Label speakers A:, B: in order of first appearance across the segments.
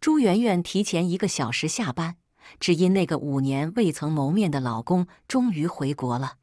A: 朱媛媛提前一个小时下班，只因那个五年未曾谋面的老公终于回国了。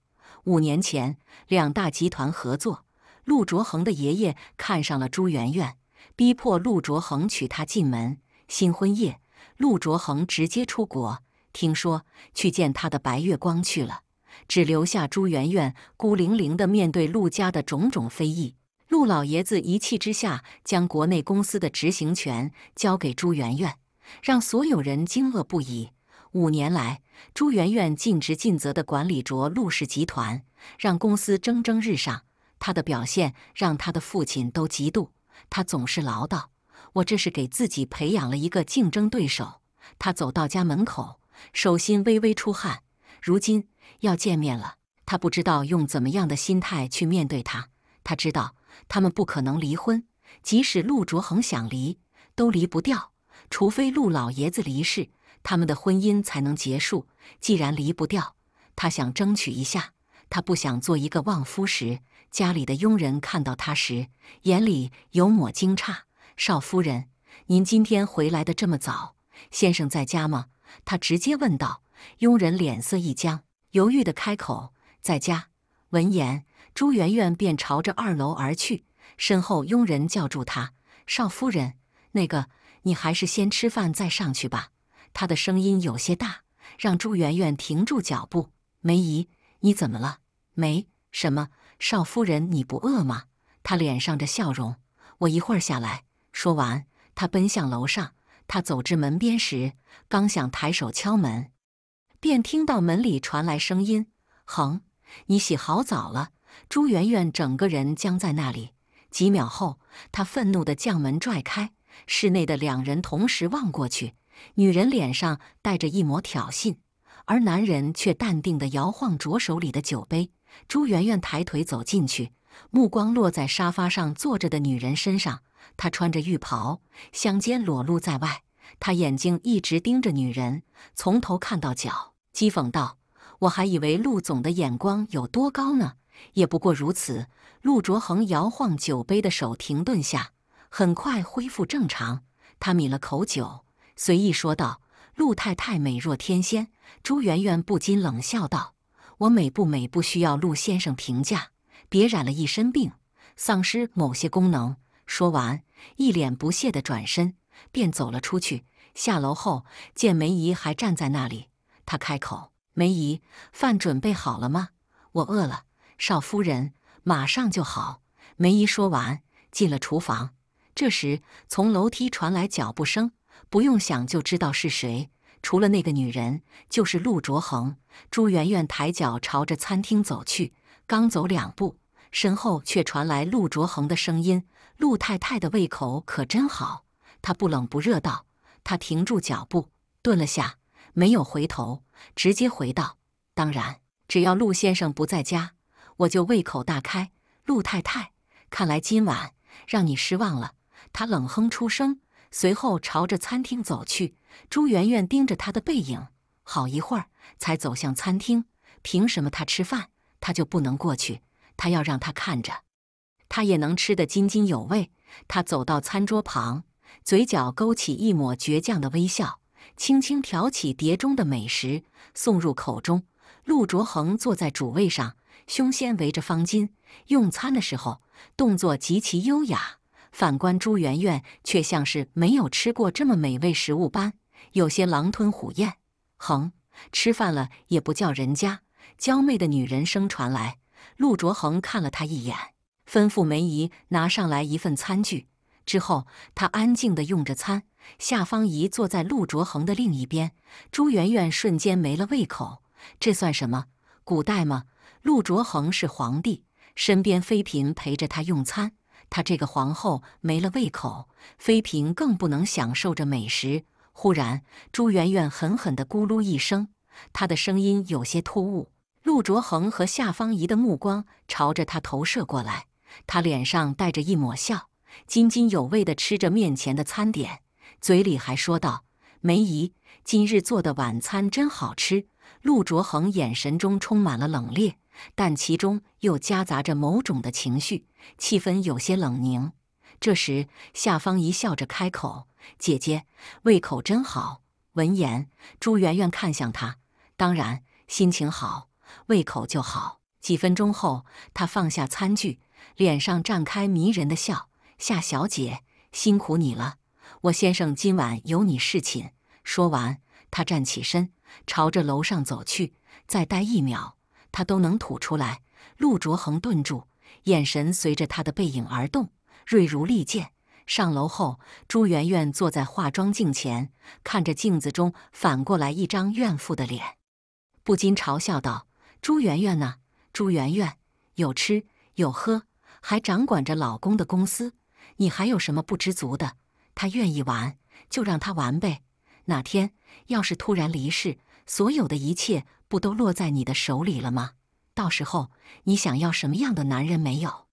A: 五年前，两大集团合作，陆卓恒的爷爷看上了朱媛媛，逼迫陆卓恒娶她进门。新婚夜，陆卓恒直接出国，听说去见他的白月光去了，只留下朱媛媛孤零零的面对陆家的种种非议。陆老爷子一气之下，将国内公司的执行权交给朱媛媛，让所有人惊愕不已。五年来，朱媛媛尽职尽责地管理着陆氏集团，让公司蒸蒸日上。她的表现让他的父亲都嫉妒。他总是唠叨：“我这是给自己培养了一个竞争对手。”他走到家门口，手心微微出汗。如今要见面了，他不知道用怎么样的心态去面对他。他知道。他们不可能离婚，即使陆卓恒想离，都离不掉。除非陆老爷子离世，他们的婚姻才能结束。既然离不掉，他想争取一下。他不想做一个旺夫石。家里的佣人看到他时，眼里有抹惊诧。少夫人，您今天回来的这么早，先生在家吗？他直接问道。佣人脸色一僵，犹豫的开口：“在家。”闻言。朱媛媛便朝着二楼而去，身后佣人叫住她：“少夫人，那个，你还是先吃饭再上去吧。”他的声音有些大，让朱媛媛停住脚步。“梅姨，你怎么了？没什么，少夫人你不饿吗？”他脸上着笑容。我一会儿下来。说完，他奔向楼上。他走至门边时，刚想抬手敲门，便听到门里传来声音：“恒，你洗好澡了。”朱媛媛整个人僵在那里，几秒后，她愤怒地将门拽开，室内的两人同时望过去。女人脸上带着一抹挑衅，而男人却淡定地摇晃着手里的酒杯。朱媛媛抬腿走进去，目光落在沙发上坐着的女人身上。她穿着浴袍，香肩裸露在外。她眼睛一直盯着女人，从头看到脚，讥讽道：“我还以为陆总的眼光有多高呢。”也不过如此。陆卓恒摇晃酒杯的手停顿下，很快恢复正常。他抿了口酒，随意说道：“陆太太美若天仙。”朱媛媛不禁冷笑道：“我美不美，不需要陆先生评价。别染了一身病，丧失某些功能。”说完，一脸不屑地转身便走了出去。下楼后，见梅姨还站在那里，她开口：“梅姨，饭准备好了吗？我饿了。”少夫人马上就好。梅姨说完，进了厨房。这时，从楼梯传来脚步声，不用想就知道是谁，除了那个女人，就是陆卓恒。朱媛媛抬脚朝着餐厅走去，刚走两步，身后却传来陆卓恒的声音：“陆太太的胃口可真好。”她不冷不热道。她停住脚步，顿了下，没有回头，直接回道：“当然，只要陆先生不在家。”我就胃口大开。陆太太，看来今晚让你失望了。他冷哼出声，随后朝着餐厅走去。朱媛媛盯着他的背影，好一会儿才走向餐厅。凭什么他吃饭，他就不能过去？他要让他看着，他也能吃得津津有味。他走到餐桌旁，嘴角勾起一抹倔强的微笑，轻轻挑起碟中的美食送入口中。陆卓恒坐在主位上。胸先围着方巾用餐的时候，动作极其优雅。反观朱媛媛，却像是没有吃过这么美味食物般，有些狼吞虎咽。哼，吃饭了也不叫人家。娇媚的女人声传来，陆卓恒看了她一眼，吩咐梅姨拿上来一份餐具。之后，他安静地用着餐。夏芳怡坐在陆卓恒的另一边，朱媛媛瞬间没了胃口。这算什么？古代吗？陆卓恒是皇帝，身边妃嫔陪着他用餐，他这个皇后没了胃口，妃嫔更不能享受着美食。忽然，朱媛媛狠狠地咕噜一声，她的声音有些突兀。陆卓恒和夏芳怡的目光朝着她投射过来，她脸上带着一抹笑，津津有味地吃着面前的餐点，嘴里还说道：“梅姨，今日做的晚餐真好吃。”陆卓恒眼神中充满了冷冽。但其中又夹杂着某种的情绪，气氛有些冷凝。这时，夏芳怡笑着开口：“姐姐，胃口真好。”闻言，朱媛媛看向她：“当然，心情好，胃口就好。”几分钟后，她放下餐具，脸上绽开迷人的笑：“夏小姐，辛苦你了，我先生今晚有你侍寝。”说完，她站起身，朝着楼上走去。再待一秒。他都能吐出来。陆卓恒顿住，眼神随着他的背影而动，锐如利剑。上楼后，朱媛媛坐在化妆镜前，看着镜子中反过来一张怨妇的脸，不禁嘲笑道：“朱媛媛呢？朱媛媛有吃有喝，还掌管着老公的公司，你还有什么不知足的？他愿意玩就让他玩呗。哪天要是突然离世，所有的一切……”不都落在你的手里了吗？到时候你想要什么样的男人没有？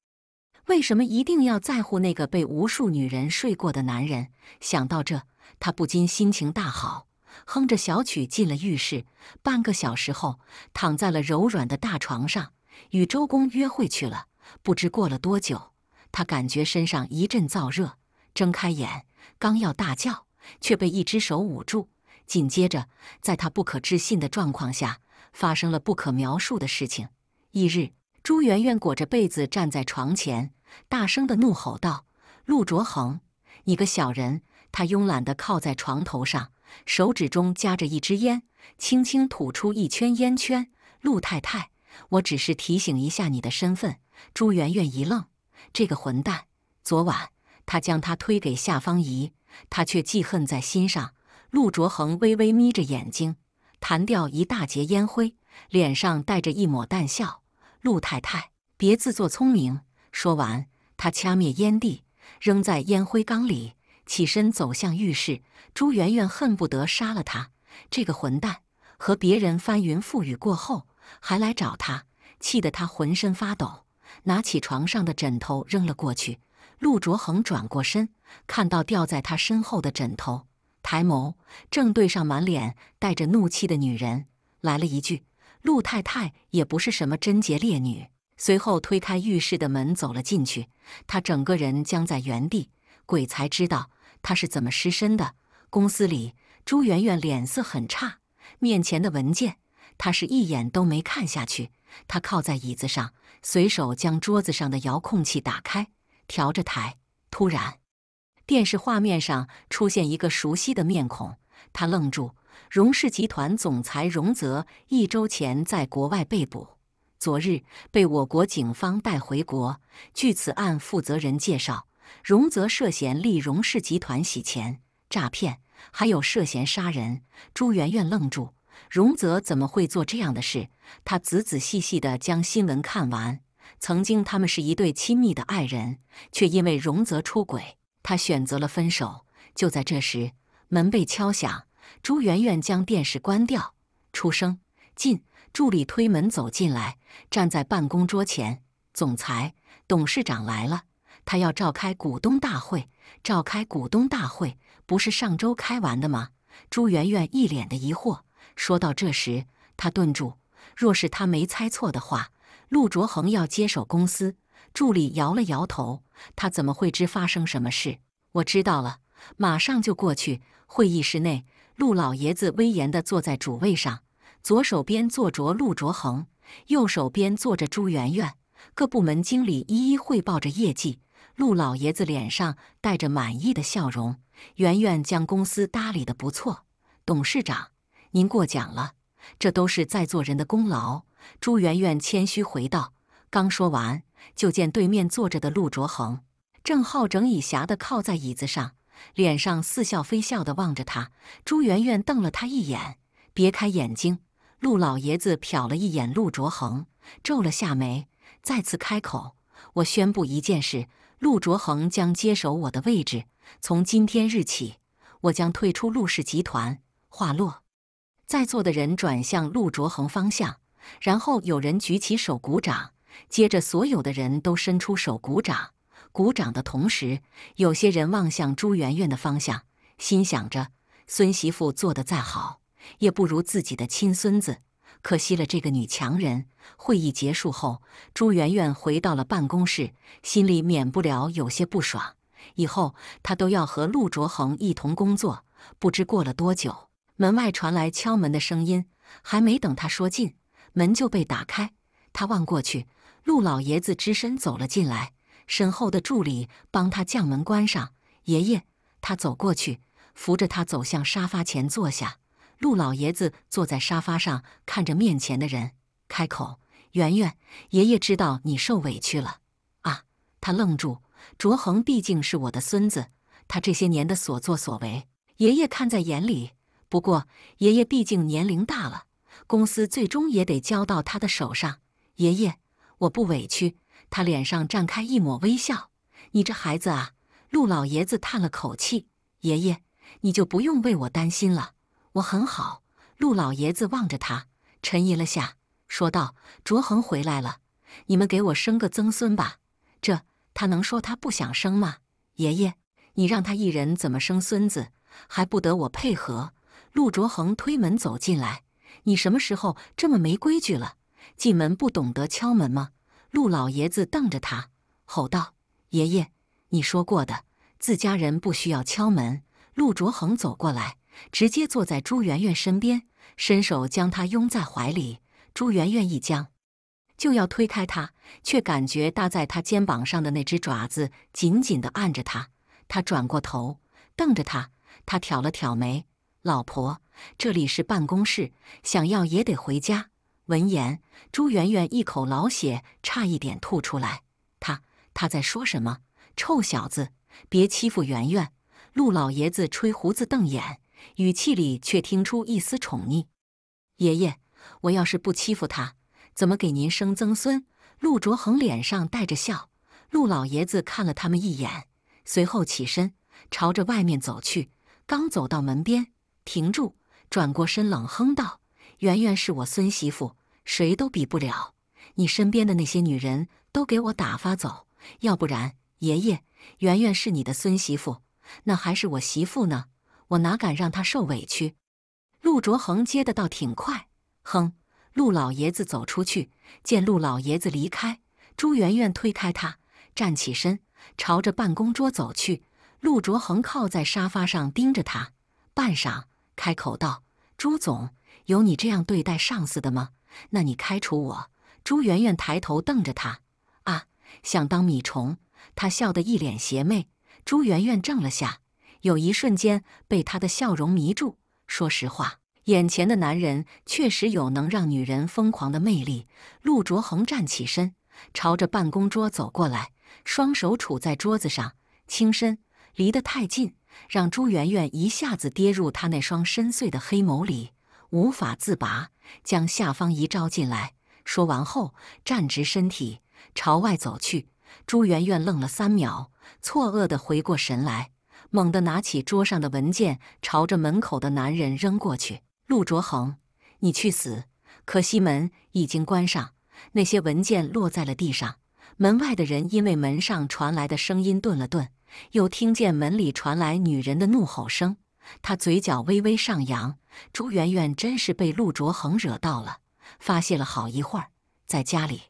A: 为什么一定要在乎那个被无数女人睡过的男人？想到这，他不禁心情大好，哼着小曲进了浴室。半个小时后，躺在了柔软的大床上，与周公约会去了。不知过了多久，他感觉身上一阵燥热，睁开眼，刚要大叫，却被一只手捂住。紧接着，在他不可置信的状况下。发生了不可描述的事情。翌日，朱媛媛裹着被子站在床前，大声地怒吼道：“陆卓恒，你个小人！”他慵懒地靠在床头上，手指中夹着一支烟，轻轻吐出一圈烟圈。“陆太太，我只是提醒一下你的身份。”朱媛媛一愣：“这个混蛋，昨晚他将他推给夏芳怡，他却记恨在心上。”陆卓恒微微眯着眼睛。弹掉一大截烟灰，脸上带着一抹淡笑。陆太太，别自作聪明。说完，他掐灭烟蒂，扔在烟灰缸里，起身走向浴室。朱媛媛恨不得杀了他这个混蛋，和别人翻云覆雨过后还来找他，气得他浑身发抖。拿起床上的枕头扔了过去。陆卓恒转过身，看到掉在他身后的枕头。抬眸，正对上满脸带着怒气的女人，来了一句：“陆太太也不是什么贞洁烈女。”随后推开浴室的门走了进去。她整个人僵在原地，鬼才知道他是怎么失身的。公司里，朱媛媛脸色很差，面前的文件她是一眼都没看下去。她靠在椅子上，随手将桌子上的遥控器打开，调着台。突然。电视画面上出现一个熟悉的面孔，他愣住。荣氏集团总裁荣泽一周前在国外被捕，昨日被我国警方带回国。据此案负责人介绍，荣泽涉嫌立荣氏集团洗钱、诈骗，还有涉嫌杀人。朱媛媛愣住，荣泽怎么会做这样的事？他仔仔细细地将新闻看完。曾经他们是一对亲密的爱人，却因为荣泽出轨。他选择了分手。就在这时，门被敲响。朱媛媛将电视关掉，出声进。助理推门走进来，站在办公桌前。总裁、董事长来了，他要召开股东大会。召开股东大会不是上周开完的吗？朱媛媛一脸的疑惑。说到这时，他顿住。若是他没猜错的话，陆卓恒要接手公司。助理摇了摇头，他怎么会知发生什么事？我知道了，马上就过去。会议室内，陆老爷子威严地坐在主位上，左手边坐着陆卓恒，右手边坐着朱媛媛。各部门经理一一汇报着业绩，陆老爷子脸上带着满意的笑容。媛媛将公司打理得不错，董事长，您过奖了，这都是在座人的功劳。朱媛媛谦虚回道。刚说完，就见对面坐着的陆卓恒。正好整以暇的靠在椅子上，脸上似笑非笑的望着他。朱媛媛瞪了他一眼，别开眼睛。陆老爷子瞟了一眼陆卓恒，皱了下眉，再次开口：“我宣布一件事，陆卓恒将接手我的位置。从今天日起，我将退出陆氏集团。”话落，在座的人转向陆卓恒方向，然后有人举起手鼓掌，接着所有的人都伸出手鼓掌。鼓掌的同时，有些人望向朱媛媛的方向，心想着孙媳妇做得再好，也不如自己的亲孙子。可惜了这个女强人。会议结束后，朱媛媛回到了办公室，心里免不了有些不爽。以后她都要和陆卓恒一同工作。不知过了多久，门外传来敲门的声音，还没等她说进，门就被打开。她望过去，陆老爷子只身走了进来。身后的助理帮他将门关上。爷爷，他走过去，扶着他走向沙发前坐下。陆老爷子坐在沙发上，看着面前的人，开口：“圆圆，爷爷知道你受委屈了啊。”他愣住。卓恒毕竟是我的孙子，他这些年的所作所为，爷爷看在眼里。不过，爷爷毕竟年龄大了，公司最终也得交到他的手上。爷爷，我不委屈。他脸上绽开一抹微笑，你这孩子啊！陆老爷子叹了口气：“爷爷，你就不用为我担心了，我很好。”陆老爷子望着他，沉吟了下，说道：“卓恒回来了，你们给我生个曾孙吧。这他能说他不想生吗？爷爷，你让他一人怎么生孙子，还不得我配合？”陆卓恒推门走进来：“你什么时候这么没规矩了？进门不懂得敲门吗？”陆老爷子瞪着他，吼道：“爷爷，你说过的，自家人不需要敲门。”陆卓恒走过来，直接坐在朱媛媛身边，伸手将她拥在怀里。朱媛媛一僵，就要推开他，却感觉搭在他肩膀上的那只爪子紧紧地按着他。他转过头，瞪着他。他挑了挑眉：“老婆，这里是办公室，想要也得回家。”闻言，朱媛媛一口老血差一点吐出来。他他在说什么？臭小子，别欺负媛媛！陆老爷子吹胡子瞪眼，语气里却听出一丝宠溺。爷爷，我要是不欺负他，怎么给您生曾孙？陆卓恒脸上带着笑。陆老爷子看了他们一眼，随后起身朝着外面走去。刚走到门边，停住，转过身冷哼道。圆圆是我孙媳妇，谁都比不了。你身边的那些女人都给我打发走，要不然，爷爷，圆圆是你的孙媳妇，那还是我媳妇呢，我哪敢让她受委屈？陆卓恒接的倒挺快，哼！陆老爷子走出去，见陆老爷子离开，朱圆圆推开他，站起身，朝着办公桌走去。陆卓恒靠在沙发上盯着他，半晌，开口道：“朱总。”有你这样对待上司的吗？那你开除我！朱媛媛抬头瞪着他，啊，想当米虫？他笑得一脸邪魅。朱媛媛怔了下，有一瞬间被他的笑容迷住。说实话，眼前的男人确实有能让女人疯狂的魅力。陆卓恒站起身，朝着办公桌走过来，双手杵在桌子上，轻身离得太近，让朱媛媛一下子跌入他那双深邃的黑眸里。无法自拔，将夏方仪招进来。说完后，站直身体，朝外走去。朱媛媛愣了三秒，错愕地回过神来，猛地拿起桌上的文件，朝着门口的男人扔过去：“陆卓恒，你去死！”可惜门已经关上，那些文件落在了地上。门外的人因为门上传来的声音顿了顿，又听见门里传来女人的怒吼声，他嘴角微微上扬。朱媛媛真是被陆卓恒惹到了，发泄了好一会儿。在家里，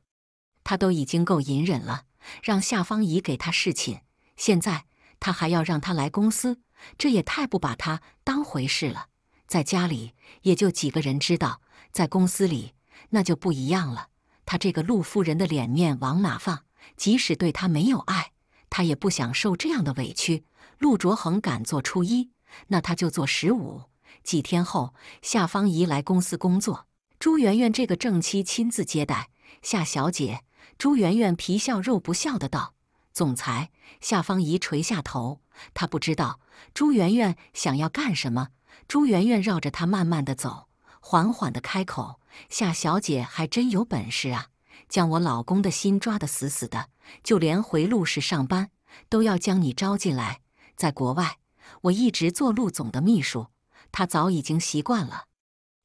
A: 她都已经够隐忍了，让夏芳怡给她侍寝。现在她还要让她来公司，这也太不把她当回事了。在家里也就几个人知道，在公司里那就不一样了。她这个陆夫人的脸面往哪放？即使对他没有爱，她也不想受这样的委屈。陆卓恒敢做初一，那他就做十五。几天后，夏芳怡来公司工作，朱媛媛这个正妻亲自接待夏小姐。朱媛媛皮笑肉不笑的道：“总裁。”夏芳怡垂下头，她不知道朱媛媛想要干什么。朱媛媛绕着她慢慢的走，缓缓的开口：“夏小姐还真有本事啊，将我老公的心抓得死死的，就连回陆氏上班都要将你招进来。在国外，我一直做陆总的秘书。”他早已经习惯了，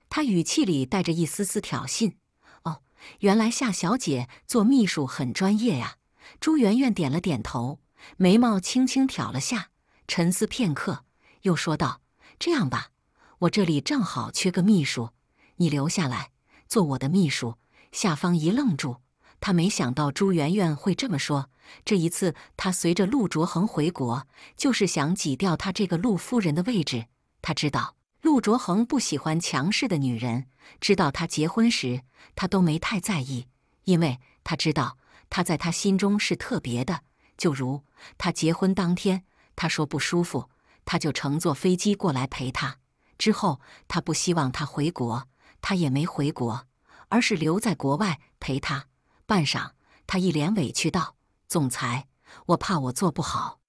A: 他语气里带着一丝丝挑衅。哦，原来夏小姐做秘书很专业呀。朱媛媛点了点头，眉毛轻轻挑了下，沉思片刻，又说道：“这样吧，我这里正好缺个秘书，你留下来做我的秘书。”夏芳一愣住，她没想到朱媛媛会这么说。这一次，她随着陆卓恒回国，就是想挤掉她这个陆夫人的位置。她知道。陆卓恒不喜欢强势的女人。知道她结婚时，他都没太在意，因为他知道他在他心中是特别的。就如他结婚当天，他说不舒服，他就乘坐飞机过来陪他。之后他不希望他回国，他也没回国，而是留在国外陪他。半晌，他一脸委屈道：“总裁，我怕我做不好，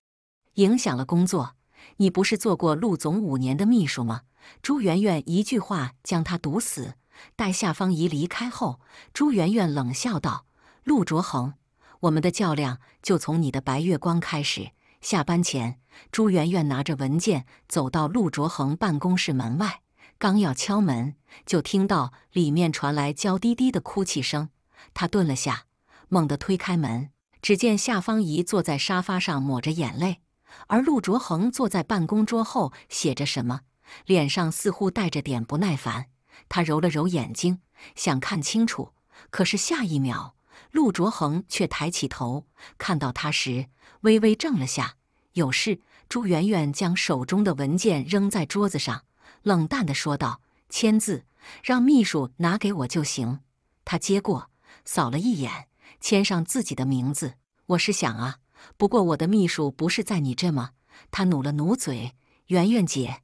A: 影响了工作。你不是做过陆总五年的秘书吗？”朱媛媛一句话将他毒死。待夏芳怡离开后，朱媛媛冷笑道：“陆卓恒，我们的较量就从你的白月光开始。”下班前，朱媛媛拿着文件走到陆卓恒办公室门外，刚要敲门，就听到里面传来娇滴滴的哭泣声。她顿了下，猛地推开门，只见夏芳怡坐在沙发上抹着眼泪，而陆卓恒坐在办公桌后写着什么。脸上似乎带着点不耐烦，他揉了揉眼睛，想看清楚。可是下一秒，陆卓恒却抬起头，看到他时微微怔了下。有事？朱媛媛将手中的文件扔在桌子上，冷淡地说道：“签字，让秘书拿给我就行。”他接过，扫了一眼，签上自己的名字。我是想啊，不过我的秘书不是在你这吗？他努了努嘴：“媛媛姐。”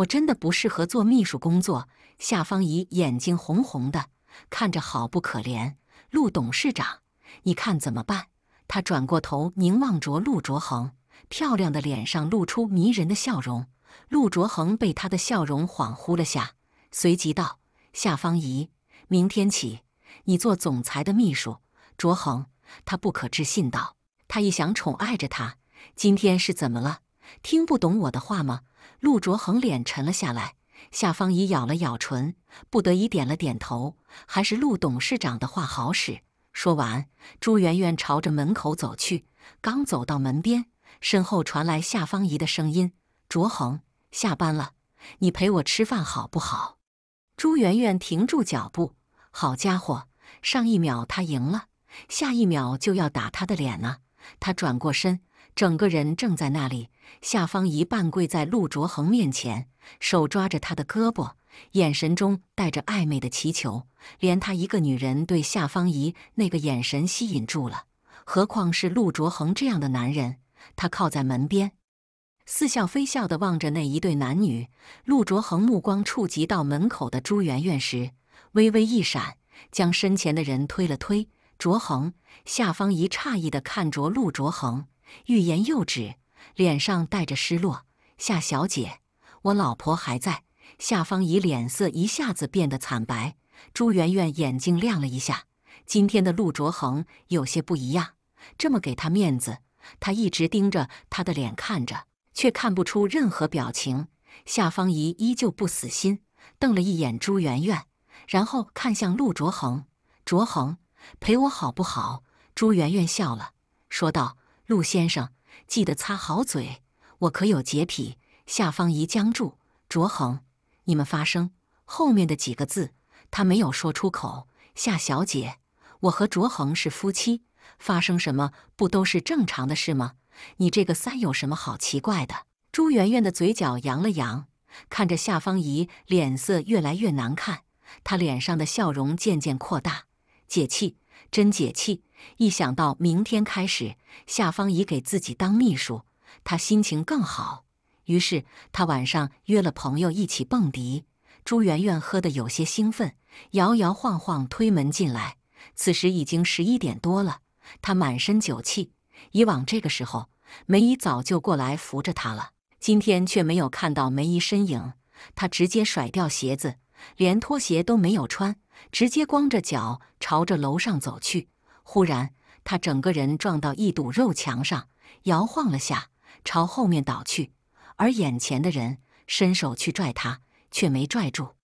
A: 我真的不适合做秘书工作。夏芳怡眼睛红红的，看着好不可怜。陆董事长，你看怎么办？她转过头凝望着陆卓恒，漂亮的脸上露出迷人的笑容。陆卓恒被她的笑容恍惚了下，随即道：“夏芳怡，明天起你做总裁的秘书。”卓恒，他不可置信道：“他一想宠爱着她，今天是怎么了？听不懂我的话吗？”陆卓恒脸沉了下来，夏芳怡咬了咬唇，不得已点了点头。还是陆董事长的话好使。说完，朱媛媛朝着门口走去。刚走到门边，身后传来夏芳怡的声音：“卓恒，下班了，你陪我吃饭好不好？”朱媛媛停住脚步。好家伙，上一秒他赢了，下一秒就要打他的脸呢。他转过身，整个人正在那里。夏方怡半跪在陆卓恒面前，手抓着他的胳膊，眼神中带着暧昧的祈求。连她一个女人对夏方怡那个眼神吸引住了，何况是陆卓恒这样的男人。他靠在门边，似笑非笑地望着那一对男女。陆卓恒目光触及到门口的朱媛媛时，微微一闪，将身前的人推了推。卓恒，夏方怡诧异地看着陆卓恒，欲言又止。脸上带着失落，夏小姐，我老婆还在。夏芳怡脸色一下子变得惨白。朱媛媛眼睛亮了一下，今天的陆卓恒有些不一样，这么给他面子。他一直盯着他的脸看着，却看不出任何表情。夏芳怡依旧不死心，瞪了一眼朱媛媛，然后看向陆卓恒：“卓恒，陪我好不好？”朱媛媛笑了，说道：“陆先生。”记得擦好嘴，我可有洁癖。夏方怡僵住，卓恒，你们发声后面的几个字，他没有说出口。夏小姐，我和卓恒是夫妻，发生什么不都是正常的事吗？你这个三有什么好奇怪的？朱媛媛的嘴角扬了扬，看着夏芳怡脸色越来越难看，她脸上的笑容渐渐扩大，解气，真解气。一想到明天开始，夏芳已给自己当秘书，他心情更好。于是他晚上约了朋友一起蹦迪。朱媛媛喝得有些兴奋，摇摇晃晃推门进来。此时已经十一点多了，她满身酒气。以往这个时候，梅姨早就过来扶着她了，今天却没有看到梅姨身影。她直接甩掉鞋子，连拖鞋都没有穿，直接光着脚朝着楼上走去。忽然，他整个人撞到一堵肉墙上，摇晃了下，朝后面倒去。而眼前的人伸手去拽他，却没拽住。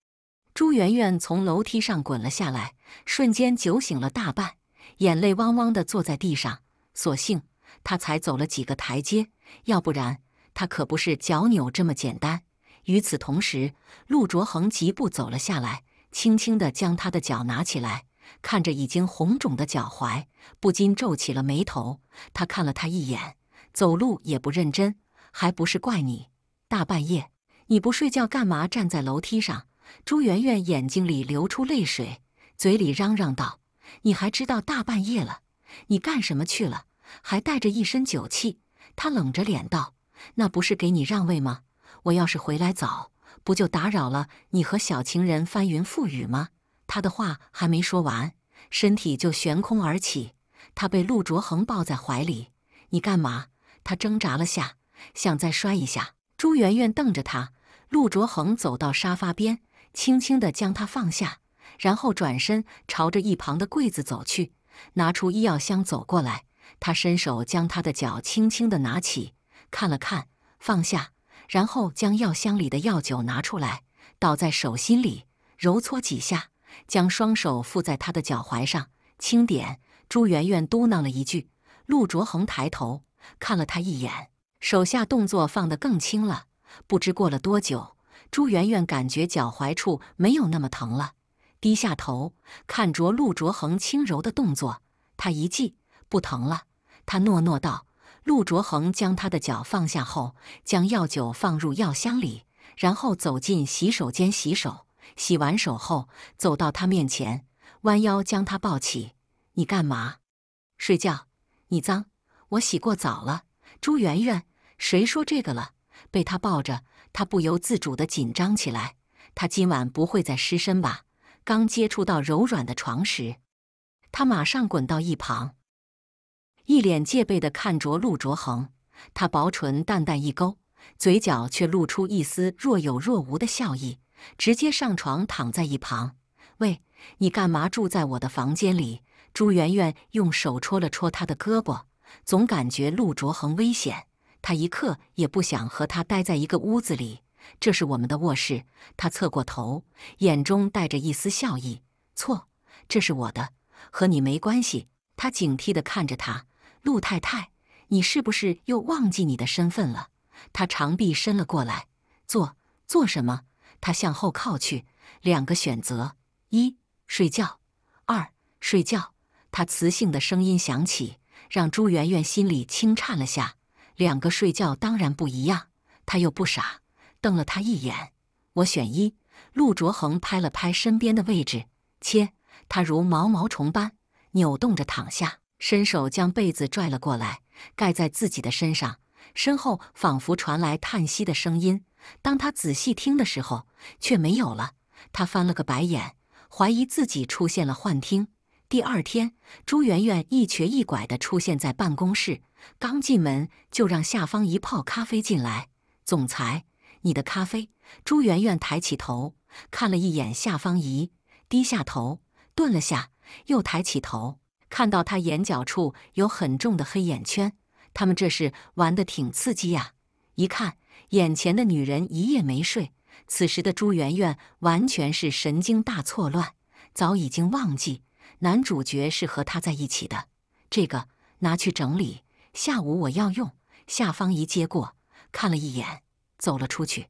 A: 朱媛媛从楼梯上滚了下来，瞬间酒醒了大半，眼泪汪汪的坐在地上。所幸她才走了几个台阶，要不然她可不是脚扭这么简单。与此同时，陆卓恒疾步走了下来，轻轻的将她的脚拿起来。看着已经红肿的脚踝，不禁皱起了眉头。他看了他一眼，走路也不认真，还不是怪你。大半夜你不睡觉干嘛？站在楼梯上。朱媛媛眼睛里流出泪水，嘴里嚷嚷道：“你还知道大半夜了？你干什么去了？还带着一身酒气。”他冷着脸道：“那不是给你让位吗？我要是回来早，不就打扰了你和小情人翻云覆雨吗？”他的话还没说完，身体就悬空而起。他被陆卓恒抱在怀里。你干嘛？他挣扎了下，想再摔一下。朱媛媛瞪着他。陆卓恒走到沙发边，轻轻的将他放下，然后转身朝着一旁的柜子走去，拿出医药箱走过来。他伸手将他的脚轻轻的拿起，看了看，放下，然后将药箱里的药酒拿出来，倒在手心里，揉搓几下。将双手附在他的脚踝上，轻点。朱媛媛嘟囔了一句。陆卓恒抬头看了他一眼，手下动作放得更轻了。不知过了多久，朱媛媛感觉脚踝处没有那么疼了，低下头看着陆卓恒轻柔的动作，她一记不疼了，她诺诺道。陆卓恒将她的脚放下后，将药酒放入药箱里，然后走进洗手间洗手。洗完手后，走到他面前，弯腰将他抱起。你干嘛？睡觉。你脏，我洗过澡了。朱媛媛，谁说这个了？被他抱着，他不由自主的紧张起来。他今晚不会再失身吧？刚接触到柔软的床时，他马上滚到一旁，一脸戒备地看着陆卓恒。他薄唇淡淡一勾，嘴角却露出一丝若有若无的笑意。直接上床，躺在一旁。喂，你干嘛住在我的房间里？朱媛媛用手戳了戳他的胳膊，总感觉陆卓恒危险，她一刻也不想和他待在一个屋子里。这是我们的卧室。他侧过头，眼中带着一丝笑意。错，这是我的，和你没关系。他警惕地看着他，陆太太，你是不是又忘记你的身份了？他长臂伸了过来，做做什么？他向后靠去，两个选择：一睡觉，二睡觉。他磁性的声音响起，让朱媛媛心里轻颤了下。两个睡觉当然不一样，他又不傻，瞪了他一眼。我选一。陆卓恒拍了拍身边的位置，切，他如毛毛虫般扭动着躺下，伸手将被子拽了过来，盖在自己的身上。身后仿佛传来叹息的声音。当他仔细听的时候，却没有了。他翻了个白眼，怀疑自己出现了幻听。第二天，朱媛媛一瘸一拐地出现在办公室，刚进门就让夏方一泡咖啡进来。总裁，你的咖啡。朱媛媛抬起头看了一眼夏方一，低下头，顿了下，又抬起头，看到他眼角处有很重的黑眼圈。他们这是玩得挺刺激呀！一看。眼前的女人一夜没睡，此时的朱媛媛完全是神经大错乱，早已经忘记男主角是和她在一起的。这个拿去整理，下午我要用。夏芳怡接过，看了一眼，走了出去。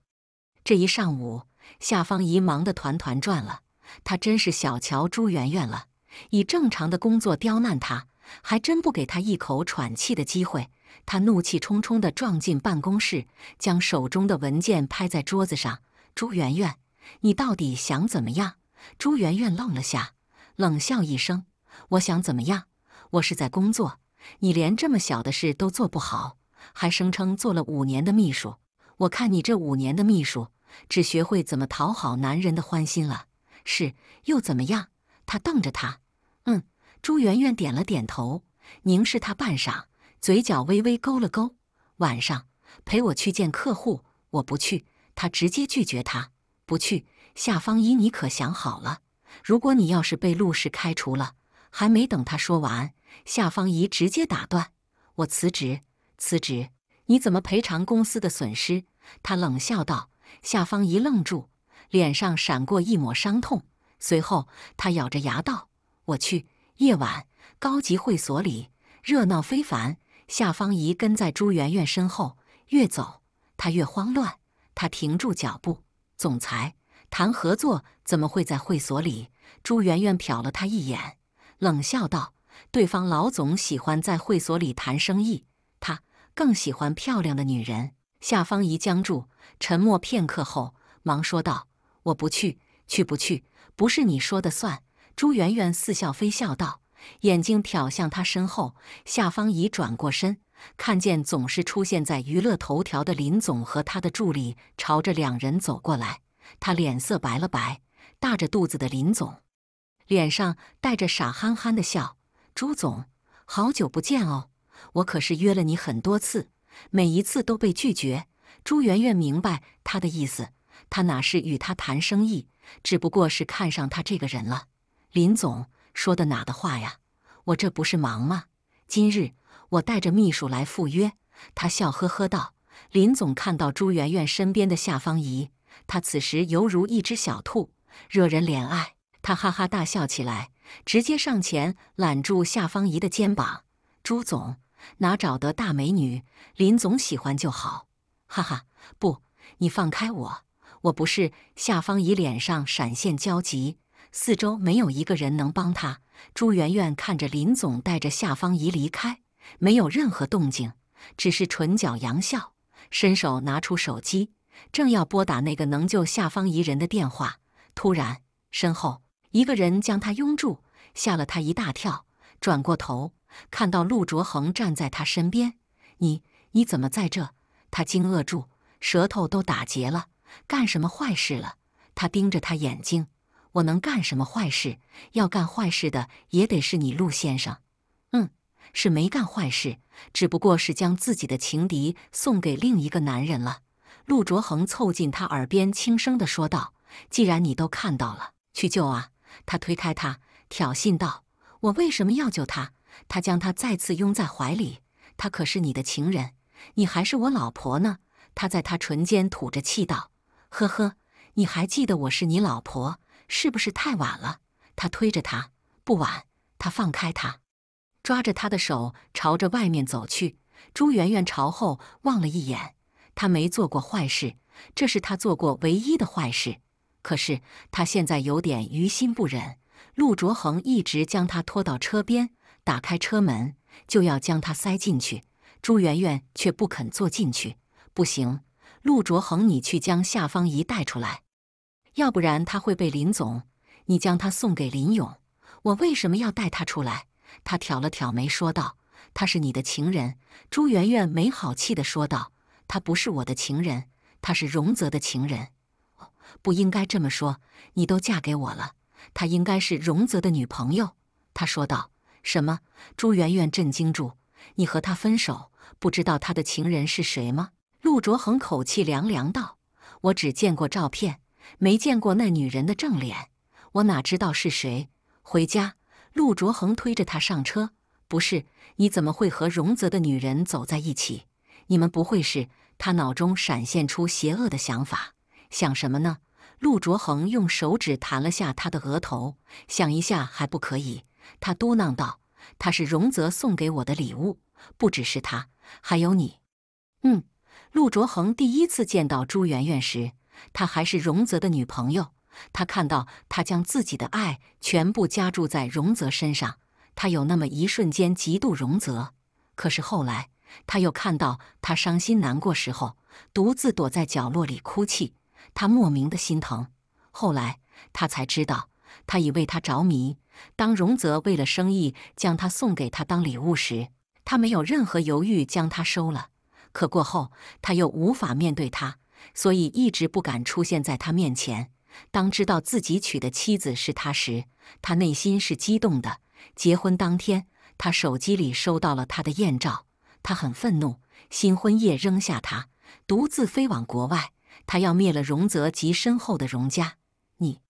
A: 这一上午，夏芳怡忙得团团转了。她真是小瞧朱媛媛了，以正常的工作刁难她，还真不给她一口喘气的机会。他怒气冲冲地撞进办公室，将手中的文件拍在桌子上。“朱媛媛，你到底想怎么样？”朱媛媛愣了下，冷笑一声：“我想怎么样？我是在工作，你连这么小的事都做不好，还声称做了五年的秘书？我看你这五年的秘书，只学会怎么讨好男人的欢心了。是，又怎么样？”他瞪着她，“嗯。”朱媛媛点了点头，凝视他半晌。嘴角微微勾了勾，晚上陪我去见客户，我不去，他直接拒绝，他不去。夏芳怡，你可想好了？如果你要是被陆氏开除了……还没等他说完，夏芳怡直接打断：“我辞职，辞职，你怎么赔偿公司的损失？”他冷笑道。夏芳怡愣住，脸上闪过一抹伤痛，随后他咬着牙道：“我去。”夜晚，高级会所里热闹非凡。夏芳怡跟在朱媛媛身后，越走她越慌乱。她停住脚步：“总裁谈合作，怎么会在会所里？”朱媛媛瞟了她一眼，冷笑道：“对方老总喜欢在会所里谈生意，他更喜欢漂亮的女人。”夏芳怡僵住，沉默片刻后，忙说道：“我不去，去不去不是你说的算。”朱媛媛似笑非笑道。眼睛瞟向他身后，夏方已转过身，看见总是出现在娱乐头条的林总和他的助理朝着两人走过来，她脸色白了白。大着肚子的林总脸上带着傻憨憨的笑：“朱总，好久不见哦，我可是约了你很多次，每一次都被拒绝。”朱媛媛明白他的意思，他哪是与他谈生意，只不过是看上他这个人了。林总。说的哪的话呀？我这不是忙吗？今日我带着秘书来赴约。他笑呵呵道：“林总看到朱媛媛身边的夏芳怡，她此时犹如一只小兔，惹人怜爱。他哈哈大笑起来，直接上前揽住夏芳怡的肩膀。朱总哪找得大美女？林总喜欢就好。哈哈，不，你放开我，我不是夏芳怡。脸上闪现焦急。”四周没有一个人能帮他。朱媛媛看着林总带着夏芳怡离开，没有任何动静，只是唇角扬笑，伸手拿出手机，正要拨打那个能救夏芳怡人的电话，突然身后一个人将她拥住，吓了她一大跳。转过头，看到陆卓恒站在他身边，“你你怎么在这？”他惊愕住，舌头都打结了，干什么坏事了？他盯着他眼睛。我能干什么坏事？要干坏事的也得是你，陆先生。嗯，是没干坏事，只不过是将自己的情敌送给另一个男人了。陆卓恒凑近他耳边，轻声地说道：“既然你都看到了，去救啊！”他推开他，挑衅道：“我为什么要救他？”他将他再次拥在怀里。他可是你的情人，你还是我老婆呢。他在他唇间吐着气道：“呵呵，你还记得我是你老婆？”是不是太晚了？他推着他，不晚。他放开他，抓着他的手，朝着外面走去。朱媛媛朝后望了一眼，他没做过坏事，这是他做过唯一的坏事。可是他现在有点于心不忍。陆卓恒一直将他拖到车边，打开车门就要将他塞进去，朱媛媛却不肯坐进去。不行，陆卓恒，你去将夏方仪带出来。要不然他会被林总。你将他送给林勇，我为什么要带他出来？他挑了挑眉，说道：“他是你的情人。”朱媛媛没好气的说道：“他不是我的情人，他是荣泽的情人。不应该这么说。你都嫁给我了，她应该是荣泽的女朋友。”他说道。什么？朱媛媛震惊住。你和他分手，不知道他的情人是谁吗？陆卓恒口气凉凉道：“我只见过照片。”没见过那女人的正脸，我哪知道是谁？回家。陆卓恒推着她上车。不是，你怎么会和荣泽的女人走在一起？你们不会是……他脑中闪现出邪恶的想法。想什么呢？陆卓恒用手指弹了下他的额头。想一下还不可以？他嘟囔道：“她是荣泽送给我的礼物，不只是她，还有你。”嗯，陆卓恒第一次见到朱媛媛时。她还是荣泽的女朋友。她看到他将自己的爱全部加注在荣泽身上，她有那么一瞬间嫉妒荣泽。可是后来，她又看到他伤心难过时候，独自躲在角落里哭泣，她莫名的心疼。后来她才知道，她已为他着迷。当荣泽为了生意将她送给他当礼物时，她没有任何犹豫将他收了。可过后，她又无法面对他。所以一直不敢出现在他面前。当知道自己娶的妻子是他时，他内心是激动的。结婚当天，他手机里收到了他的艳照，他很愤怒。新婚夜扔下他，独自飞往国外。他要灭了荣泽及身后的荣家。你，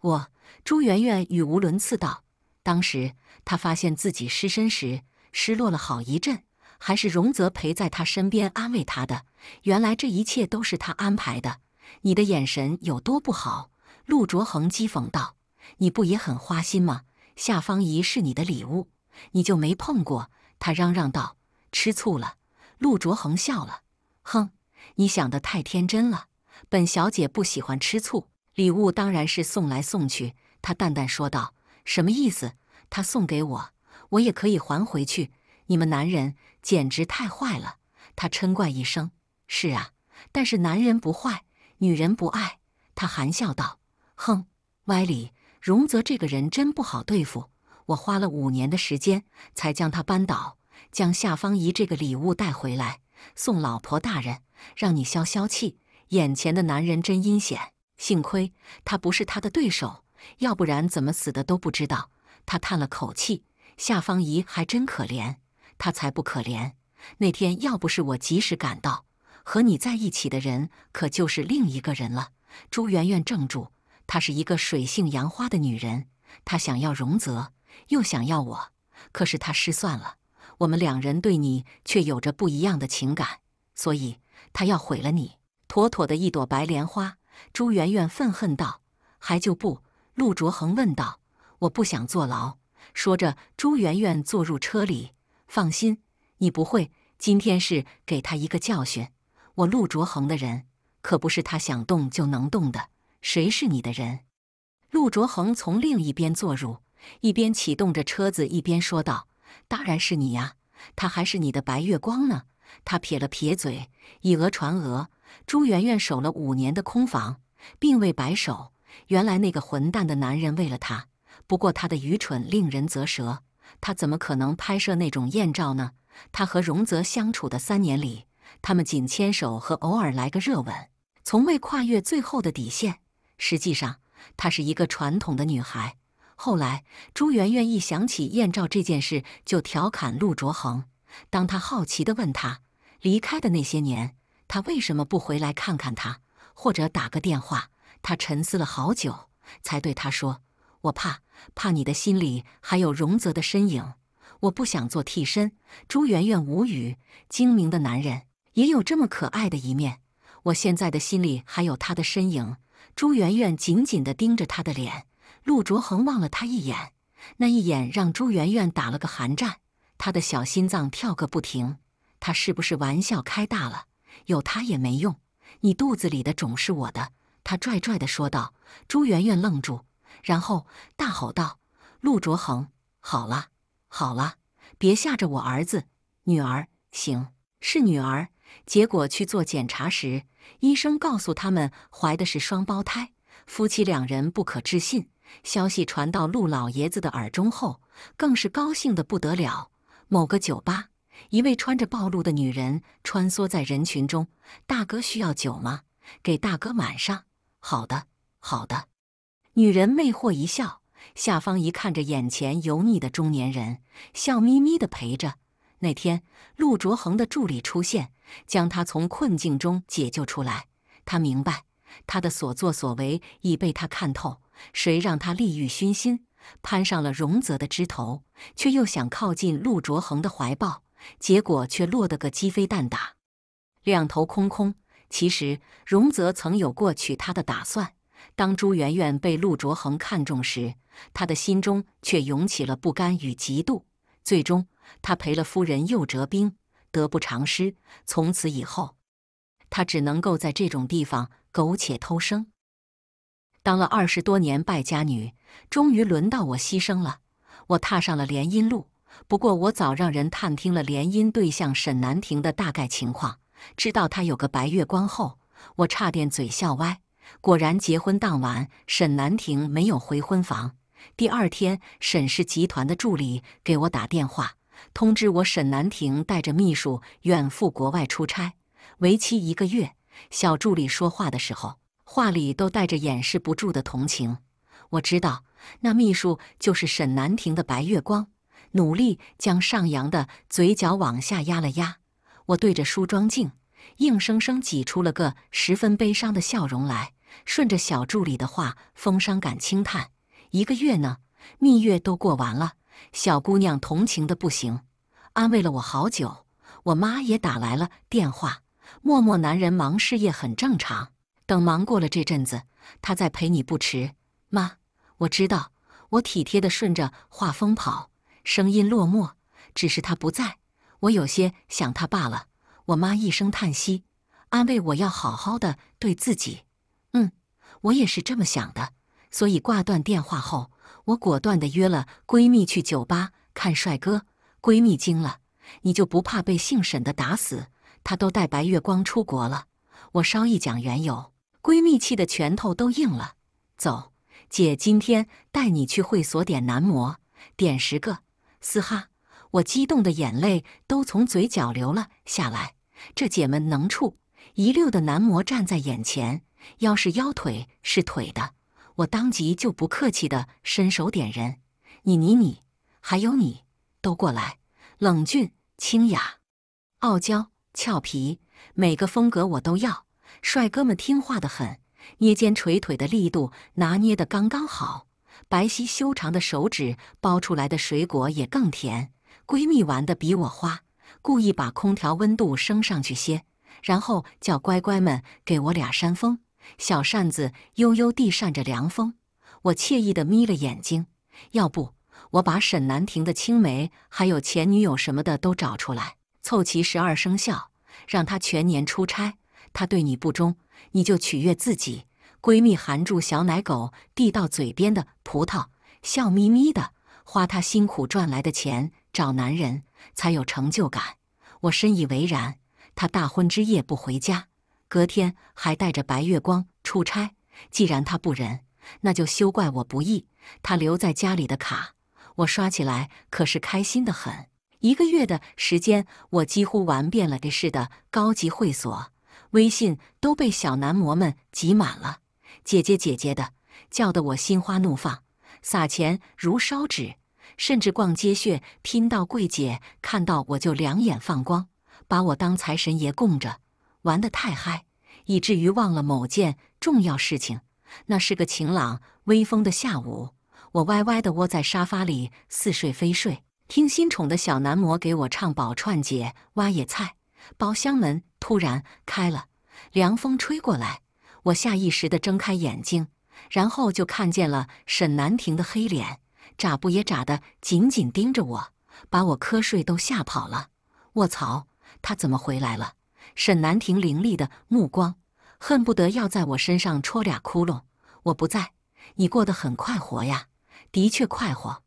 A: 我，朱媛媛语无伦次道。当时他发现自己失身时，失落了好一阵。还是荣泽陪在他身边安慰他的。原来这一切都是他安排的。你的眼神有多不好？陆卓恒讥讽道：“你不也很花心吗？”夏芳怡是你的礼物，你就没碰过？他嚷嚷道：“吃醋了。”陆卓恒笑了：“哼，你想的太天真了。本小姐不喜欢吃醋，礼物当然是送来送去。”他淡淡说道：“什么意思？他送给我，我也可以还回去。”你们男人简直太坏了！他嗔怪一声：“是啊，但是男人不坏，女人不爱。”他含笑道：“哼，歪理！荣泽这个人真不好对付，我花了五年的时间才将他扳倒，将夏芳宜这个礼物带回来，送老婆大人，让你消消气。眼前的男人真阴险，幸亏他不是他的对手，要不然怎么死的都不知道。”他叹了口气：“夏芳宜还真可怜。”他才不可怜！那天要不是我及时赶到，和你在一起的人可就是另一个人了。朱媛媛怔住，她是一个水性杨花的女人，她想要荣泽，又想要我，可是她失算了。我们两人对你却有着不一样的情感，所以她要毁了你，妥妥的一朵白莲花。朱媛媛愤恨道：“还就不？”陆卓恒问道：“我不想坐牢。”说着，朱媛媛坐入车里。放心，你不会。今天是给他一个教训。我陆卓恒的人可不是他想动就能动的。谁是你的人？陆卓恒从另一边坐入，一边启动着车子，一边说道：“当然是你呀，他还是你的白月光呢。”他撇了撇嘴，以讹传讹。朱媛媛守了五年的空房，并未白守。原来那个混蛋的男人为了她，不过他的愚蠢令人啧舌。他怎么可能拍摄那种艳照呢？他和荣泽相处的三年里，他们仅牵手和偶尔来个热吻，从未跨越最后的底线。实际上，她是一个传统的女孩。后来，朱媛媛一想起艳照这件事，就调侃陆卓恒。当他好奇地问他离开的那些年，他为什么不回来看看他，或者打个电话？他沉思了好久，才对他说：“我怕。”怕你的心里还有荣泽的身影，我不想做替身。朱媛媛无语，精明的男人也有这么可爱的一面。我现在的心里还有他的身影。朱媛媛紧紧地盯着他的脸，陆卓恒望了他一眼，那一眼让朱媛媛打了个寒战，她的小心脏跳个不停。他是不是玩笑开大了？有他也没用，你肚子里的种是我的。他拽拽地说道。朱媛媛愣住。然后大吼道：“陆卓恒，好了好了，别吓着我儿子女儿，行是女儿。”结果去做检查时，医生告诉他们怀的是双胞胎，夫妻两人不可置信。消息传到陆老爷子的耳中后，更是高兴的不得了。某个酒吧，一位穿着暴露的女人穿梭在人群中，“大哥需要酒吗？给大哥满上。”“好的，好的。”女人魅惑一笑，夏方一看着眼前油腻的中年人，笑眯眯的陪着。那天，陆卓恒的助理出现，将他从困境中解救出来。他明白，他的所作所为已被他看透。谁让他利欲熏心，攀上了荣泽的枝头，却又想靠近陆卓恒的怀抱，结果却落得个鸡飞蛋打，两头空空。其实，荣泽曾有过娶她的打算。当朱媛媛被陆卓恒看中时，他的心中却涌起了不甘与嫉妒。最终，他赔了夫人又折兵，得不偿失。从此以后，他只能够在这种地方苟且偷生。当了二十多年败家女，终于轮到我牺牲了。我踏上了联姻路，不过我早让人探听了联姻对象沈南亭的大概情况，知道他有个白月光后，我差点嘴笑歪。果然，结婚当晚，沈南亭没有回婚房。第二天，沈氏集团的助理给我打电话，通知我沈南亭带着秘书远赴国外出差，为期一个月。小助理说话的时候，话里都带着掩饰不住的同情。我知道，那秘书就是沈南亭的白月光。努力将上扬的嘴角往下压了压，我对着梳妆镜，硬生生挤出了个十分悲伤的笑容来。顺着小助理的话，风伤感轻叹：“一个月呢，蜜月都过完了。”小姑娘同情的不行，安慰了我好久。我妈也打来了电话，默默男人忙事业很正常，等忙过了这阵子，他再陪你不迟。妈，我知道，我体贴的顺着话风跑，声音落寞，只是他不在，我有些想他罢了。我妈一声叹息，安慰我要好好的对自己。嗯，我也是这么想的，所以挂断电话后，我果断的约了闺蜜去酒吧看帅哥。闺蜜惊了，你就不怕被姓沈的打死？他都带白月光出国了。我稍一讲缘由，闺蜜气的拳头都硬了。走，姐今天带你去会所点男模，点十个。嘶哈！我激动的眼泪都从嘴角流了下来。这姐们能处，一溜的男模站在眼前。要是腰腿是腿的，我当即就不客气的伸手点人，你你你，还有你，都过来！冷峻、清雅、傲娇、俏皮，每个风格我都要。帅哥们听话的很，捏肩捶腿的力度拿捏的刚刚好，白皙修长的手指剥出来的水果也更甜。闺蜜玩的比我花，故意把空调温度升上去些，然后叫乖乖们给我俩扇风。小扇子悠悠地扇着凉风，我惬意地眯了眼睛。要不我把沈南亭的青梅，还有前女友什么的都找出来，凑齐十二生肖，让他全年出差。他对你不忠，你就取悦自己。闺蜜含住小奶狗递到嘴边的葡萄，笑眯眯的，花她辛苦赚来的钱找男人，才有成就感。我深以为然。她大婚之夜不回家。隔天还带着白月光出差。既然他不仁，那就休怪我不义。他留在家里的卡，我刷起来可是开心的很。一个月的时间，我几乎玩遍了这市的高级会所，微信都被小男模们挤满了，姐姐姐姐的叫得我心花怒放。撒钱如烧纸，甚至逛街炫，听到柜姐看到我就两眼放光，把我当财神爷供着。玩得太嗨，以至于忘了某件重要事情。那是个晴朗微风的下午，我歪歪地窝在沙发里，似睡非睡，听新宠的小男模给我唱《宝串姐挖野菜》。包厢门突然开了，凉风吹过来，我下意识地睁开眼睛，然后就看见了沈南亭的黑脸，眨不也眨的，紧紧盯着我，把我瞌睡都吓跑了。卧槽，他怎么回来了？沈南亭凌厉的目光，恨不得要在我身上戳俩窟窿。我不在，你过得很快活呀，的确快活。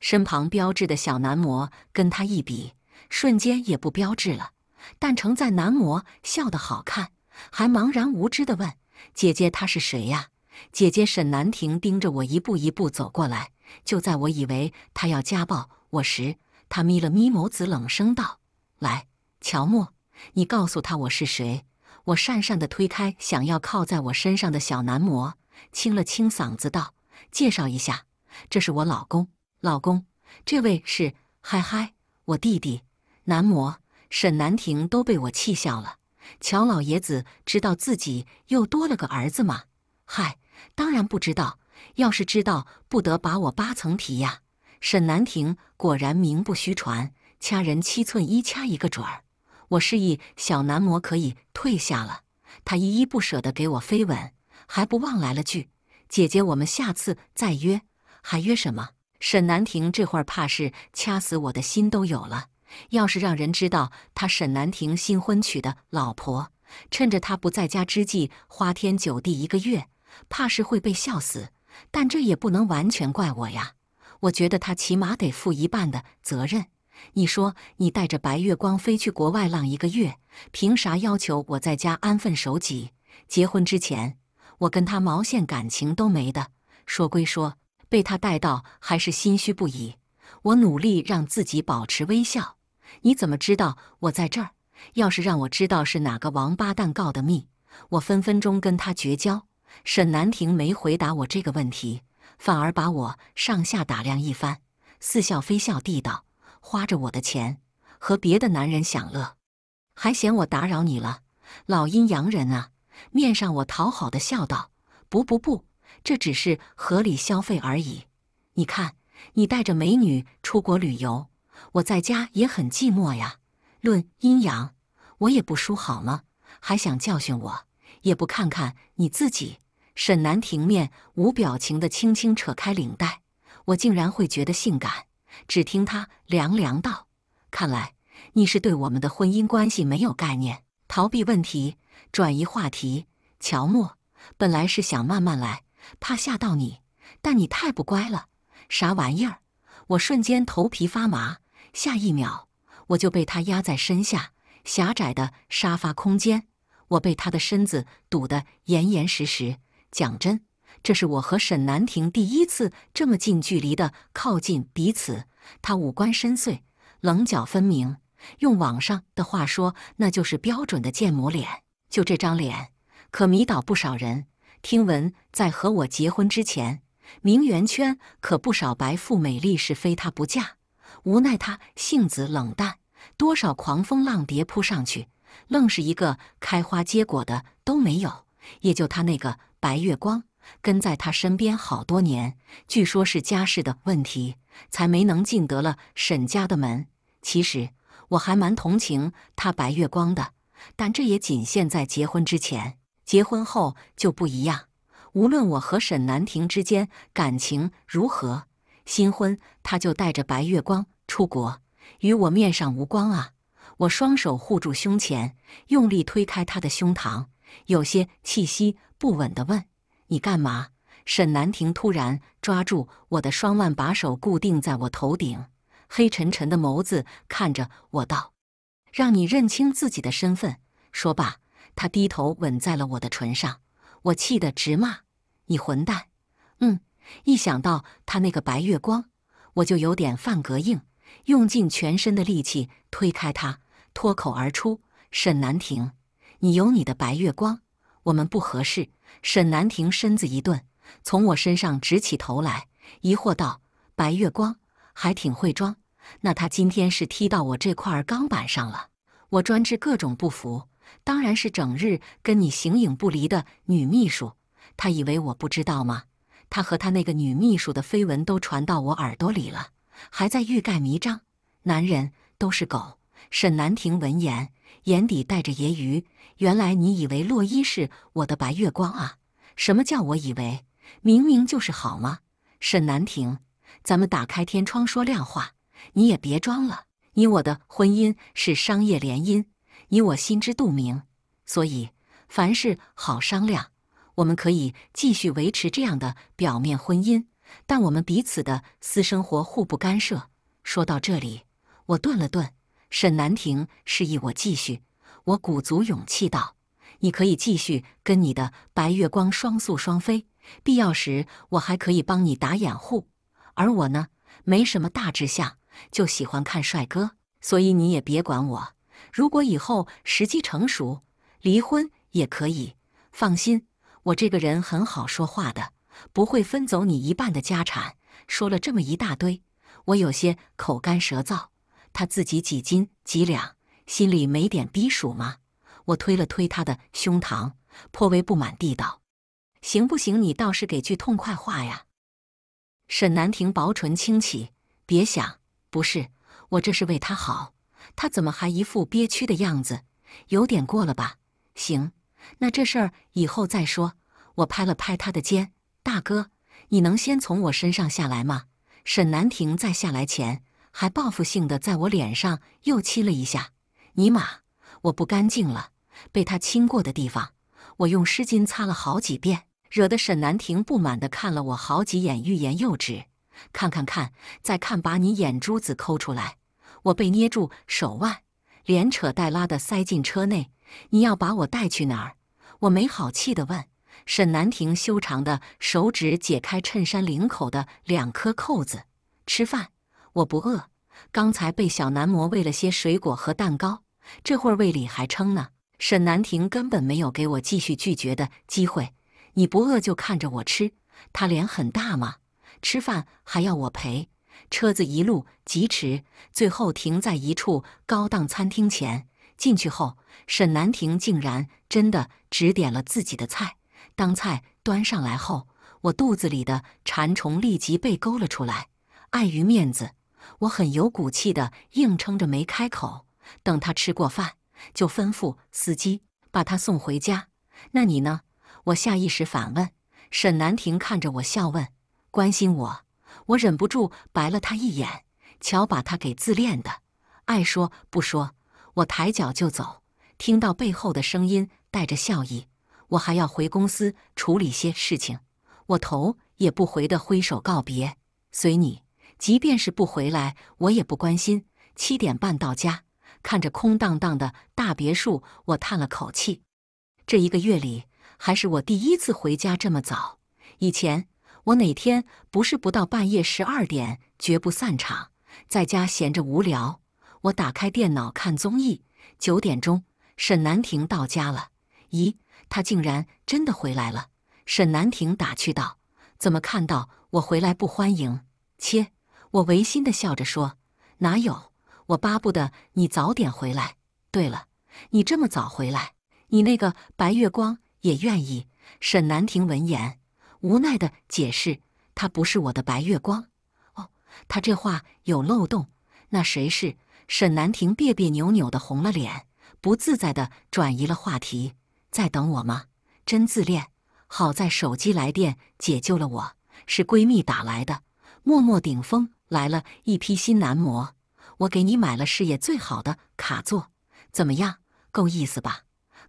A: 身旁标致的小男模跟他一比，瞬间也不标致了。但承载男模笑得好看，还茫然无知地问：“姐姐，他是谁呀？”姐姐沈南亭盯着我一步一步走过来。就在我以为他要家暴我时，他眯了眯眸子，冷声道：“来，乔莫。”你告诉他我是谁？我讪讪地推开想要靠在我身上的小男模，清了清嗓子道：“介绍一下，这是我老公。老公，这位是嗨嗨，我弟弟。男模沈南亭都被我气笑了。乔老爷子知道自己又多了个儿子吗？嗨，当然不知道。要是知道，不得把我扒层皮呀！沈南亭果然名不虚传，掐人七寸一掐一个准儿。”我示意小男模可以退下了，他依依不舍地给我飞吻，还不忘来了句：“姐姐，我们下次再约，还约什么？”沈南亭这会儿怕是掐死我的心都有了。要是让人知道他沈南亭新婚娶的老婆，趁着他不在家之际花天酒地一个月，怕是会被笑死。但这也不能完全怪我呀，我觉得他起码得负一半的责任。你说你带着白月光飞去国外浪一个月，凭啥要求我在家安分守己？结婚之前，我跟他毛线感情都没的。说归说，被他带到还是心虚不已。我努力让自己保持微笑。你怎么知道我在这儿？要是让我知道是哪个王八蛋告的密，我分分钟跟他绝交。沈南亭没回答我这个问题，反而把我上下打量一番，似笑非笑地道。花着我的钱和别的男人享乐，还嫌我打扰你了？老阴阳人啊！面上我讨好的笑道：“不不不，这只是合理消费而已。你看，你带着美女出国旅游，我在家也很寂寞呀。论阴阳，我也不输好吗？还想教训我？也不看看你自己。”沈南亭面无表情的轻轻扯开领带，我竟然会觉得性感。只听他凉凉道：“看来你是对我们的婚姻关系没有概念，逃避问题，转移话题。”乔诺本来是想慢慢来，怕吓到你，但你太不乖了，啥玩意儿？我瞬间头皮发麻，下一秒我就被他压在身下，狭窄的沙发空间，我被他的身子堵得严严实实。讲真。这是我和沈南亭第一次这么近距离的靠近彼此。他五官深邃，棱角分明，用网上的话说，那就是标准的建模脸。就这张脸，可迷倒不少人。听闻在和我结婚之前，名媛圈可不少白富美丽是非他不嫁。无奈他性子冷淡，多少狂风浪蝶扑上去，愣是一个开花结果的都没有。也就他那个白月光。跟在他身边好多年，据说是家世的问题，才没能进得了沈家的门。其实我还蛮同情他白月光的，但这也仅限在结婚之前。结婚后就不一样。无论我和沈南亭之间感情如何，新婚他就带着白月光出国，与我面上无光啊！我双手护住胸前，用力推开他的胸膛，有些气息不稳地问。你干嘛？沈南亭突然抓住我的双腕，把手固定在我头顶，黑沉沉的眸子看着我道：“让你认清自己的身份。”说罢，他低头吻在了我的唇上。我气得直骂：“你混蛋！”嗯，一想到他那个白月光，我就有点犯膈应，用尽全身的力气推开他，脱口而出：“沈南亭，你有你的白月光。”我们不合适。沈南亭身子一顿，从我身上直起头来，疑惑道：“白月光还挺会装，那他今天是踢到我这块钢板上了？我专治各种不服，当然是整日跟你形影不离的女秘书。他以为我不知道吗？他和他那个女秘书的绯闻都传到我耳朵里了，还在欲盖弥彰。男人都是狗。”沈南亭闻言，眼底带着揶揄。原来你以为洛伊是我的白月光啊？什么叫我以为？明明就是好吗？沈南亭，咱们打开天窗说亮话，你也别装了。你我的婚姻是商业联姻，你我心知肚明，所以凡事好商量。我们可以继续维持这样的表面婚姻，但我们彼此的私生活互不干涉。说到这里，我顿了顿，沈南亭示意我继续。我鼓足勇气道：“你可以继续跟你的白月光双宿双飞，必要时我还可以帮你打掩护。而我呢，没什么大志向，就喜欢看帅哥，所以你也别管我。如果以后时机成熟，离婚也可以。放心，我这个人很好说话的，不会分走你一半的家产。”说了这么一大堆，我有些口干舌燥。他自己几斤几两？心里没点逼数吗？我推了推他的胸膛，颇为不满地道：“行不行？你倒是给句痛快话呀！”沈南亭薄唇轻启：“别想，不是我这是为他好。他怎么还一副憋屈的样子？有点过了吧？行，那这事儿以后再说。”我拍了拍他的肩：“大哥，你能先从我身上下来吗？”沈南亭在下来前还报复性的在我脸上又亲了一下。尼玛，我不干净了！被他亲过的地方，我用湿巾擦了好几遍，惹得沈南亭不满地看了我好几眼，欲言又止。看看看，再看，把你眼珠子抠出来！我被捏住手腕，连扯带拉地塞进车内。你要把我带去哪儿？我没好气地问。沈南亭修长的手指解开衬衫领口的两颗扣子。吃饭，我不饿。刚才被小男模喂了些水果和蛋糕，这会儿胃里还撑呢。沈南亭根本没有给我继续拒绝的机会。你不饿就看着我吃。他脸很大吗？吃饭还要我陪？车子一路疾驰，最后停在一处高档餐厅前。进去后，沈南亭竟然真的只点了自己的菜。当菜端上来后，我肚子里的馋虫立即被勾了出来。碍于面子。我很有骨气的硬撑着没开口，等他吃过饭，就吩咐司机把他送回家。那你呢？我下意识反问。沈南亭看着我笑问：“关心我？”我忍不住白了他一眼，瞧把他给自恋的，爱说不说。我抬脚就走，听到背后的声音带着笑意，我还要回公司处理些事情。我头也不回的挥手告别，随你。即便是不回来，我也不关心。七点半到家，看着空荡荡的大别墅，我叹了口气。这一个月里，还是我第一次回家这么早。以前我哪天不是不到半夜十二点绝不散场，在家闲着无聊，我打开电脑看综艺。九点钟，沈南亭到家了。咦，他竟然真的回来了！沈南亭打趣道：“怎么看到我回来不欢迎？”切。我违心的笑着说：“哪有？我巴不得你早点回来。对了，你这么早回来，你那个白月光也愿意？”沈南亭闻言无奈的解释：“他不是我的白月光。”哦，他这话有漏洞。那谁是？沈南亭别别扭扭的红了脸，不自在的转移了话题：“在等我吗？真自恋。好在手机来电解救了我，是闺蜜打来的，默默顶风。”来了一批新男模，我给你买了视野最好的卡座，怎么样？够意思吧？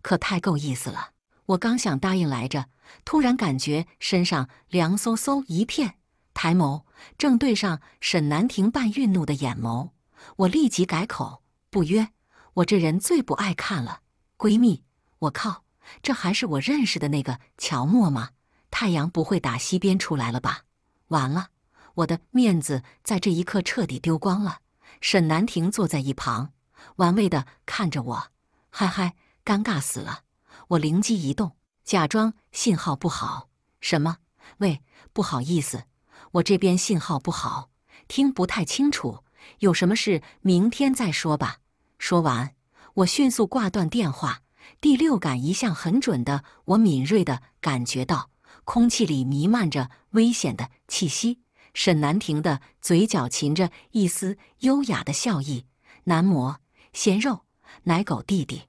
A: 可太够意思了！我刚想答应来着，突然感觉身上凉飕飕一片，抬眸正对上沈南亭半愠怒的眼眸，我立即改口不约。我这人最不爱看了，闺蜜，我靠，这还是我认识的那个乔默吗？太阳不会打西边出来了吧？完了。我的面子在这一刻彻底丢光了。沈南亭坐在一旁，玩味的看着我，嗨嗨，尴尬死了。我灵机一动，假装信号不好，什么？喂，不好意思，我这边信号不好，听不太清楚，有什么事明天再说吧。说完，我迅速挂断电话。第六感一向很准的我，敏锐的感觉到空气里弥漫着危险的气息。沈南亭的嘴角噙着一丝优雅的笑意，男模、鲜肉、奶狗弟弟，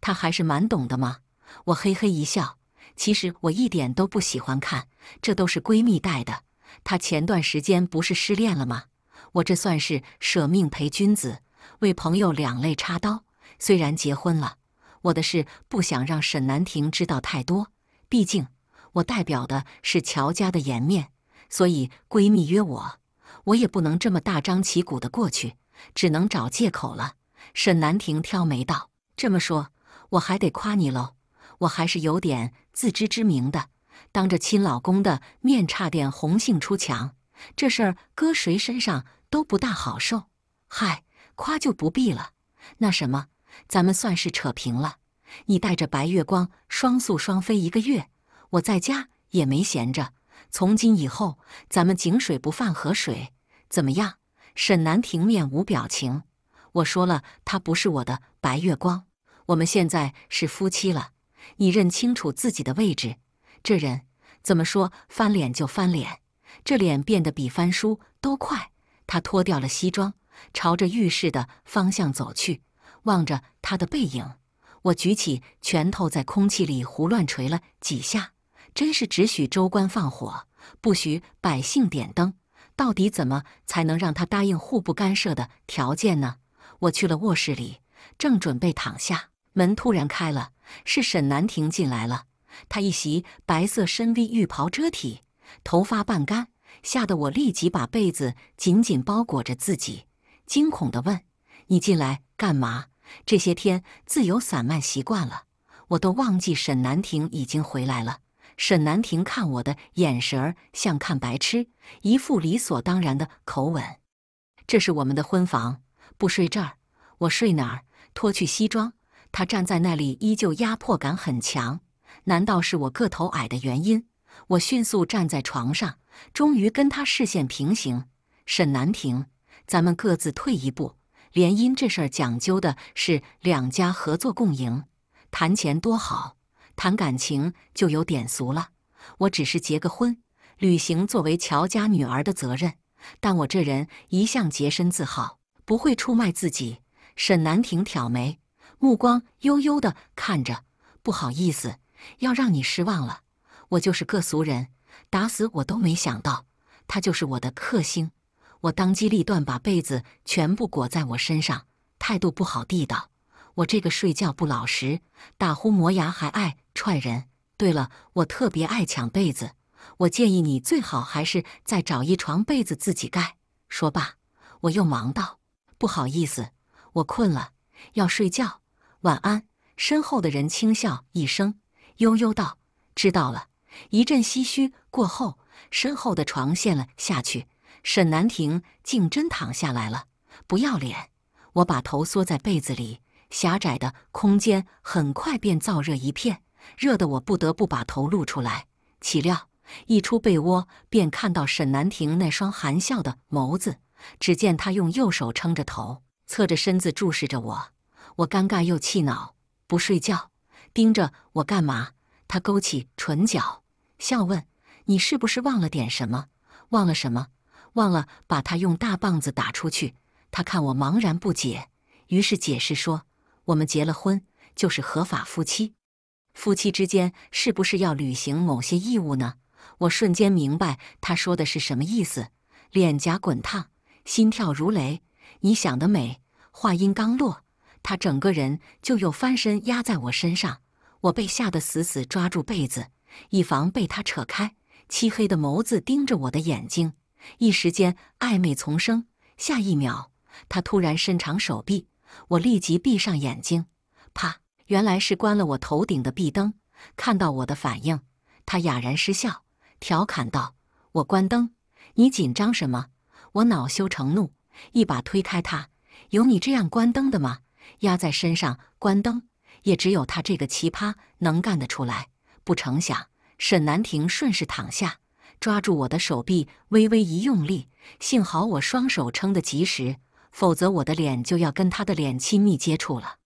A: 他还是蛮懂的嘛。我嘿嘿一笑，其实我一点都不喜欢看，这都是闺蜜带的。她前段时间不是失恋了吗？我这算是舍命陪君子，为朋友两肋插刀。虽然结婚了，我的事不想让沈南亭知道太多，毕竟我代表的是乔家的颜面。所以闺蜜约我，我也不能这么大张旗鼓的过去，只能找借口了。沈南亭挑眉道：“这么说，我还得夸你喽，我还是有点自知之明的。当着亲老公的面差点红杏出墙，这事儿搁谁身上都不大好受。嗨，夸就不必了。那什么，咱们算是扯平了。你带着白月光双宿双飞一个月，我在家也没闲着。”从今以后，咱们井水不犯河水，怎么样？沈南亭面无表情。我说了，他不是我的白月光。我们现在是夫妻了，你认清楚自己的位置。这人怎么说翻脸就翻脸，这脸变得比翻书都快。他脱掉了西装，朝着浴室的方向走去。望着他的背影，我举起拳头在空气里胡乱捶了几下。真是只许州官放火，不许百姓点灯。到底怎么才能让他答应互不干涉的条件呢？我去了卧室里，正准备躺下，门突然开了，是沈南亭进来了。他一袭白色深 V 浴袍遮体，头发半干，吓得我立即把被子紧紧包裹着自己，惊恐地问：“你进来干嘛？”这些天自由散漫习惯了，我都忘记沈南亭已经回来了。沈南亭看我的眼神儿像看白痴，一副理所当然的口吻。这是我们的婚房，不睡这儿，我睡哪儿？脱去西装，他站在那里依旧压迫感很强。难道是我个头矮的原因？我迅速站在床上，终于跟他视线平行。沈南亭，咱们各自退一步，联姻这事儿讲究的是两家合作共赢，谈钱多好。谈感情就有点俗了，我只是结个婚，履行作为乔家女儿的责任。但我这人一向洁身自好，不会出卖自己。沈南亭挑眉，目光幽幽地看着，不好意思，要让你失望了。我就是个俗人，打死我都没想到，他就是我的克星。我当机立断，把被子全部裹在我身上，态度不好地道。我这个睡觉不老实，打呼磨牙，还爱踹人。对了，我特别爱抢被子。我建议你最好还是再找一床被子自己盖。说罢，我又忙道：“不好意思，我困了，要睡觉。晚安。”身后的人轻笑一声，悠悠道：“知道了。”一阵唏嘘过后，身后的床陷了下去。沈南亭竟真躺下来了。不要脸！我把头缩在被子里。狭窄的空间很快便燥热一片，热得我不得不把头露出来。岂料一出被窝，便看到沈南亭那双含笑的眸子。只见他用右手撑着头，侧着身子注视着我。我尴尬又气恼，不睡觉，盯着我干嘛？他勾起唇角，笑问：“你是不是忘了点什么？忘了什么？忘了把他用大棒子打出去？”他看我茫然不解，于是解释说。我们结了婚，就是合法夫妻。夫妻之间是不是要履行某些义务呢？我瞬间明白他说的是什么意思，脸颊滚烫，心跳如雷。你想得美！话音刚落，他整个人就又翻身压在我身上，我被吓得死死抓住被子，以防被他扯开。漆黑的眸子盯着我的眼睛，一时间暧昧丛生。下一秒，他突然伸长手臂。我立即闭上眼睛，啪！原来是关了我头顶的壁灯。看到我的反应，他哑然失笑，调侃道：“我关灯，你紧张什么？”我恼羞成怒，一把推开他：“有你这样关灯的吗？压在身上关灯，也只有他这个奇葩能干得出来。”不成想，沈南亭顺势躺下，抓住我的手臂，微微一用力，幸好我双手撑得及时。否则，我的脸就要跟他的脸亲密接触了。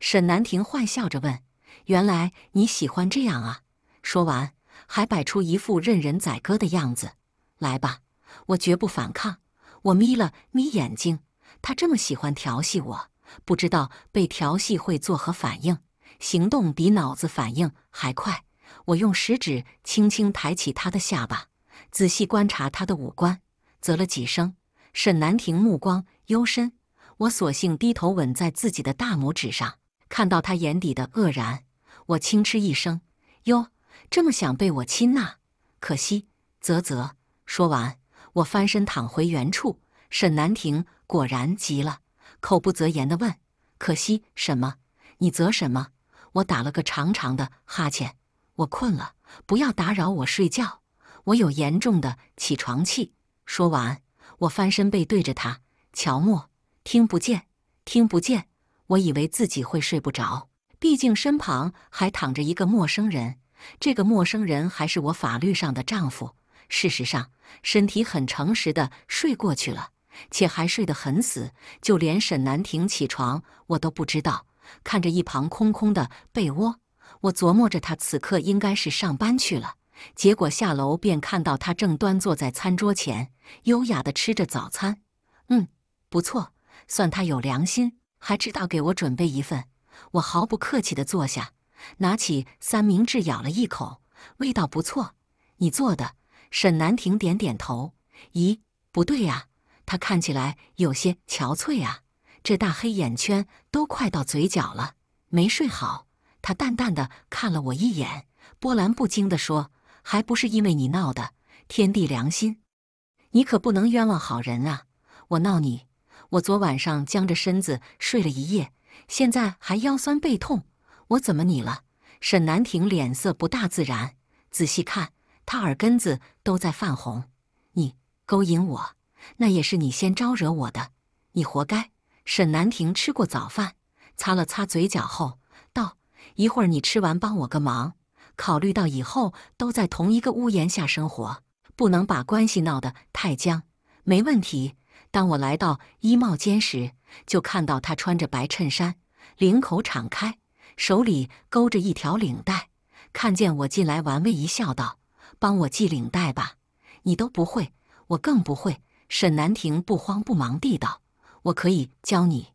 A: 沈南亭坏笑着问：“原来你喜欢这样啊？”说完，还摆出一副任人宰割的样子。“来吧，我绝不反抗。”我眯了眯眼睛，他这么喜欢调戏我，不知道被调戏会作何反应，行动比脑子反应还快。我用食指轻轻抬起他的下巴，仔细观察他的五官，啧了几声。沈南亭目光幽深，我索性低头吻在自己的大拇指上，看到他眼底的愕然，我轻嗤一声：“哟，这么想被我亲呐？可惜，啧啧。”说完，我翻身躺回原处。沈南亭果然急了，口不择言地问：“可惜什么？你啧什么？”我打了个长长的哈欠，我困了，不要打扰我睡觉，我有严重的起床气。说完。我翻身背对着他，乔木，听不见，听不见。我以为自己会睡不着，毕竟身旁还躺着一个陌生人，这个陌生人还是我法律上的丈夫。事实上，身体很诚实的睡过去了，且还睡得很死，就连沈南亭起床，我都不知道。看着一旁空空的被窝，我琢磨着他此刻应该是上班去了。结果下楼便看到他正端坐在餐桌前，优雅的吃着早餐。嗯，不错，算他有良心，还知道给我准备一份。我毫不客气的坐下，拿起三明治咬了一口，味道不错。你做的？沈南亭点点头。咦，不对呀，他看起来有些憔悴啊，这大黑眼圈都快到嘴角了，没睡好。他淡淡的看了我一眼，波澜不惊的说。还不是因为你闹的，天地良心，你可不能冤枉好人啊！我闹你，我昨晚上僵着身子睡了一夜，现在还腰酸背痛，我怎么你了？沈南亭脸色不大自然，仔细看，他耳根子都在泛红。你勾引我，那也是你先招惹我的，你活该。沈南亭吃过早饭，擦了擦嘴角后道：“一会儿你吃完帮我个忙。”考虑到以后都在同一个屋檐下生活，不能把关系闹得太僵。没问题。当我来到衣帽间时，就看到他穿着白衬衫，领口敞开，手里勾着一条领带。看见我进来，玩味一笑道：“帮我系领带吧，你都不会，我更不会。”沈南亭不慌不忙地道：“我可以教你。”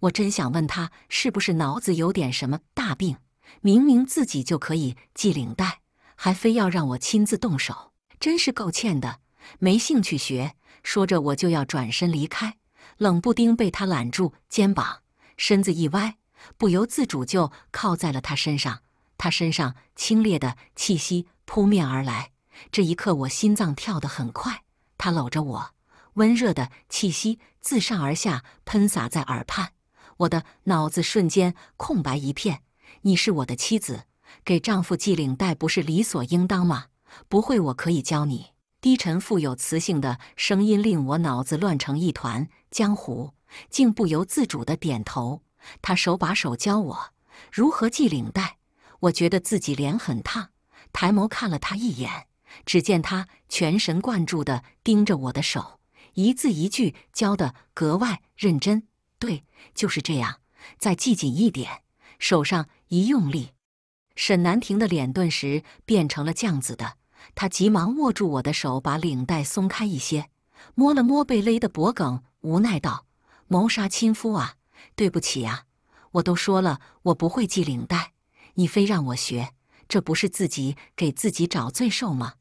A: 我真想问他是不是脑子有点什么大病。明明自己就可以系领带，还非要让我亲自动手，真是够欠的。没兴趣学，说着我就要转身离开，冷不丁被他揽住肩膀，身子一歪，不由自主就靠在了他身上。他身上清冽的气息扑面而来，这一刻我心脏跳得很快。他搂着我，温热的气息自上而下喷洒在耳畔，我的脑子瞬间空白一片。你是我的妻子，给丈夫系领带不是理所应当吗？不会，我可以教你。低沉、富有磁性的声音令我脑子乱成一团，江湖竟不由自主地点头。他手把手教我如何系领带，我觉得自己脸很烫，抬眸看了他一眼，只见他全神贯注地盯着我的手，一字一句教得格外认真。对，就是这样，再系紧一点。手上一用力，沈南亭的脸顿时变成了酱紫的。他急忙握住我的手，把领带松开一些，摸了摸被勒的脖梗，无奈道：“谋杀亲夫啊！对不起啊！我都说了我不会系领带，你非让我学，这不是自己给自己找罪受吗？”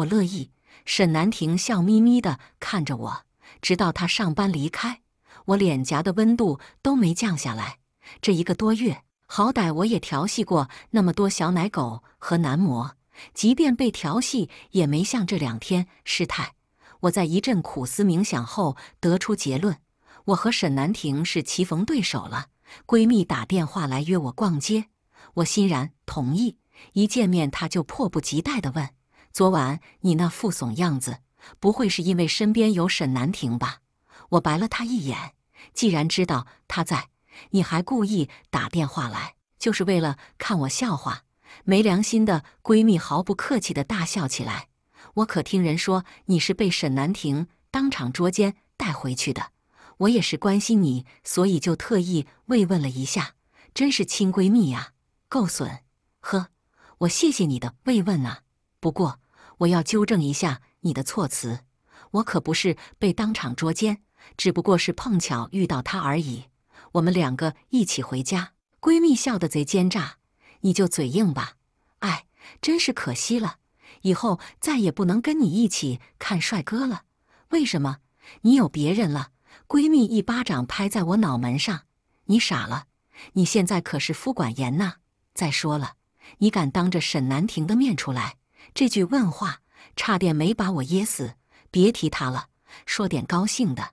A: 我乐意。沈南亭笑眯眯的看着我，直到他上班离开，我脸颊的温度都没降下来。这一个多月。好歹我也调戏过那么多小奶狗和男模，即便被调戏也没像这两天失态。我在一阵苦思冥想后得出结论：我和沈南亭是棋逢对手了。闺蜜打电话来约我逛街，我欣然同意。一见面，她就迫不及待地问：“昨晚你那副怂样子，不会是因为身边有沈南亭吧？”我白了她一眼。既然知道她在。你还故意打电话来，就是为了看我笑话？没良心的闺蜜毫不客气地大笑起来。我可听人说你是被沈南亭当场捉奸带回去的。我也是关心你，所以就特意慰问了一下。真是亲闺蜜呀，够损！呵，我谢谢你的慰问啊。不过我要纠正一下你的措辞，我可不是被当场捉奸，只不过是碰巧遇到他而已。我们两个一起回家。闺蜜笑得贼奸诈，你就嘴硬吧。哎，真是可惜了，以后再也不能跟你一起看帅哥了。为什么？你有别人了？闺蜜一巴掌拍在我脑门上。你傻了？你现在可是夫管严呐。再说了，你敢当着沈南亭的面出来？这句问话差点没把我噎死。别提他了，说点高兴的。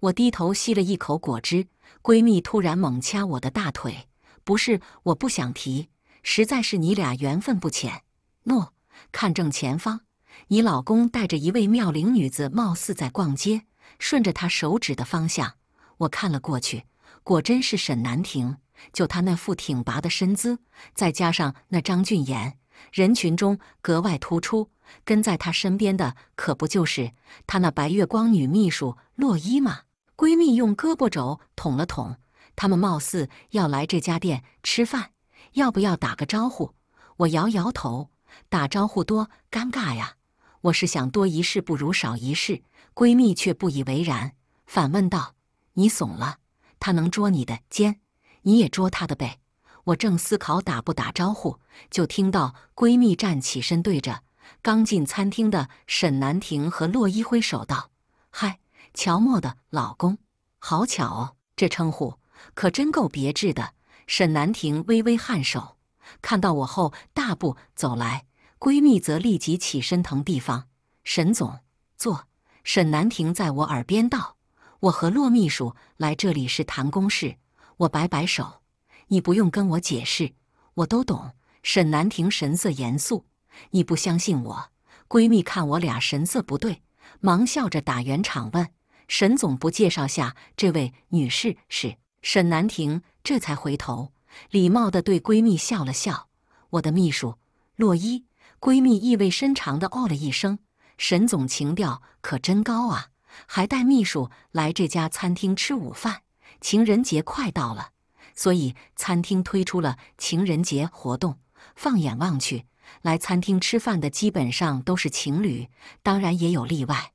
A: 我低头吸了一口果汁。闺蜜突然猛掐我的大腿，不是我不想提，实在是你俩缘分不浅。诺，看正前方，你老公带着一位妙龄女子，貌似在逛街。顺着他手指的方向，我看了过去，果真是沈南亭。就他那副挺拔的身姿，再加上那张俊颜，人群中格外突出。跟在他身边的可不就是他那白月光女秘书洛伊吗？闺蜜用胳膊肘捅了捅，他们貌似要来这家店吃饭，要不要打个招呼？我摇摇头，打招呼多尴尬呀！我是想多一事不如少一事。闺蜜却不以为然，反问道：“你怂了？他能捉你的肩，你也捉他的背。”我正思考打不打招呼，就听到闺蜜站起身，对着刚进餐厅的沈南亭和洛一挥手道：“嗨。”乔默的老公，好巧哦！这称呼可真够别致的。沈南亭微微颔首，看到我后大步走来，闺蜜则立即起身腾地方。沈总，坐。沈南亭在我耳边道：“我和骆秘书来这里是谈公事。”我摆摆手：“你不用跟我解释，我都懂。”沈南亭神色严肃：“你不相信我？”闺蜜看我俩神色不对，忙笑着打圆场问。沈总不介绍下这位女士是沈南亭，这才回头礼貌地对闺蜜笑了笑。我的秘书洛伊，闺蜜意味深长地哦了一声。沈总情调可真高啊，还带秘书来这家餐厅吃午饭。情人节快到了，所以餐厅推出了情人节活动。放眼望去，来餐厅吃饭的基本上都是情侣，当然也有例外。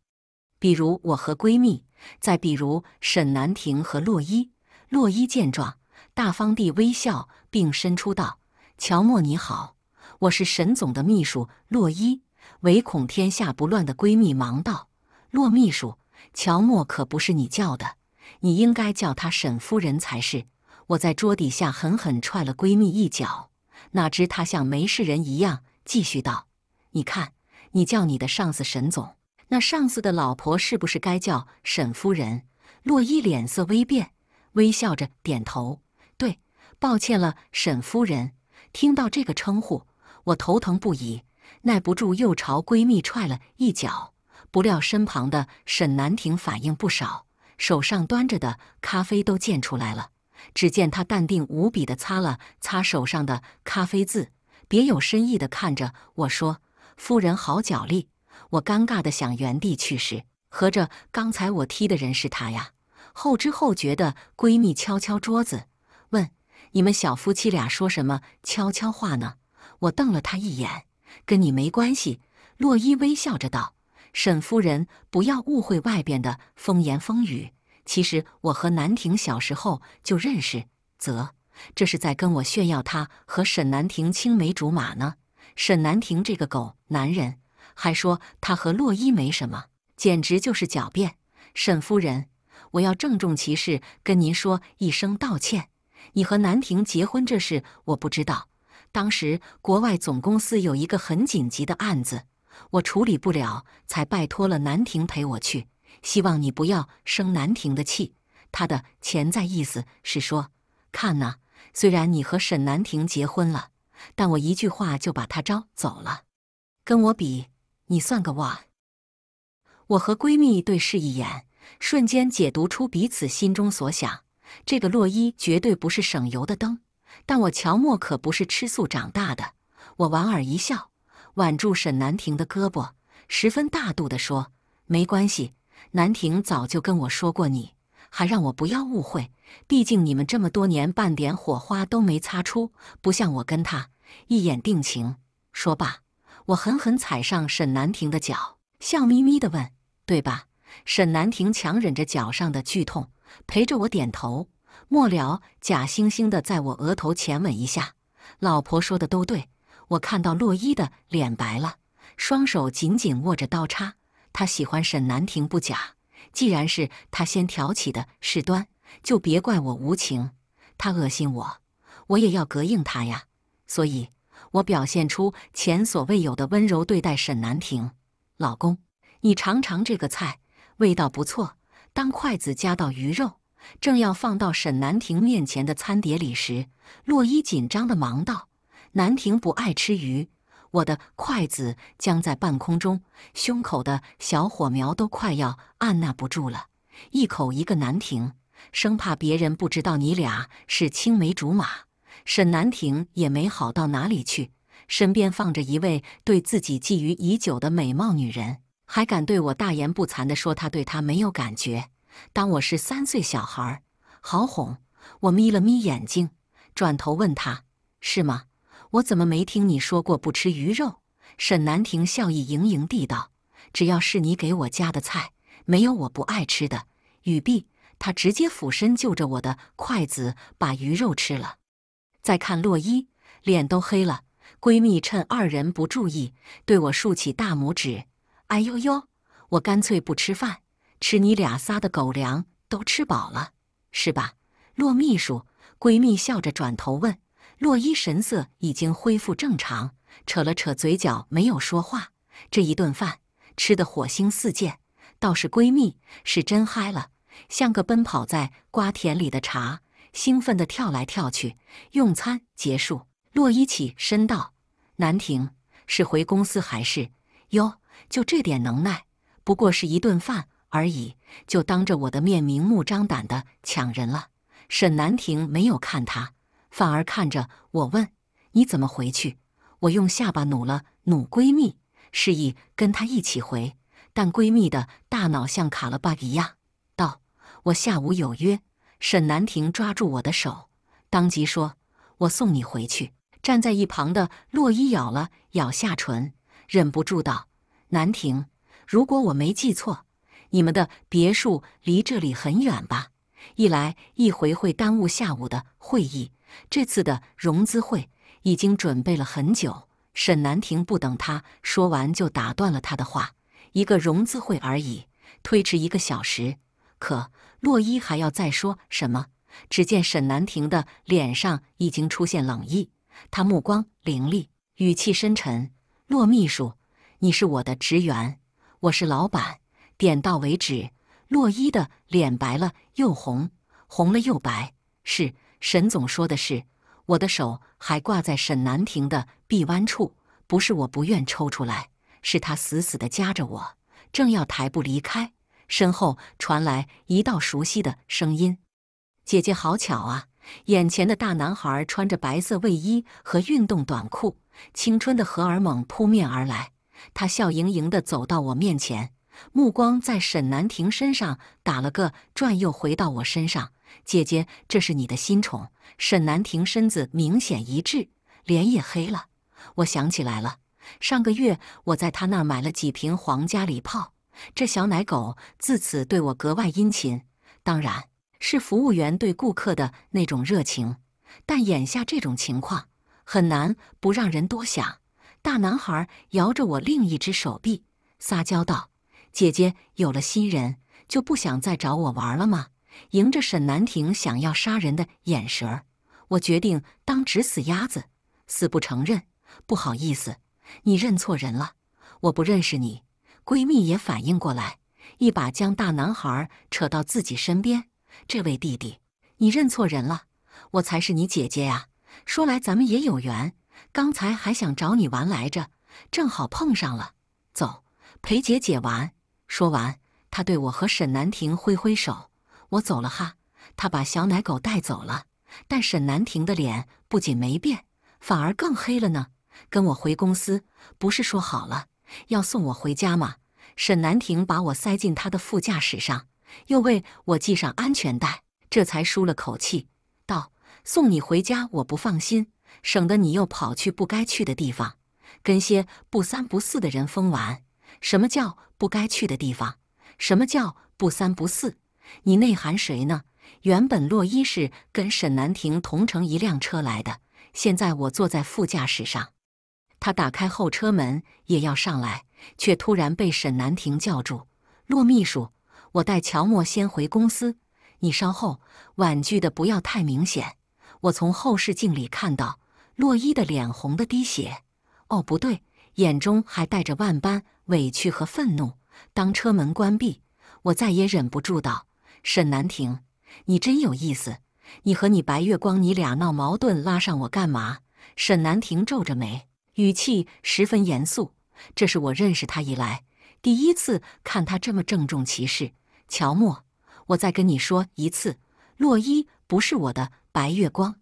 A: 比如我和闺蜜，再比如沈南亭和洛伊。洛伊见状，大方地微笑，并伸出道：“乔莫你好，我是沈总的秘书洛伊。”唯恐天下不乱的闺蜜忙道：“洛秘书，乔莫可不是你叫的，你应该叫他沈夫人才是。”我在桌底下狠狠踹了闺蜜一脚，哪知她像没事人一样，继续道：“你看，你叫你的上司沈总。”那上司的老婆是不是该叫沈夫人？洛伊脸色微变，微笑着点头。对，抱歉了，沈夫人。听到这个称呼，我头疼不已，耐不住又朝闺蜜踹了一脚。不料身旁的沈南亭反应不少，手上端着的咖啡都溅出来了。只见他淡定无比地擦了擦手上的咖啡渍，别有深意地看着我说：“夫人好脚力。”我尴尬的想原地去世，合着刚才我踢的人是他呀？后知后觉的闺蜜敲敲桌子，问：“你们小夫妻俩说什么悄悄话呢？”我瞪了他一眼，跟你没关系。洛伊微笑着道：“沈夫人，不要误会外边的风言风语，其实我和南亭小时候就认识。”啧，这是在跟我炫耀他和沈南亭青梅竹马呢？沈南亭这个狗男人！还说他和洛伊没什么，简直就是狡辩。沈夫人，我要郑重其事跟您说一声道歉。你和南亭结婚这事我不知道，当时国外总公司有一个很紧急的案子，我处理不了，才拜托了南亭陪我去。希望你不要生南亭的气。他的潜在意思是说，看呐，虽然你和沈南亭结婚了，但我一句话就把他招走了，跟我比。你算个哇！我和闺蜜对视一眼，瞬间解读出彼此心中所想。这个洛伊绝对不是省油的灯，但我乔莫可不是吃素长大的。我莞尔一笑，挽住沈南亭的胳膊，十分大度地说：“没关系，南亭早就跟我说过你，还让我不要误会。毕竟你们这么多年半点火花都没擦出，不像我跟他一眼定情。”说罢。我狠狠踩上沈南亭的脚，笑眯眯地问：“对吧？”沈南亭强忍着脚上的剧痛，陪着我点头。末了，假惺惺地在我额头浅吻一下。“老婆说的都对。”我看到洛伊的脸白了，双手紧紧握着刀叉。他喜欢沈南亭不假，既然是他先挑起的事端，就别怪我无情。他恶心我，我也要膈应他呀。所以。我表现出前所未有的温柔对待沈南亭，老公，你尝尝这个菜，味道不错。当筷子夹到鱼肉，正要放到沈南亭面前的餐碟里时，洛伊紧张的忙道：“南亭不爱吃鱼。”我的筷子僵在半空中，胸口的小火苗都快要按捺不住了，一口一个南亭，生怕别人不知道你俩是青梅竹马。沈南亭也没好到哪里去，身边放着一位对自己觊觎已久的美貌女人，还敢对我大言不惭地说他对她没有感觉，当我是三岁小孩好哄？我眯了眯眼睛，转头问他是吗？我怎么没听你说过不吃鱼肉？沈南亭笑意盈盈地道：“只要是你给我夹的菜，没有我不爱吃的。”语毕，他直接俯身就着我的筷子把鱼肉吃了。再看洛伊，脸都黑了。闺蜜趁二人不注意，对我竖起大拇指：“哎呦呦！”我干脆不吃饭，吃你俩仨的狗粮，都吃饱了，是吧？洛秘书，闺蜜笑着转头问。洛伊神色已经恢复正常，扯了扯嘴角，没有说话。这一顿饭吃的火星四溅，倒是闺蜜是真嗨了，像个奔跑在瓜田里的茶。兴奋地跳来跳去。用餐结束，洛伊起身道：“南亭，是回公司还是？”“哟，就这点能耐，不过是一顿饭而已，就当着我的面明目张胆的抢人了。”沈南亭没有看他，反而看着我问：“你怎么回去？”我用下巴努了努闺蜜，示意跟她一起回，但闺蜜的大脑像卡了 bug 一样，道：“我下午有约。”沈南亭抓住我的手，当即说：“我送你回去。”站在一旁的洛伊咬了咬下唇，忍不住道：“南亭，如果我没记错，你们的别墅离这里很远吧？一来一回会耽误下午的会议。这次的融资会已经准备了很久。”沈南亭不等他说完，就打断了他的话：“一个融资会而已，推迟一个小时，可……”洛伊还要再说什么？只见沈南亭的脸上已经出现冷意，他目光凌厉，语气深沉：“洛秘书，你是我的职员，我是老板，点到为止。”洛伊的脸白了又红，红了又白。是沈总说的是，我的手还挂在沈南亭的臂弯处，不是我不愿抽出来，是他死死地夹着我，正要抬步离开。身后传来一道熟悉的声音：“姐姐，好巧啊！”眼前的大男孩穿着白色卫衣和运动短裤，青春的荷尔蒙扑面而来。他笑盈盈的走到我面前，目光在沈南亭身上打了个转，又回到我身上。“姐姐，这是你的新宠。”沈南亭身子明显一滞，脸也黑了。我想起来了，上个月我在他那儿买了几瓶皇家礼炮。这小奶狗自此对我格外殷勤，当然是服务员对顾客的那种热情。但眼下这种情况很难不让人多想。大男孩摇着我另一只手臂，撒娇道：“姐姐有了新人，就不想再找我玩了吗？”迎着沈南亭想要杀人的眼神儿，我决定当只死鸭子，死不承认。不好意思，你认错人了，我不认识你。闺蜜也反应过来，一把将大男孩扯到自己身边。这位弟弟，你认错人了，我才是你姐姐呀！说来咱们也有缘，刚才还想找你玩来着，正好碰上了。走，陪姐姐玩。说完，她对我和沈南亭挥挥手，我走了哈。她把小奶狗带走了，但沈南亭的脸不仅没变，反而更黑了呢。跟我回公司，不是说好了？要送我回家吗？沈南亭把我塞进他的副驾驶上，又为我系上安全带，这才舒了口气，道：“送你回家，我不放心，省得你又跑去不该去的地方，跟些不三不四的人疯玩。”“什么叫不该去的地方？什么叫不三不四？你内涵谁呢？”原本洛伊是跟沈南亭同乘一辆车来的，现在我坐在副驾驶上。他打开后车门，也要上来，却突然被沈南亭叫住：“洛秘书，我带乔墨先回公司，你稍后。”婉拒的不要太明显。我从后视镜里看到洛伊的脸红的滴血，哦，不对，眼中还带着万般委屈和愤怒。当车门关闭，我再也忍不住道：“沈南亭，你真有意思！你和你白月光你俩闹矛盾，拉上我干嘛？”沈南亭皱着眉。语气十分严肃，这是我认识他以来第一次看他这么郑重其事。乔莫，我再跟你说一次，洛伊不是我的白月光，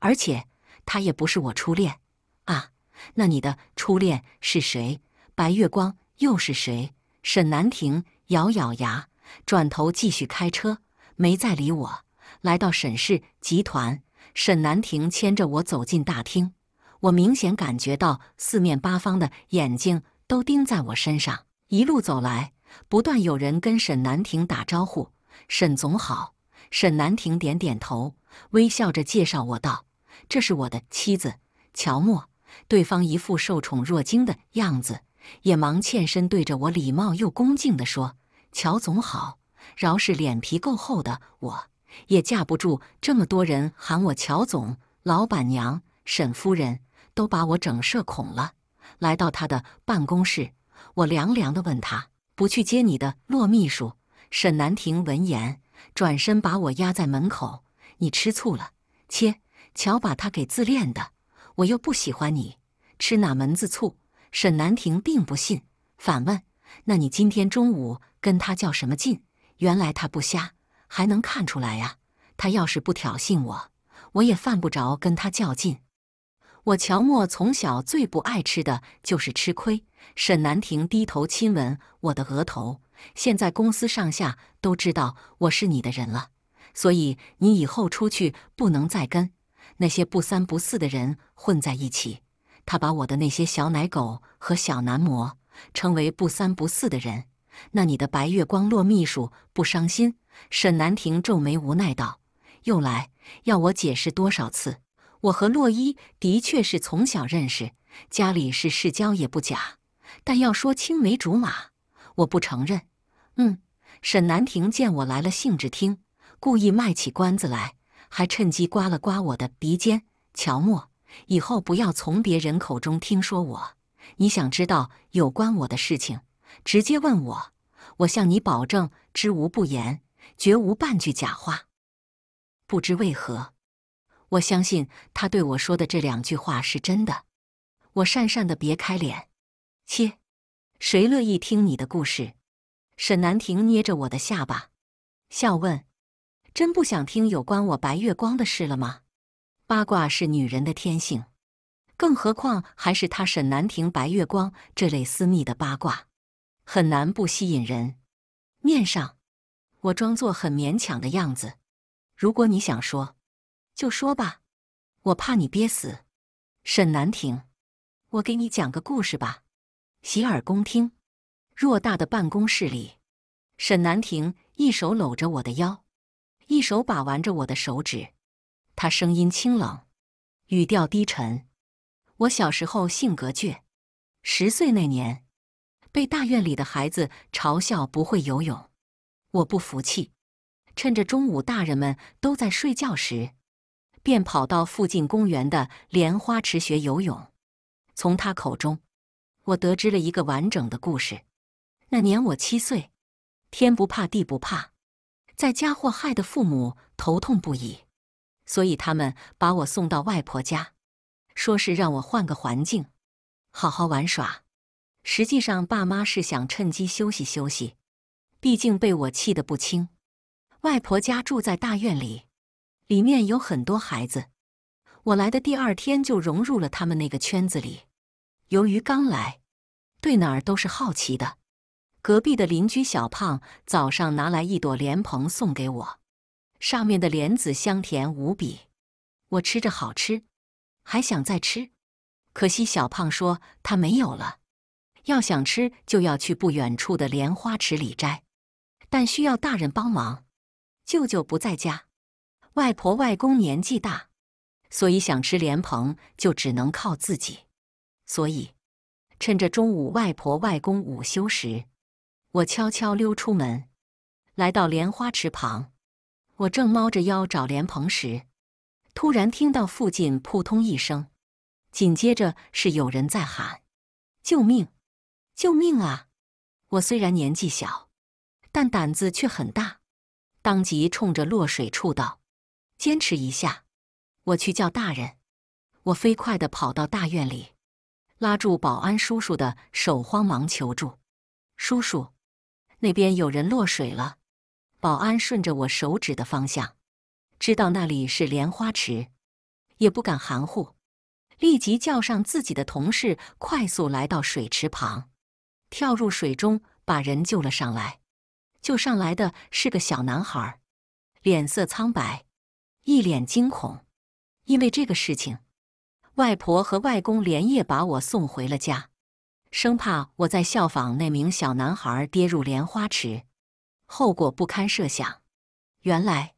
A: 而且他也不是我初恋。啊，那你的初恋是谁？白月光又是谁？沈南亭咬咬牙，转头继续开车，没再理我。来到沈氏集团，沈南亭牵着我走进大厅。我明显感觉到四面八方的眼睛都盯在我身上。一路走来，不断有人跟沈南亭打招呼：“沈总好。”沈南亭点点头，微笑着介绍我道：“这是我的妻子乔默。”对方一副受宠若惊的样子，也忙欠身对着我礼貌又恭敬地说：“乔总好。”饶是脸皮够厚的我，也架不住这么多人喊我乔总、老板娘、沈夫人。都把我整社恐了。来到他的办公室，我凉凉的问他：“不去接你的骆秘书？”沈南亭闻言转身把我压在门口：“你吃醋了？切，瞧把他给自恋的！我又不喜欢你，吃哪门子醋？”沈南亭并不信，反问：“那你今天中午跟他较什么劲？”原来他不瞎，还能看出来呀。他要是不挑衅我，我也犯不着跟他较劲。我乔墨从小最不爱吃的就是吃亏。沈南亭低头亲吻我的额头。现在公司上下都知道我是你的人了，所以你以后出去不能再跟那些不三不四的人混在一起。他把我的那些小奶狗和小男模称为不三不四的人。那你的白月光洛秘书不伤心？沈南亭皱眉无奈道：“又来，要我解释多少次？”我和洛伊的确是从小认识，家里是世交也不假，但要说青梅竹马，我不承认。嗯，沈南亭见我来了兴致，听，故意卖起关子来，还趁机刮了刮我的鼻尖。乔墨，以后不要从别人口中听说我，你想知道有关我的事情，直接问我，我向你保证，知无不言，绝无半句假话。不知为何。我相信他对我说的这两句话是真的。我讪讪的别开脸。切，谁乐意听你的故事？沈南亭捏着我的下巴，笑问：“真不想听有关我白月光的事了吗？”八卦是女人的天性，更何况还是他沈南亭白月光这类私密的八卦，很难不吸引人。面上，我装作很勉强的样子。如果你想说。就说吧，我怕你憋死。沈南亭，我给你讲个故事吧，洗耳恭听。偌大的办公室里，沈南亭一手搂着我的腰，一手把玩着我的手指。他声音清冷，语调低沉。我小时候性格倔，十岁那年被大院里的孩子嘲笑不会游泳，我不服气，趁着中午大人们都在睡觉时。便跑到附近公园的莲花池学游泳。从他口中，我得知了一个完整的故事。那年我七岁，天不怕地不怕，在家祸害的父母头痛不已，所以他们把我送到外婆家，说是让我换个环境，好好玩耍。实际上，爸妈是想趁机休息休息，毕竟被我气得不轻。外婆家住在大院里。里面有很多孩子，我来的第二天就融入了他们那个圈子里。由于刚来，对哪儿都是好奇的。隔壁的邻居小胖早上拿来一朵莲蓬送给我，上面的莲子香甜无比，我吃着好吃，还想再吃，可惜小胖说他没有了。要想吃就要去不远处的莲花池里摘，但需要大人帮忙。舅舅不在家。外婆外公年纪大，所以想吃莲蓬就只能靠自己。所以，趁着中午外婆外公午休时，我悄悄溜出门，来到莲花池旁。我正猫着腰找莲蓬时，突然听到附近扑通一声，紧接着是有人在喊：“救命！救命啊！”我虽然年纪小，但胆子却很大，当即冲着落水处道。坚持一下，我去叫大人。我飞快的跑到大院里，拉住保安叔叔的手，慌忙求助：“叔叔，那边有人落水了！”保安顺着我手指的方向，知道那里是莲花池，也不敢含糊，立即叫上自己的同事，快速来到水池旁，跳入水中，把人救了上来。救上来的是个小男孩，脸色苍白。一脸惊恐，因为这个事情，外婆和外公连夜把我送回了家，生怕我在效仿那名小男孩跌入莲花池，后果不堪设想。原来，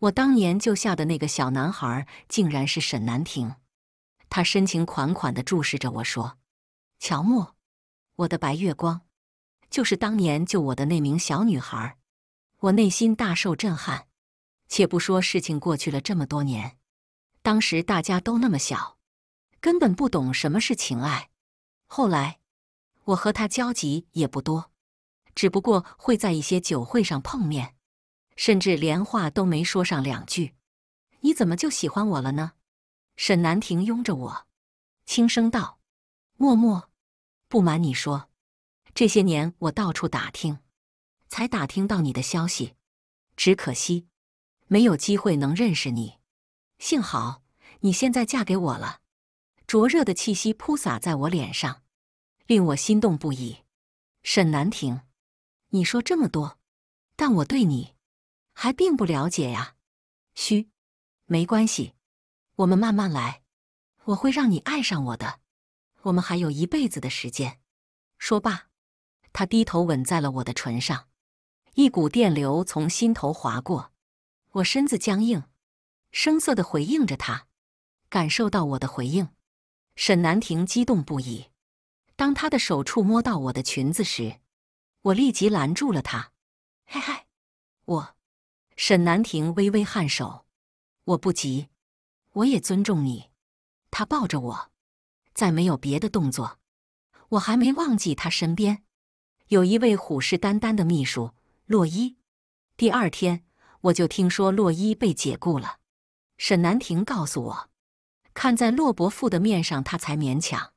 A: 我当年救下的那个小男孩，竟然是沈南亭。他深情款款的注视着我说：“乔木，我的白月光，就是当年救我的那名小女孩。”我内心大受震撼。且不说事情过去了这么多年，当时大家都那么小，根本不懂什么是情爱。后来我和他交集也不多，只不过会在一些酒会上碰面，甚至连话都没说上两句。你怎么就喜欢我了呢？沈南亭拥着我，轻声道：“默默，不瞒你说，这些年我到处打听，才打听到你的消息，只可惜。”没有机会能认识你，幸好你现在嫁给我了。灼热的气息扑洒在我脸上，令我心动不已。沈南亭，你说这么多，但我对你还并不了解呀。嘘，没关系，我们慢慢来，我会让你爱上我的。我们还有一辈子的时间。说罢，他低头吻在了我的唇上，一股电流从心头划过。我身子僵硬，声色的回应着他。感受到我的回应，沈南亭激动不已。当他的手触摸到我的裙子时，我立即拦住了他。嘿嘿，我。沈南亭微微颔首，我不急，我也尊重你。他抱着我，再没有别的动作。我还没忘记，他身边有一位虎视眈眈的秘书洛伊。第二天。我就听说洛伊被解雇了，沈南亭告诉我，看在洛伯父的面上，他才勉强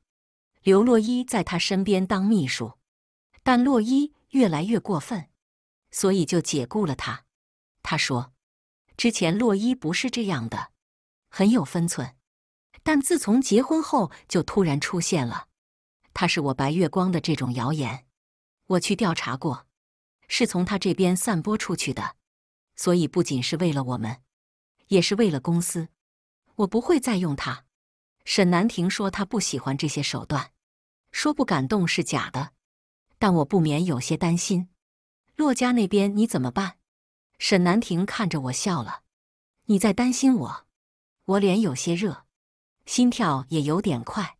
A: 留洛伊在他身边当秘书，但洛伊越来越过分，所以就解雇了他。他说，之前洛伊不是这样的，很有分寸，但自从结婚后就突然出现了他是我白月光的这种谣言，我去调查过，是从他这边散播出去的。所以，不仅是为了我们，也是为了公司。我不会再用它。沈南亭说他不喜欢这些手段，说不感动是假的，但我不免有些担心。洛家那边你怎么办？沈南亭看着我笑了。你在担心我？我脸有些热，心跳也有点快，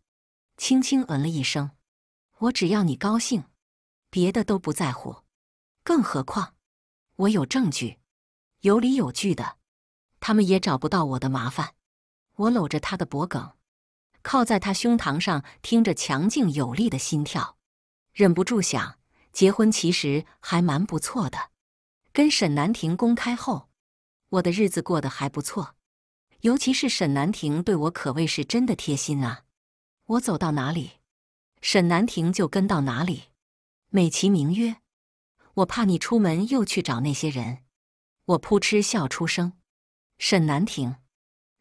A: 轻轻嗯了一声。我只要你高兴，别的都不在乎。更何况，我有证据。有理有据的，他们也找不到我的麻烦。我搂着他的脖颈，靠在他胸膛上，听着强劲有力的心跳，忍不住想：结婚其实还蛮不错的。跟沈南亭公开后，我的日子过得还不错。尤其是沈南亭对我可谓是真的贴心啊！我走到哪里，沈南亭就跟到哪里，美其名曰“我怕你出门又去找那些人”。我扑哧笑出声，沈南亭，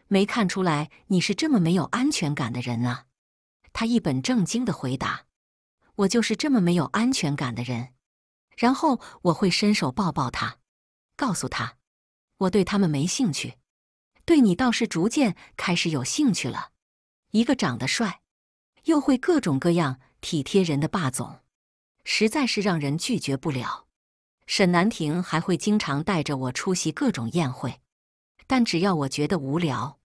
A: 没看出来你是这么没有安全感的人啊！他一本正经的回答：“我就是这么没有安全感的人。”然后我会伸手抱抱他，告诉他：“我对他们没兴趣，对你倒是逐渐开始有兴趣了。一个长得帅，又会各种各样体贴人的霸总，实在是让人拒绝不了。”沈南亭还会经常带着我出席各种宴会，但只要我觉得无聊，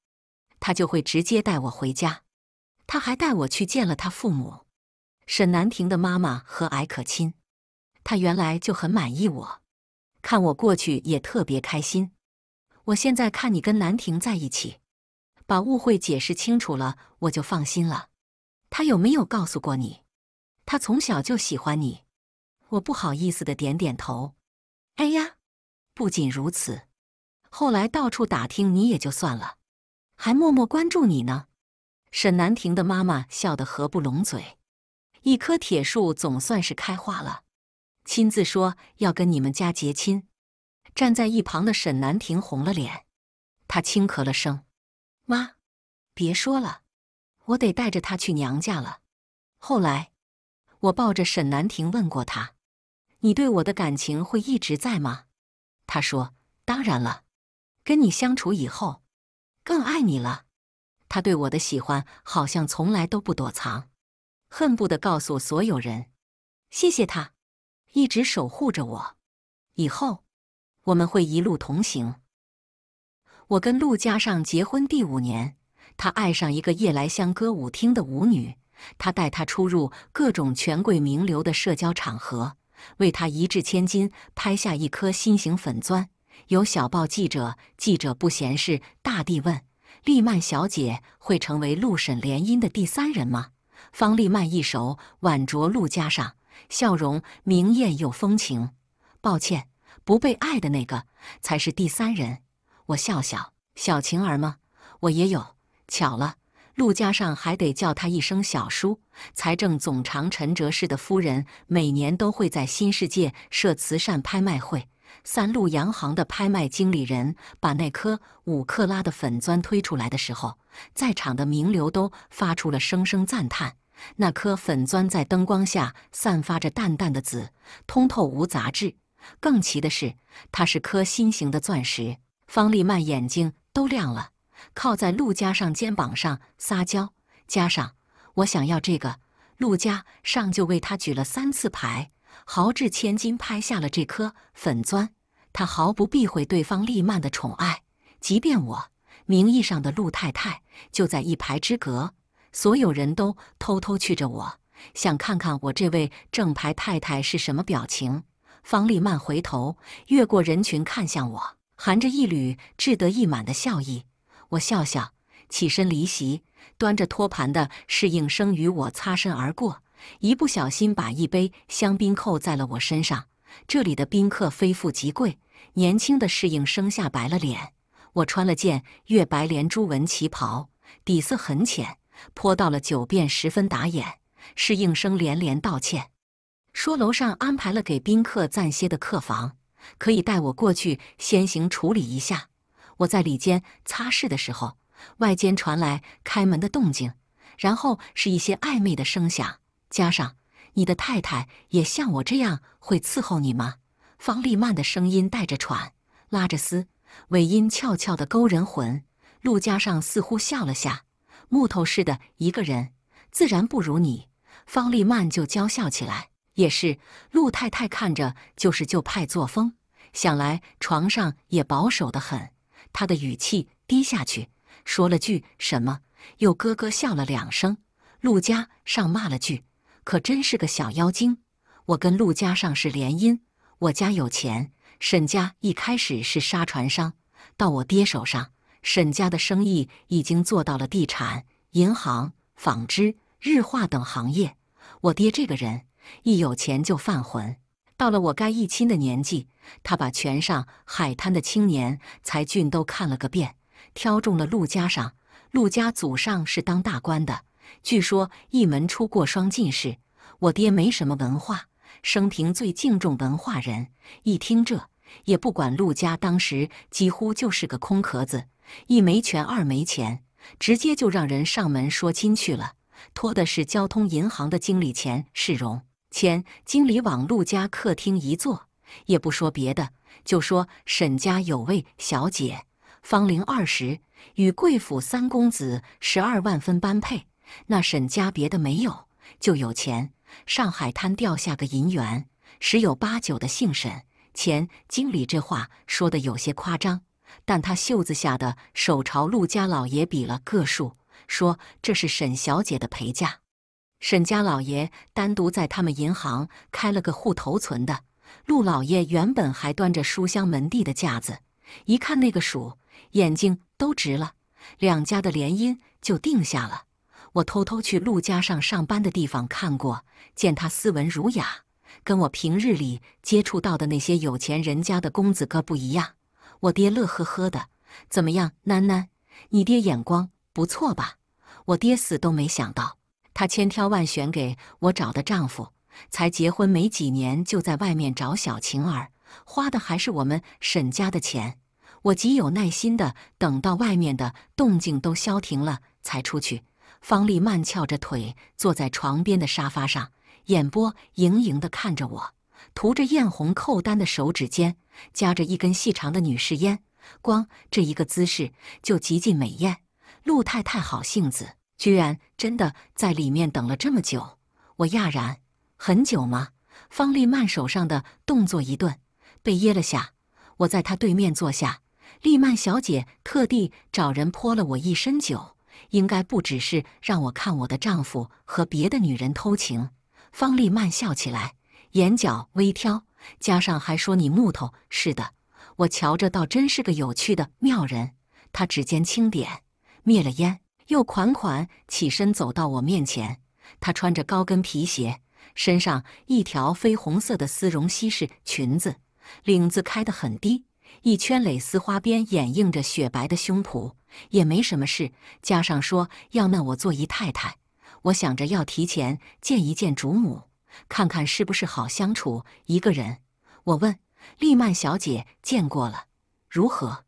A: 他就会直接带我回家。他还带我去见了他父母。沈南亭的妈妈和蔼可亲，他原来就很满意我，看我过去也特别开心。我现在看你跟南亭在一起，把误会解释清楚了，我就放心了。他有没有告诉过你，他从小就喜欢你？我不好意思的点点头。哎呀，不仅如此，后来到处打听你也就算了，还默默关注你呢。沈南亭的妈妈笑得合不拢嘴，一棵铁树总算是开花了，亲自说要跟你们家结亲。站在一旁的沈南亭红了脸，他轻咳了声：“妈，别说了，我得带着他去娘家了。”后来，我抱着沈南亭问过他。你对我的感情会一直在吗？他说：“当然了，跟你相处以后，更爱你了。”他对我的喜欢好像从来都不躲藏，恨不得告诉所有人。谢谢他，一直守护着我。以后我们会一路同行。我跟陆家上结婚第五年，他爱上一个夜来香歌舞厅的舞女，他带她出入各种权贵名流的社交场合。为他一掷千金拍下一颗心形粉钻。有小报记者，记者不闲事，大帝问：丽曼小姐会成为陆沈联姻的第三人吗？方丽曼一手挽着陆家上，笑容明艳又风情。抱歉，不被爱的那个才是第三人。我笑笑，小晴儿吗？我也有，巧了。陆家上还得叫他一声小叔。财政总长陈哲氏的夫人每年都会在新世界设慈善拍卖会。三鹿洋行的拍卖经理人把那颗五克拉的粉钻推出来的时候，在场的名流都发出了声声赞叹。那颗粉钻在灯光下散发着淡淡的紫，通透无杂质。更奇的是，它是颗心形的钻石。方丽曼眼睛都亮了。靠在陆家上肩膀上撒娇，加上，我想要这个。陆家上就为他举了三次牌，豪掷千金拍下了这颗粉钻。他毫不避讳对方丽曼的宠爱，即便我名义上的陆太太就在一排之隔，所有人都偷偷觑着我，想看看我这位正牌太太是什么表情。方丽曼回头越过人群看向我，含着一缕志得意满的笑意。我笑笑，起身离席，端着托盘的侍应生与我擦身而过，一不小心把一杯香槟扣在了我身上。这里的宾客非富即贵，年轻的侍应生吓白了脸。我穿了件月白连珠纹旗袍，底色很浅，泼到了酒便十分打眼。侍应生连连道歉，说楼上安排了给宾客暂歇的客房，可以带我过去先行处理一下。我在里间擦拭的时候，外间传来开门的动静，然后是一些暧昧的声响，加上你的太太也像我这样会伺候你吗？方丽曼的声音带着喘，拉着丝，尾音俏俏的勾人魂。陆家上似乎笑了下，木头似的一个人，自然不如你。方丽曼就娇笑起来，也是，陆太太看着就是旧派作风，想来床上也保守的很。他的语气低下去，说了句什么，又咯咯笑了两声。陆家上骂了句：“可真是个小妖精！”我跟陆家上是联姻，我家有钱。沈家一开始是沙船商，到我爹手上，沈家的生意已经做到了地产、银行、纺织、日化等行业。我爹这个人，一有钱就犯浑。到了我该议亲的年纪，他把全上海滩的青年才俊都看了个遍，挑中了陆家上。陆家祖上是当大官的，据说一门出过双进士。我爹没什么文化，生平最敬重文化人。一听这，也不管陆家当时几乎就是个空壳子，一没权，二没钱，直接就让人上门说亲去了，托的是交通银行的经理钱世荣。钱经理往陆家客厅一坐，也不说别的，就说沈家有位小姐，芳龄二十，与贵府三公子十二万分般配。那沈家别的没有，就有钱。上海滩掉下个银元，十有八九的姓沈。钱经理这话说的有些夸张，但他袖子下的手朝陆家老爷比了个数，说这是沈小姐的陪嫁。沈家老爷单独在他们银行开了个户头存的。陆老爷原本还端着书香门第的架子，一看那个数，眼睛都直了。两家的联姻就定下了。我偷偷去陆家上上班的地方看过，见他斯文儒雅，跟我平日里接触到的那些有钱人家的公子哥不一样。我爹乐呵呵的，怎么样，囡囡，你爹眼光不错吧？我爹死都没想到。她千挑万选给我找的丈夫，才结婚没几年，就在外面找小情儿，花的还是我们沈家的钱。我极有耐心的等到外面的动静都消停了，才出去。方丽曼翘着腿坐在床边的沙发上，眼波盈盈的看着我，涂着艳红蔻丹的手指尖夹着一根细长的女士烟，光这一个姿势就极尽美艳。陆太太好性子。居然真的在里面等了这么久，我讶然。很久吗？方丽曼手上的动作一顿，被噎了下。我在她对面坐下。丽曼小姐特地找人泼了我一身酒，应该不只是让我看我的丈夫和别的女人偷情。方丽曼笑起来，眼角微挑，加上还说你木头似的。我瞧着倒真是个有趣的妙人。她指尖轻点，灭了烟。又款款起身走到我面前，她穿着高跟皮鞋，身上一条绯红色的丝绒西式裙子，领子开得很低，一圈蕾丝花边掩映着雪白的胸脯，也没什么事。加上说要纳我做姨太太，我想着要提前见一见主母，看看是不是好相处一个人。我问丽曼小姐见过了，如何？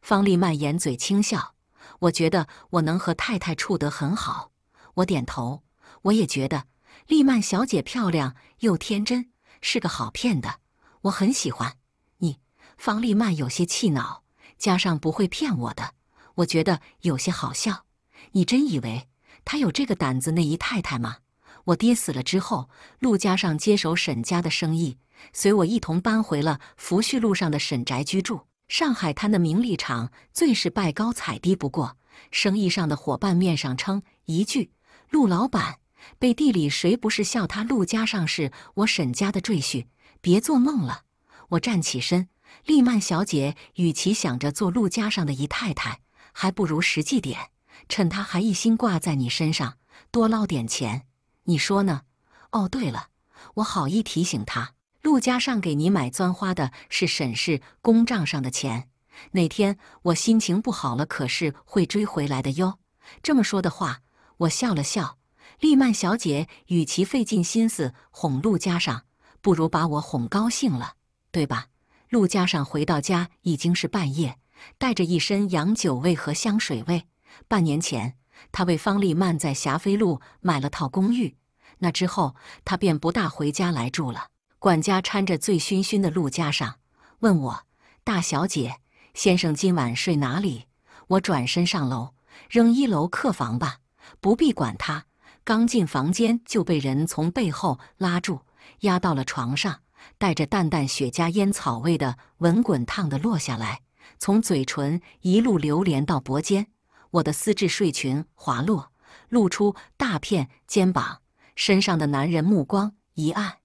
A: 方丽曼掩嘴轻笑。我觉得我能和太太处得很好，我点头。我也觉得丽曼小姐漂亮又天真，是个好骗的，我很喜欢你。方丽曼有些气恼，加上不会骗我的，我觉得有些好笑。你真以为他有这个胆子那一太太吗？我爹死了之后，陆家上接手沈家的生意，随我一同搬回了福煦路上的沈宅居住。上海滩的名利场最是拜高踩低，不过生意上的伙伴面上称一句“陆老板”，背地里谁不是笑他陆家上是我沈家的赘婿？别做梦了！我站起身，丽曼小姐，与其想着做陆家上的姨太太，还不如实际点，趁他还一心挂在你身上，多捞点钱。你说呢？哦，对了，我好意提醒他。陆家上给你买钻花的是沈氏公账上的钱。哪天我心情不好了，可是会追回来的哟。这么说的话，我笑了笑。丽曼小姐，与其费尽心思哄陆家上，不如把我哄高兴了，对吧？陆家上回到家已经是半夜，带着一身洋酒味和香水味。半年前，他为方丽曼在霞飞路买了套公寓，那之后他便不大回家来住了。管家搀着醉醺醺的陆家上，问我：“大小姐，先生今晚睡哪里？”我转身上楼，扔一楼客房吧，不必管他。刚进房间，就被人从背后拉住，压到了床上，带着淡淡雪茄烟草味的吻滚烫的落下来，从嘴唇一路流连到脖间，我的丝质睡裙滑落，露出大片肩膀，身上的男人目光一暗。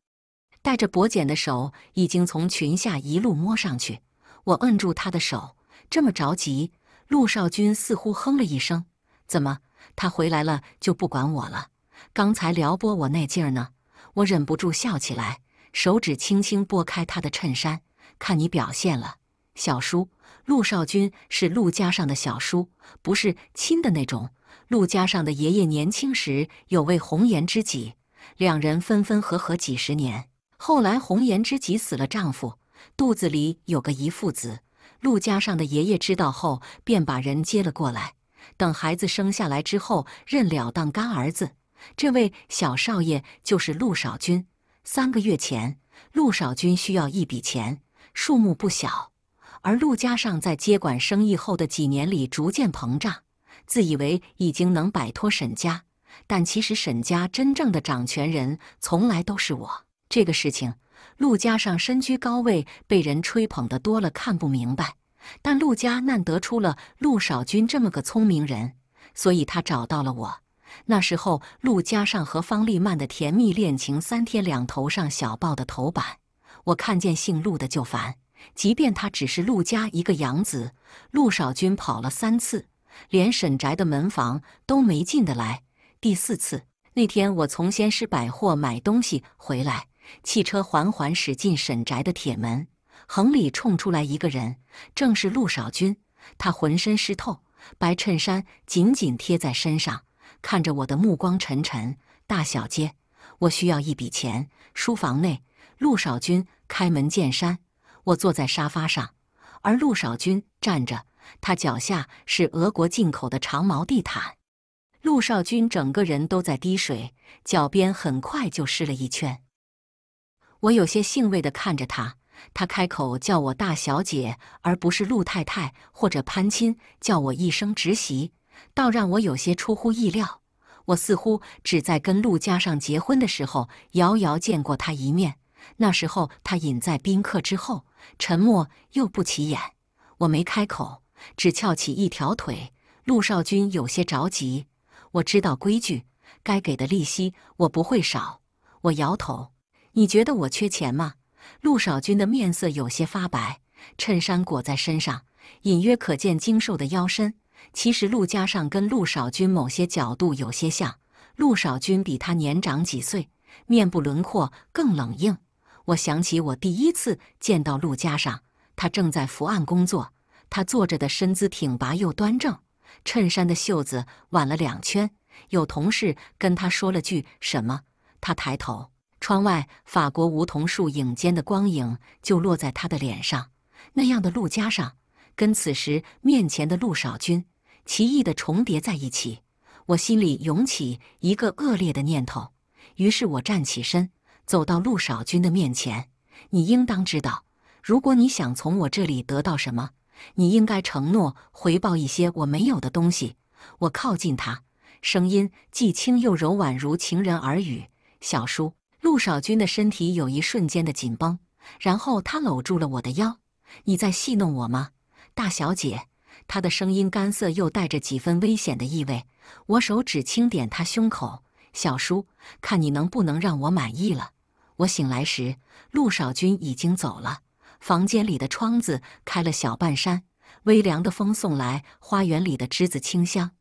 A: 带着薄茧的手已经从裙下一路摸上去，我摁住他的手。这么着急？陆少君似乎哼了一声。怎么？他回来了就不管我了？刚才撩拨我那劲儿呢？我忍不住笑起来，手指轻轻拨开他的衬衫。看你表现了，小叔。陆少君是陆家上的小叔，不是亲的那种。陆家上的爷爷年轻时有位红颜知己，两人分分合合几十年。后来，红颜知己死了，丈夫肚子里有个遗腹子。陆家上的爷爷知道后，便把人接了过来。等孩子生下来之后，认了当干儿子。这位小少爷就是陆少君。三个月前，陆少君需要一笔钱，数目不小。而陆家上在接管生意后的几年里逐渐膨胀，自以为已经能摆脱沈家，但其实沈家真正的掌权人从来都是我。这个事情，陆家上身居高位，被人吹捧的多了，看不明白。但陆家难得出了陆少军这么个聪明人，所以他找到了我。那时候，陆家上和方丽曼的甜蜜恋情三天两头上小报的头版，我看见姓陆的就烦。即便他只是陆家一个养子，陆少军跑了三次，连沈宅的门房都没进得来。第四次那天，我从先师百货买东西回来。汽车缓缓驶进沈宅的铁门，横里冲出来一个人，正是陆少军。他浑身湿透，白衬衫紧紧贴在身上，看着我的目光沉沉。大小姐，我需要一笔钱。书房内，陆少军开门见山。我坐在沙发上，而陆少军站着，他脚下是俄国进口的长毛地毯。陆少军整个人都在滴水，脚边很快就湿了一圈。我有些兴味的看着他，他开口叫我大小姐，而不是陆太太或者潘亲，叫我一声侄媳，倒让我有些出乎意料。我似乎只在跟陆家上结婚的时候，遥遥见过他一面，那时候他隐在宾客之后，沉默又不起眼。我没开口，只翘起一条腿。陆少君有些着急，我知道规矩，该给的利息我不会少。我摇头。你觉得我缺钱吗？陆少军的面色有些发白，衬衫裹在身上，隐约可见精瘦的腰身。其实陆家上跟陆少军某些角度有些像，陆少军比他年长几岁，面部轮廓更冷硬。我想起我第一次见到陆家上，他正在伏案工作，他坐着的身姿挺拔又端正，衬衫的袖子挽了两圈。有同事跟他说了句什么，他抬头。窗外法国梧桐树影间的光影就落在他的脸上，那样的陆家上，跟此时面前的陆少君奇异的重叠在一起。我心里涌起一个恶劣的念头，于是我站起身，走到陆少君的面前。你应当知道，如果你想从我这里得到什么，你应该承诺回报一些我没有的东西。我靠近他，声音既轻又柔婉，如情人耳语：“小叔。”陆少君的身体有一瞬间的紧绷，然后他搂住了我的腰。你在戏弄我吗，大小姐？他的声音干涩，又带着几分危险的意味。我手指轻点他胸口，小叔，看你能不能让我满意了。我醒来时，陆少君已经走了。房间里的窗子开了小半扇，微凉的风送来花园里的栀子清香。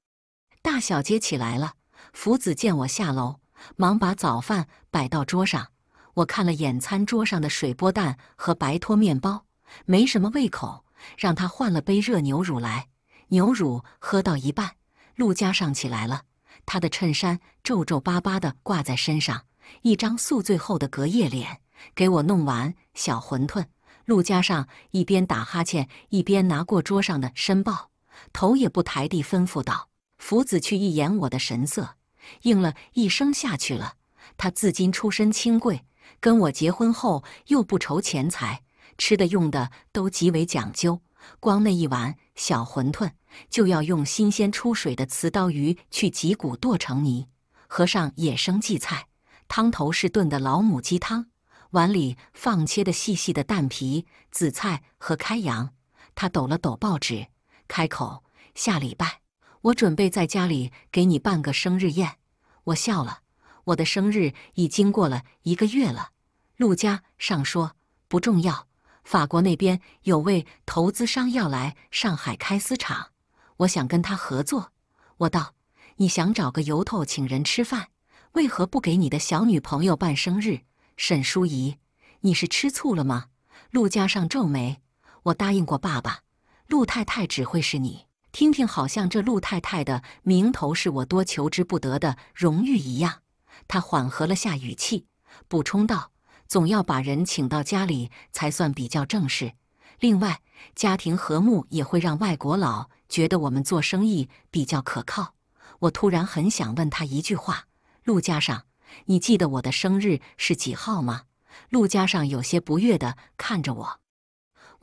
A: 大小姐起来了，福子见我下楼。忙把早饭摆到桌上，我看了眼餐桌上的水波蛋和白脱面包，没什么胃口，让他换了杯热牛乳来。牛乳喝到一半，陆家上起来了，他的衬衫皱皱巴巴地挂在身上，一张宿醉后的隔夜脸。给我弄完小馄饨，陆家上一边打哈欠，一边拿过桌上的申报，头也不抬地吩咐道：“福子去一眼我的神色。”应了一声下去了。他自今出身清贵，跟我结婚后又不愁钱财，吃的用的都极为讲究。光那一碗小馄饨，就要用新鲜出水的瓷刀鱼去脊骨剁成泥，和上野生荠菜，汤头是炖的老母鸡汤，碗里放切的细细的蛋皮、紫菜和开洋。他抖了抖报纸，开口：下礼拜。我准备在家里给你办个生日宴。我笑了，我的生日已经过了一个月了。陆家尚说不重要，法国那边有位投资商要来上海开私厂，我想跟他合作。我道，你想找个由头请人吃饭，为何不给你的小女朋友办生日？沈淑仪，你是吃醋了吗？陆家尚皱眉，我答应过爸爸，陆太太只会是你。听听，好像这陆太太的名头是我多求之不得的荣誉一样。他缓和了下语气，补充道：“总要把人请到家里才算比较正式。另外，家庭和睦也会让外国佬觉得我们做生意比较可靠。”我突然很想问他一句话：“陆家上，你记得我的生日是几号吗？”陆家上有些不悦的看着我：“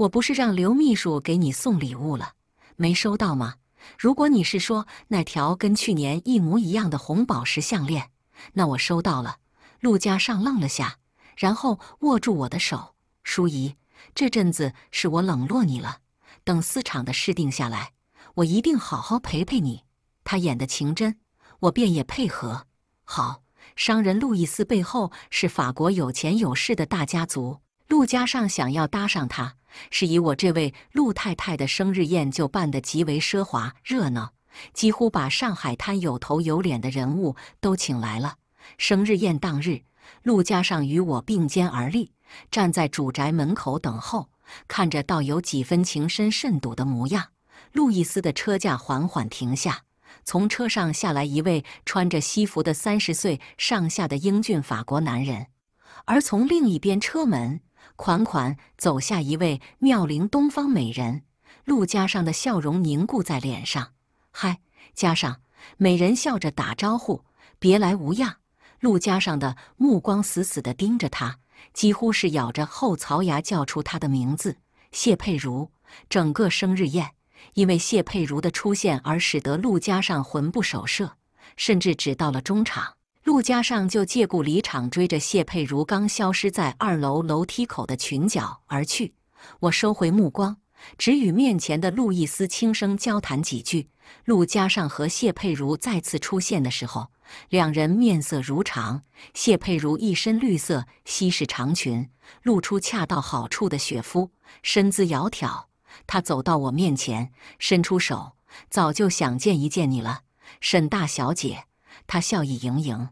A: 我不是让刘秘书给你送礼物了？”没收到吗？如果你是说那条跟去年一模一样的红宝石项链，那我收到了。陆家上愣了下，然后握住我的手，淑仪，这阵子是我冷落你了。等私厂的事定下来，我一定好好陪陪你。他演的情真，我便也配合。好，商人路易斯背后是法国有钱有势的大家族。陆家上想要搭上他，是以我这位陆太太的生日宴就办得极为奢华热闹，几乎把上海滩有头有脸的人物都请来了。生日宴当日，陆家上与我并肩而立，站在主宅门口等候，看着倒有几分情深甚笃的模样。路易斯的车架缓缓停下，从车上下来一位穿着西服的三十岁上下的英俊法国男人，而从另一边车门。款款走下一位妙龄东方美人，陆家上的笑容凝固在脸上。嗨，加上，美人笑着打招呼，别来无恙。陆家上的目光死死地盯着他，几乎是咬着后槽牙叫出他的名字——谢佩如。整个生日宴因为谢佩如的出现而使得陆家上魂不守舍，甚至只到了中场。陆家上就借故离场，追着谢佩如刚消失在二楼楼梯口的裙角而去。我收回目光，只与面前的路易斯轻声交谈几句。陆家上和谢佩如再次出现的时候，两人面色如常。谢佩如一身绿色西式长裙，露出恰到好处的雪肤，身姿窈窕。她走到我面前，伸出手：“早就想见一见你了，沈大小姐。”他笑意盈盈，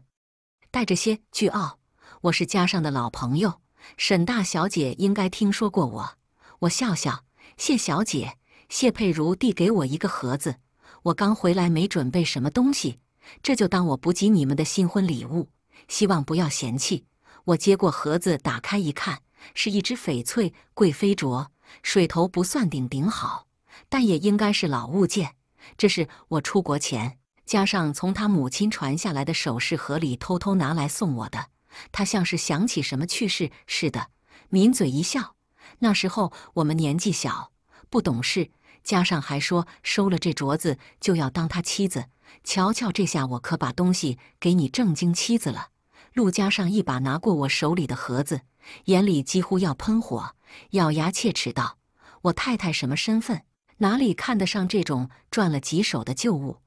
A: 带着些倨傲。我是家上的老朋友，沈大小姐应该听说过我。我笑笑，谢小姐。谢佩如递给我一个盒子，我刚回来没准备什么东西，这就当我补给你们的新婚礼物，希望不要嫌弃。我接过盒子，打开一看，是一只翡翠贵妃镯，水头不算顶顶好，但也应该是老物件。这是我出国前。加上从他母亲传下来的首饰盒里偷偷拿来送我的，他像是想起什么趣事似的，抿嘴一笑。那时候我们年纪小，不懂事，加上还说收了这镯子就要当他妻子。瞧瞧这下，我可把东西给你正经妻子了。陆家上一把拿过我手里的盒子，眼里几乎要喷火，咬牙切齿道：“我太太什么身份，哪里看得上这种赚了几手的旧物？”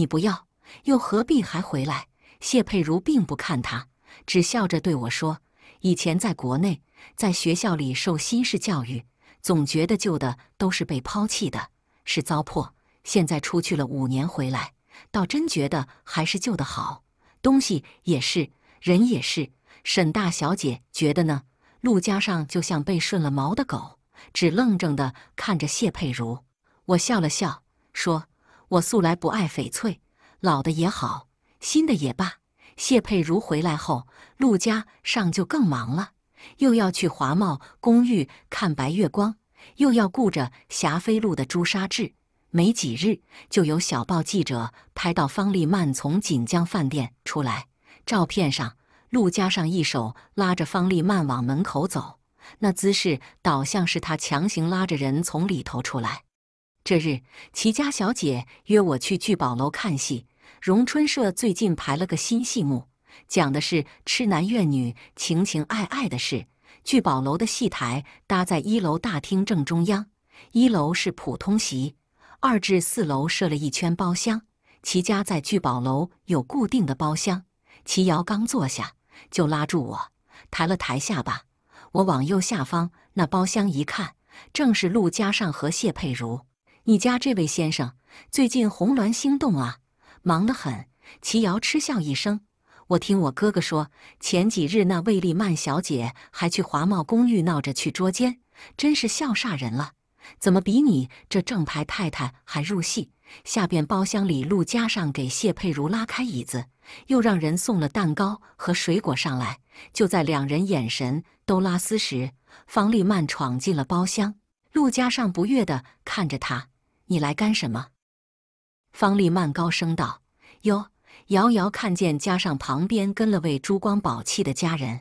A: 你不要，又何必还回来？谢佩如并不看他，只笑着对我说：“以前在国内，在学校里受新式教育，总觉得旧的都是被抛弃的，是糟粕。现在出去了五年，回来倒真觉得还是旧的好，东西也是，人也是。”沈大小姐觉得呢？陆家上就像被顺了毛的狗，只愣怔地看着谢佩如。我笑了笑，说。我素来不爱翡翠，老的也好，新的也罢。谢佩如回来后，陆家上就更忙了，又要去华茂公寓看白月光，又要顾着霞飞路的朱砂痣。没几日，就有小报记者拍到方丽曼从锦江饭店出来，照片上陆家上一手拉着方丽曼往门口走，那姿势倒像是他强行拉着人从里头出来。这日，齐家小姐约我去聚宝楼看戏。荣春社最近排了个新戏目，讲的是痴男怨女情情爱爱的事。聚宝楼的戏台搭在一楼大厅正中央，一楼是普通席，二至四楼设了一圈包厢。齐家在聚宝楼有固定的包厢。齐瑶刚坐下，就拉住我，抬了抬下巴。我往右下方那包厢一看，正是陆家上和谢佩如。你家这位先生最近红鸾星动啊，忙得很。齐瑶嗤笑一声：“我听我哥哥说，前几日那魏丽曼小姐还去华茂公寓闹着去捉奸，真是笑煞人了。怎么比你这正牌太太还入戏？”下边包厢里，陆家上给谢佩如拉开椅子，又让人送了蛋糕和水果上来。就在两人眼神都拉丝时，方丽曼闯进了包厢。陆家上不悦的看着他，你来干什么？方丽曼高声道：“哟，瑶瑶看见家上旁边跟了位珠光宝气的家人，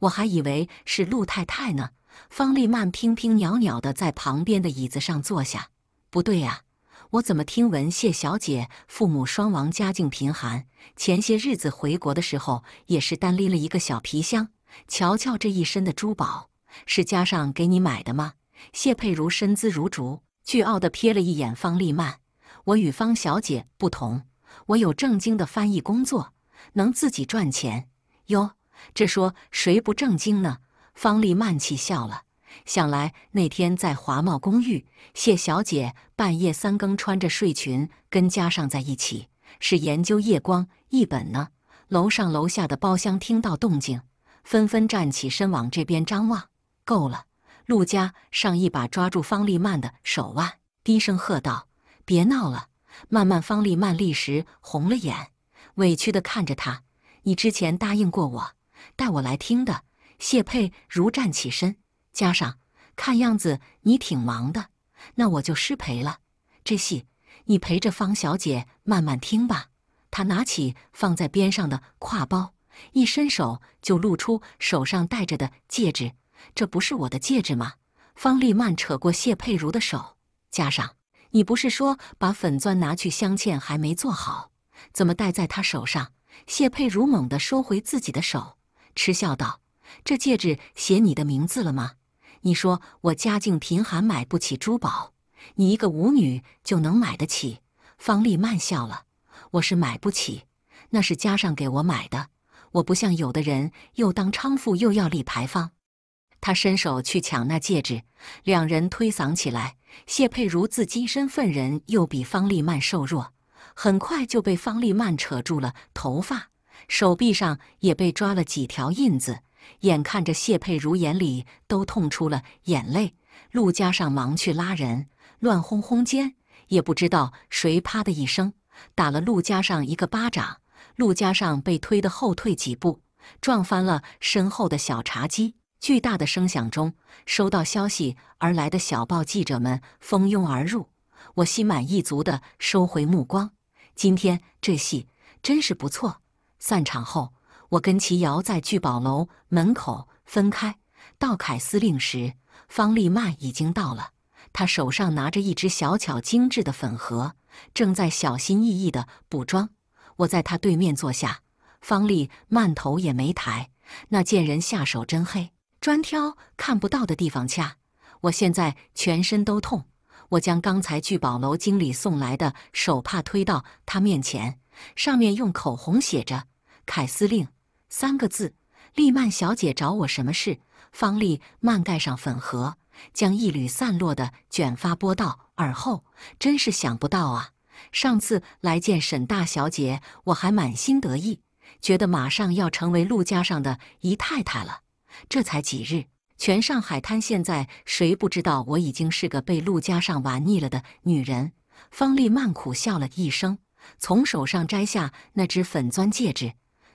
A: 我还以为是陆太太呢。”方丽曼娉娉袅袅的在旁边的椅子上坐下。不对呀，我怎么听闻谢小姐父母双亡，家境贫寒？前些日子回国的时候也是单拎了一个小皮箱。瞧瞧这一身的珠宝，是家上给你买的吗？谢佩如身姿如竹，倨傲地瞥了一眼方丽曼。我与方小姐不同，我有正经的翻译工作，能自己赚钱。哟，这说谁不正经呢？方丽曼气笑了。想来那天在华茂公寓，谢小姐半夜三更穿着睡裙跟加上在一起，是研究夜光一本呢。楼上楼下的包厢听到动静，纷纷站起身往这边张望。够了。陆家上一把抓住方丽曼的手腕，低声喝道：“别闹了。”慢慢，方丽曼立时红了眼，委屈地看着他：“你之前答应过我，带我来听的。”谢佩如站起身，加上：“看样子你挺忙的，那我就失陪了。这戏你陪着方小姐慢慢听吧。”他拿起放在边上的挎包，一伸手就露出手上戴着的戒指。这不是我的戒指吗？方丽曼扯过谢佩如的手，加上你不是说把粉钻拿去镶嵌还没做好，怎么戴在她手上？谢佩如猛地收回自己的手，嗤笑道：“这戒指写你的名字了吗？你说我家境贫寒买不起珠宝，你一个舞女就能买得起？”方丽曼笑了：“我是买不起，那是加上给我买的。我不像有的人，又当娼妇又要立牌坊。”他伸手去抢那戒指，两人推搡起来。谢佩如自矜身份，人又比方丽曼瘦弱，很快就被方丽曼扯住了头发，手臂上也被抓了几条印子。眼看着谢佩如眼里都痛出了眼泪，陆家上忙去拉人，乱哄哄间也不知道谁啪的一声打了陆家上一个巴掌，陆家上被推得后退几步，撞翻了身后的小茶几。巨大的声响中，收到消息而来的小报记者们蜂拥而入。我心满意足的收回目光。今天这戏真是不错。散场后，我跟齐瑶在聚宝楼门口分开。到凯司令时，方丽曼已经到了。她手上拿着一只小巧精致的粉盒，正在小心翼翼的补妆。我在她对面坐下，方丽曼头也没抬。那贱人下手真黑。专挑看不到的地方掐，我现在全身都痛。我将刚才聚宝楼经理送来的手帕推到他面前，上面用口红写着“凯司令”三个字。丽曼小姐找我什么事？方丽曼盖上粉盒，将一缕散落的卷发拨到耳后。真是想不到啊！上次来见沈大小姐，我还满心得意，觉得马上要成为陆家上的姨太太了。这才几日，全上海滩现在谁不知道我已经是个被陆家上玩腻了的女人？方丽曼苦笑了一声，从手上摘下那只粉钻戒指。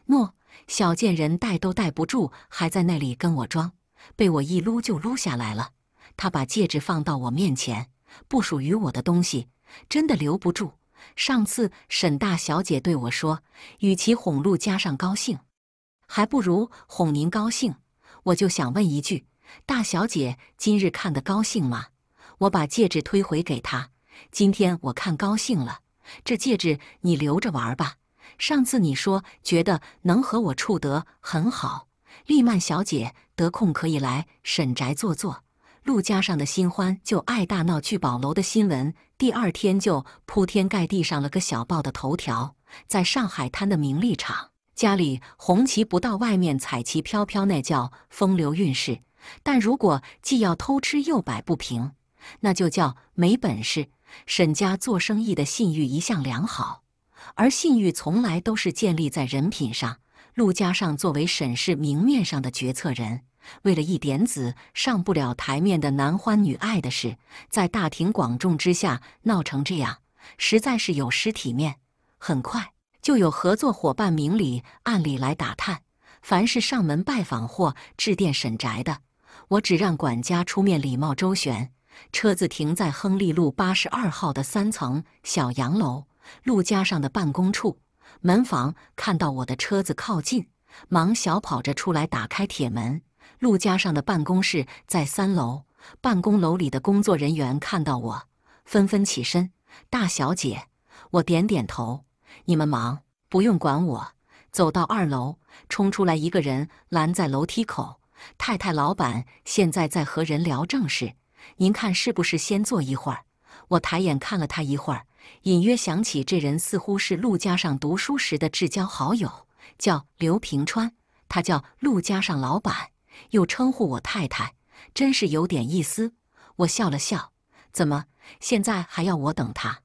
A: 诺，小贱人戴都戴不住，还在那里跟我装，被我一撸就撸下来了。她把戒指放到我面前，不属于我的东西，真的留不住。上次沈大小姐对我说，与其哄陆家上高兴，还不如哄您高兴。我就想问一句，大小姐今日看得高兴吗？我把戒指推回给她。今天我看高兴了，这戒指你留着玩吧。上次你说觉得能和我处得很好，丽曼小姐得空可以来沈宅坐坐。陆家上的新欢就爱大闹聚宝楼的新闻，第二天就铺天盖地上了个小报的头条，在上海滩的名利场。家里红旗不到，外面彩旗飘飘，那叫风流韵事；但如果既要偷吃又摆不平，那就叫没本事。沈家做生意的信誉一向良好，而信誉从来都是建立在人品上。陆家上作为沈氏明面上的决策人，为了一点子上不了台面的男欢女爱的事，在大庭广众之下闹成这样，实在是有失体面。很快。就有合作伙伴明里暗里来打探，凡是上门拜访或致电沈宅的，我只让管家出面礼貌周旋。车子停在亨利路八十二号的三层小洋楼陆家上的办公处，门房看到我的车子靠近，忙小跑着出来打开铁门。陆家上的办公室在三楼，办公楼里的工作人员看到我，纷纷起身。大小姐，我点点头。你们忙不用管我。走到二楼，冲出来一个人拦在楼梯口。太太，老板现在在和人聊正事，您看是不是先坐一会儿？我抬眼看了他一会儿，隐约想起这人似乎是陆家上读书时的至交好友，叫刘平川。他叫陆家上老板，又称呼我太太，真是有点意思。我笑了笑，怎么现在还要我等他？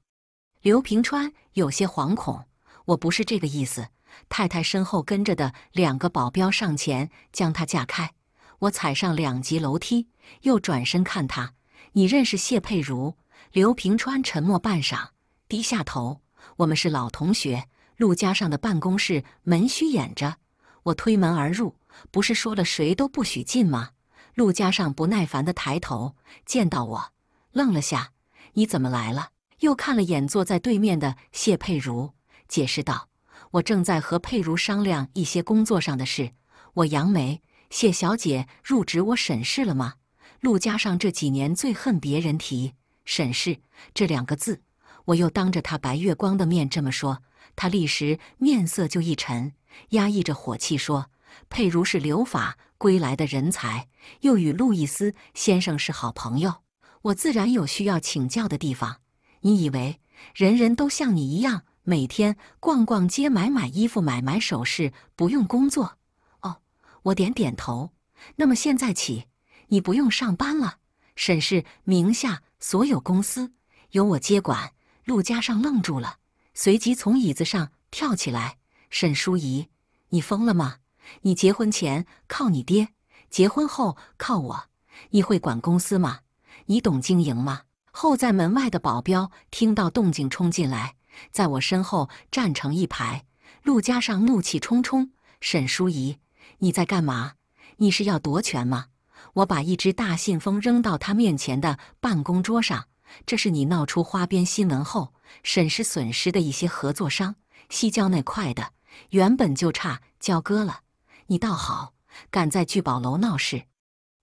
A: 刘平川有些惶恐。我不是这个意思，太太身后跟着的两个保镖上前将他架开。我踩上两级楼梯，又转身看他。你认识谢佩如？刘平川沉默半晌，低下头。我们是老同学。陆家上的办公室门虚掩着，我推门而入。不是说了谁都不许进吗？陆家上不耐烦地抬头，见到我，愣了下。你怎么来了？又看了眼坐在对面的谢佩如。解释道：“我正在和佩如商量一些工作上的事。我杨梅，谢小姐入职我沈氏了吗？陆家上这几年最恨别人提沈氏这两个字，我又当着他白月光的面这么说，他立时面色就一沉，压抑着火气说：‘佩如是留法归来的人才，又与路易斯先生是好朋友，我自然有需要请教的地方。’你以为人人都像你一样？”每天逛逛街，买买衣服，买买首饰，不用工作。哦，我点点头。那么现在起，你不用上班了。沈氏名下所有公司由我接管。陆家上愣住了，随即从椅子上跳起来：“沈淑仪，你疯了吗？你结婚前靠你爹，结婚后靠我。你会管公司吗？你懂经营吗？”候在门外的保镖听到动静，冲进来。在我身后站成一排，陆家上怒气冲冲：“沈淑仪，你在干嘛？你是要夺权吗？”我把一只大信封扔到他面前的办公桌上：“这是你闹出花边新闻后，沈氏损失的一些合作商，西郊那块的原本就差交割了，你倒好，敢在聚宝楼闹事！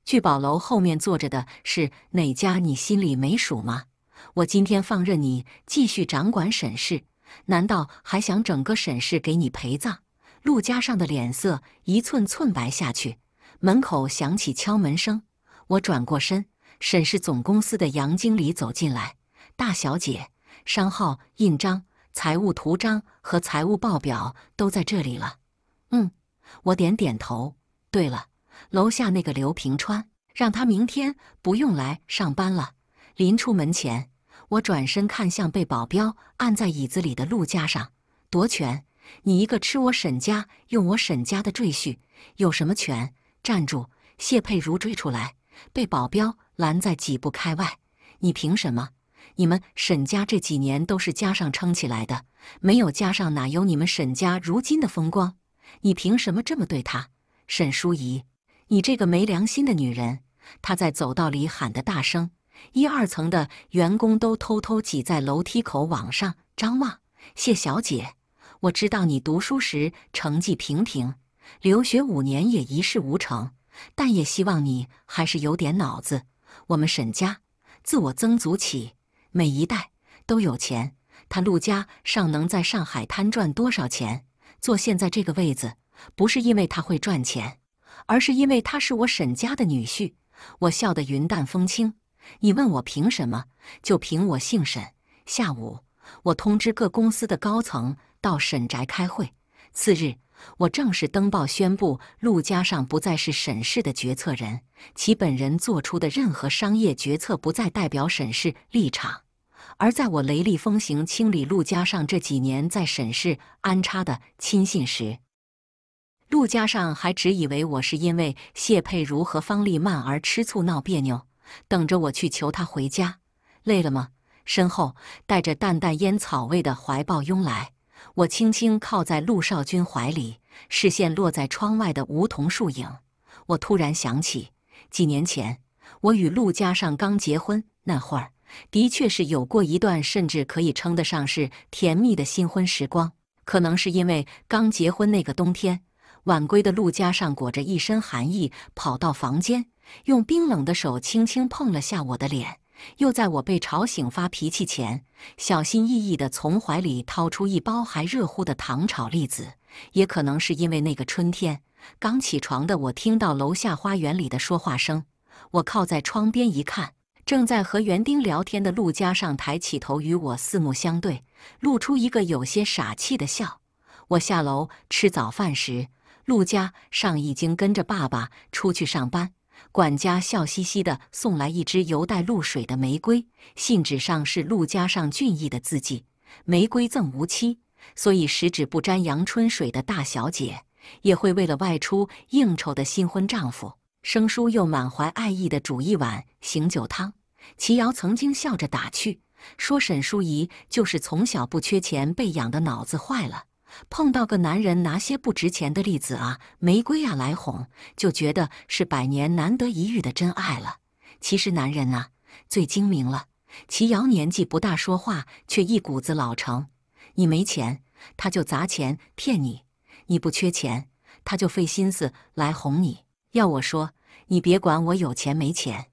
A: 聚宝楼后面坐着的是哪家？你心里没数吗？”我今天放任你继续掌管沈氏，难道还想整个沈氏给你陪葬？陆家上的脸色一寸寸白下去。门口响起敲门声，我转过身，沈氏总公司的杨经理走进来。大小姐，商号印章、财务图章和财务报表都在这里了。嗯，我点点头。对了，楼下那个刘平川，让他明天不用来上班了。临出门前。我转身看向被保镖按在椅子里的陆家上，夺权！你一个吃我沈家用我沈家的赘婿，有什么权？站住！谢佩如追出来，被保镖拦在几步开外。你凭什么？你们沈家这几年都是加上撑起来的，没有加上哪有你们沈家如今的风光？你凭什么这么对他？沈淑仪，你这个没良心的女人！他在走道里喊得大声。一二层的员工都偷偷挤在楼梯口往上张望。谢小姐，我知道你读书时成绩平平，留学五年也一事无成，但也希望你还是有点脑子。我们沈家，自我曾祖起，每一代都有钱。他陆家尚能在上海滩赚多少钱？坐现在这个位子，不是因为他会赚钱，而是因为他是我沈家的女婿。我笑得云淡风轻。你问我凭什么？就凭我姓沈。下午我通知各公司的高层到沈宅开会。次日，我正式登报宣布，陆家上不再是沈氏的决策人，其本人做出的任何商业决策不再代表沈氏立场。而在我雷厉风行清理陆家上这几年在沈氏安插的亲信时，陆家上还只以为我是因为谢佩如和方丽曼而吃醋闹别扭。等着我去求他回家，累了吗？身后带着淡淡烟草味的怀抱拥来，我轻轻靠在陆少军怀里，视线落在窗外的梧桐树影。我突然想起，几年前我与陆家上刚结婚那会儿，的确是有过一段甚至可以称得上是甜蜜的新婚时光。可能是因为刚结婚那个冬天，晚归的陆家上裹着一身寒意跑到房间。用冰冷的手轻轻碰了下我的脸，又在我被吵醒发脾气前，小心翼翼地从怀里掏出一包还热乎的糖炒栗子。也可能是因为那个春天，刚起床的我听到楼下花园里的说话声，我靠在窗边一看，正在和园丁聊天的陆家上抬起头与我四目相对，露出一个有些傻气的笑。我下楼吃早饭时，陆家上已经跟着爸爸出去上班。管家笑嘻嘻地送来一支犹带露水的玫瑰，信纸上是陆家上俊逸的字迹。玫瑰赠无期，所以十指不沾阳春水的大小姐，也会为了外出应酬的新婚丈夫，生疏又满怀爱意地煮一碗醒酒汤。齐瑶曾经笑着打趣说：“沈淑仪就是从小不缺钱被养的，脑子坏了。”碰到个男人拿些不值钱的例子啊、玫瑰啊来哄，就觉得是百年难得一遇的真爱了。其实男人啊最精明了。齐瑶年纪不大，说话却一股子老成。你没钱，他就砸钱骗你；你不缺钱，他就费心思来哄你。要我说，你别管我有钱没钱，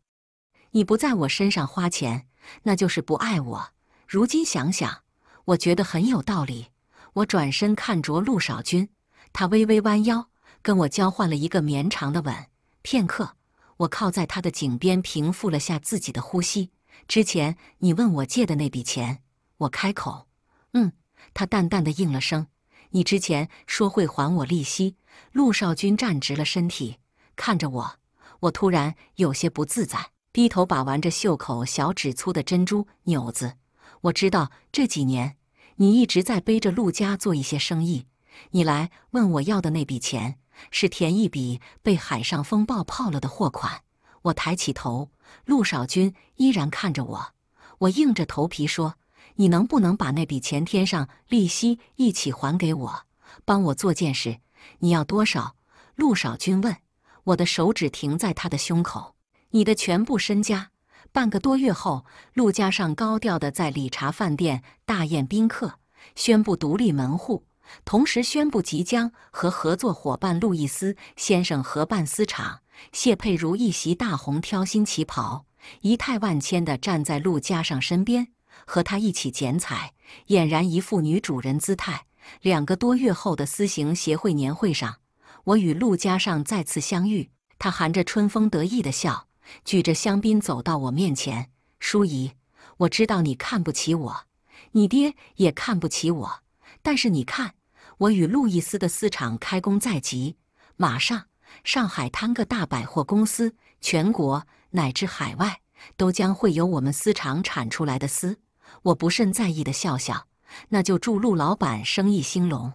A: 你不在我身上花钱，那就是不爱我。如今想想，我觉得很有道理。我转身看着陆少君，他微微弯腰，跟我交换了一个绵长的吻。片刻，我靠在他的颈边，平复了下自己的呼吸。之前你问我借的那笔钱，我开口，嗯，他淡淡的应了声。你之前说会还我利息。陆少君站直了身体，看着我，我突然有些不自在，低头把玩着袖口小指粗的珍珠纽子。我知道这几年。你一直在背着陆家做一些生意，你来问我要的那笔钱是填一笔被海上风暴泡了的货款。我抬起头，陆少君依然看着我。我硬着头皮说：“你能不能把那笔钱添上利息一起还给我？帮我做件事。你要多少？”陆少君问。我的手指停在他的胸口：“你的全部身家。”半个多月后，陆家上高调的在理查饭店大宴宾客，宣布独立门户，同时宣布即将和合作伙伴路易斯先生合办私厂。谢佩如一袭大红挑心旗袍，仪态万千的站在陆家上身边，和他一起剪彩，俨然一副女主人姿态。两个多月后的私行协会年会上，我与陆家上再次相遇，他含着春风得意的笑。举着香槟走到我面前，淑仪，我知道你看不起我，你爹也看不起我，但是你看，我与路易斯的丝厂开工在即，马上上海滩个大百货公司、全国乃至海外都将会有我们丝厂产出来的丝。我不甚在意的笑笑，那就祝陆老板生意兴隆。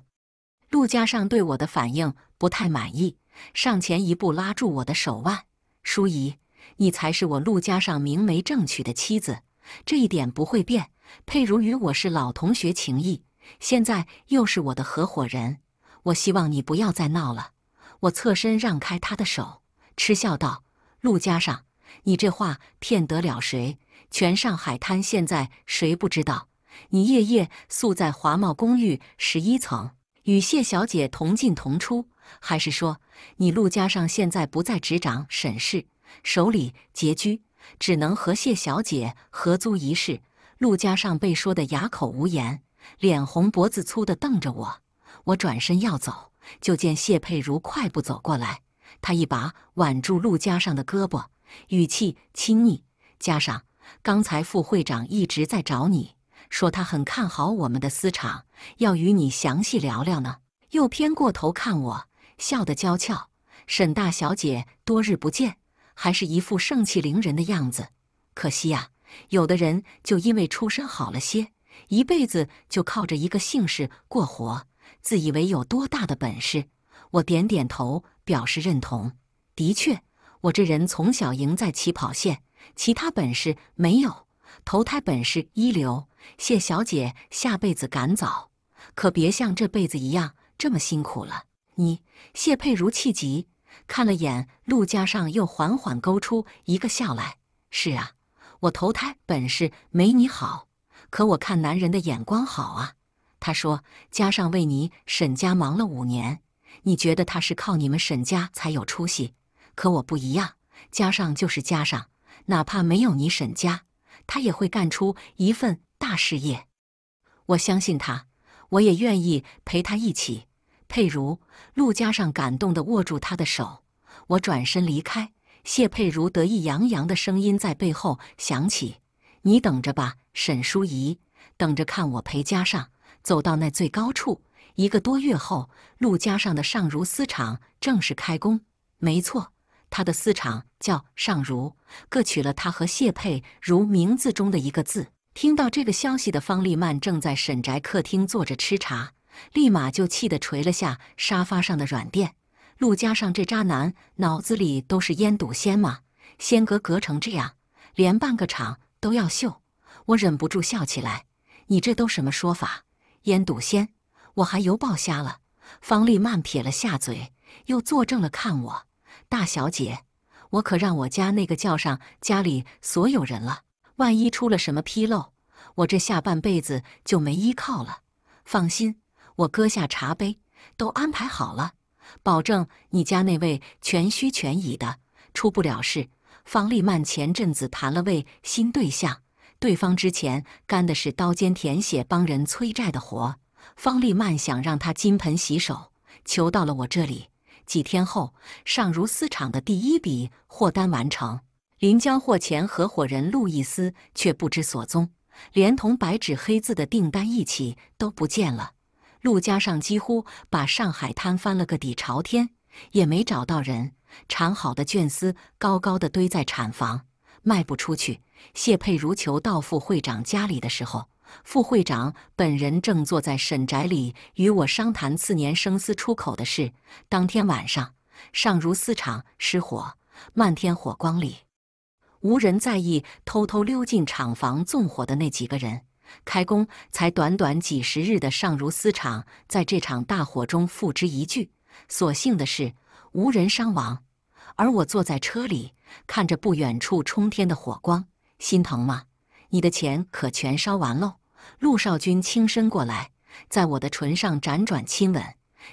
A: 陆家上对我的反应不太满意，上前一步拉住我的手腕，淑仪。你才是我陆家上明媒正娶的妻子，这一点不会变。佩如与我是老同学情谊，现在又是我的合伙人，我希望你不要再闹了。我侧身让开他的手，嗤笑道：“陆家上，你这话骗得了谁？全上海滩现在谁不知道你夜夜宿在华茂公寓十一层，与谢小姐同进同出？还是说你陆家上现在不再执掌沈氏？”手里拮据，只能和谢小姐合租一室。陆家上被说得哑口无言，脸红脖子粗地瞪着我。我转身要走，就见谢佩如快步走过来，她一把挽住陆家上的胳膊，语气亲昵：“加上，刚才副会长一直在找你，说他很看好我们的私场，要与你详细聊聊呢。”又偏过头看我，笑得娇俏：“沈大小姐，多日不见。”还是一副盛气凌人的样子，可惜呀，有的人就因为出身好了些，一辈子就靠着一个姓氏过活，自以为有多大的本事。我点点头表示认同。的确，我这人从小赢在起跑线，其他本事没有，投胎本事一流。谢小姐，下辈子赶早，可别像这辈子一样这么辛苦了。你，谢佩如气急。看了眼陆家上，又缓缓勾出一个笑来。是啊，我投胎本事没你好，可我看男人的眼光好啊。他说：“加上为你沈家忙了五年，你觉得他是靠你们沈家才有出息？可我不一样，加上就是加上，哪怕没有你沈家，他也会干出一份大事业。我相信他，我也愿意陪他一起。”佩如，陆家上感动的握住她的手，我转身离开。谢佩如得意洋洋的声音在背后响起：“你等着吧，沈淑仪，等着看我陪加上走到那最高处。”一个多月后，陆家上的上如丝厂正式开工。没错，他的丝厂叫上如，各取了他和谢佩如名字中的一个字。听到这个消息的方丽曼正在沈宅客厅坐着吃茶。立马就气得捶了下沙发上的软垫。陆家上这渣男脑子里都是烟赌仙吗？仙阁格成这样，连半个场都要秀，我忍不住笑起来。你这都什么说法？烟赌仙，我还油爆瞎了。方丽曼撇了下嘴，又坐正了看我。大小姐，我可让我家那个叫上家里所有人了。万一出了什么纰漏，我这下半辈子就没依靠了。放心。我搁下茶杯，都安排好了，保证你家那位全虚全倚的出不了事。方立曼前阵子谈了位新对象，对方之前干的是刀尖舔血帮人催债的活，方立曼想让他金盆洗手，求到了我这里。几天后，尚如丝厂的第一笔货单完成，临交货前，合伙人路易斯却不知所踪，连同白纸黑字的订单一起都不见了。陆家上几乎把上海滩翻了个底朝天，也没找到人。产好的绢丝高高的堆在产房，卖不出去。谢佩如求到副会长家里的时候，副会长本人正坐在沈宅里与我商谈次年生丝出口的事。当天晚上，上如丝厂失火，漫天火光里，无人在意偷偷溜进厂房纵火的那几个人。开工才短短几十日的上如丝厂，在这场大火中付之一炬。所幸的是，无人伤亡。而我坐在车里，看着不远处冲天的火光，心疼吗？你的钱可全烧完喽！陆少军轻伸过来，在我的唇上辗转亲吻。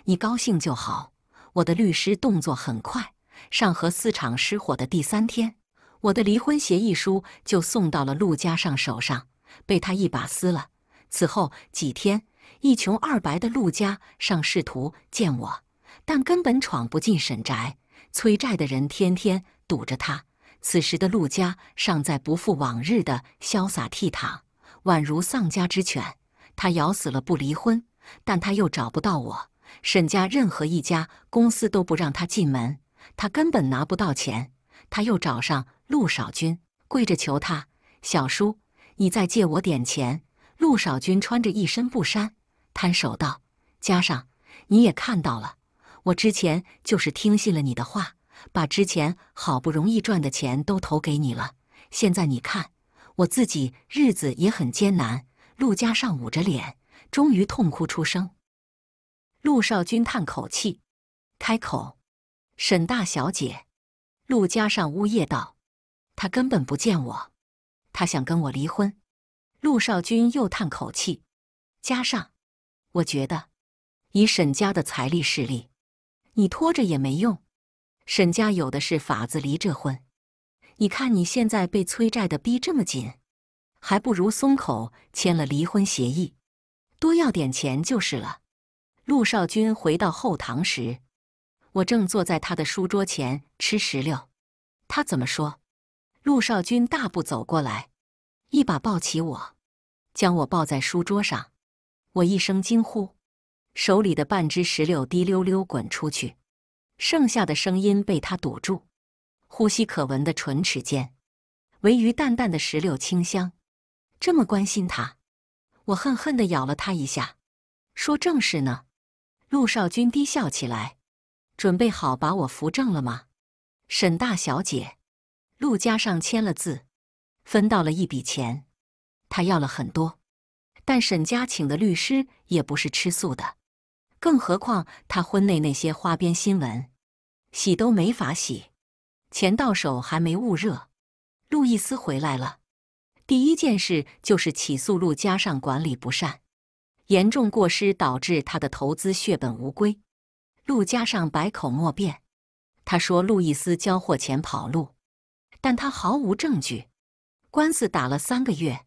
A: 你高兴就好。我的律师动作很快，上合丝厂失火的第三天，我的离婚协议书就送到了陆家上手上。被他一把撕了。此后几天，一穷二白的陆家上试图见我，但根本闯不进沈宅。催债的人天天堵着他。此时的陆家尚在不复往日的潇洒倜傥，宛如丧家之犬。他咬死了不离婚，但他又找不到我。沈家任何一家公司都不让他进门，他根本拿不到钱。他又找上陆少君，跪着求他小叔。你再借我点钱。陆少君穿着一身布衫，摊手道：“加上你也看到了，我之前就是听信了你的话，把之前好不容易赚的钱都投给你了。现在你看，我自己日子也很艰难。”陆家上捂着脸，终于痛哭出声。陆少君叹口气，开口：“沈大小姐。”陆家上呜咽道：“他根本不见我。”他想跟我离婚，陆少军又叹口气。加上，我觉得，以沈家的财力势力，你拖着也没用。沈家有的是法子离这婚。你看你现在被催债的逼这么紧，还不如松口签了离婚协议，多要点钱就是了。陆少军回到后堂时，我正坐在他的书桌前吃石榴。他怎么说？陆少君大步走过来，一把抱起我，将我抱在书桌上。我一声惊呼，手里的半只石榴滴溜溜滚出去，剩下的声音被他堵住，呼吸可闻的唇齿间，唯余淡淡的石榴清香。这么关心他，我恨恨地咬了他一下，说：“正事呢。”陆少君低笑起来：“准备好把我扶正了吗，沈大小姐？”陆加上签了字，分到了一笔钱，他要了很多，但沈家请的律师也不是吃素的，更何况他婚内那些花边新闻，洗都没法洗，钱到手还没捂热，路易斯回来了，第一件事就是起诉陆加上管理不善，严重过失导致他的投资血本无归，陆加上百口莫辩，他说路易斯交货前跑路。但他毫无证据，官司打了三个月，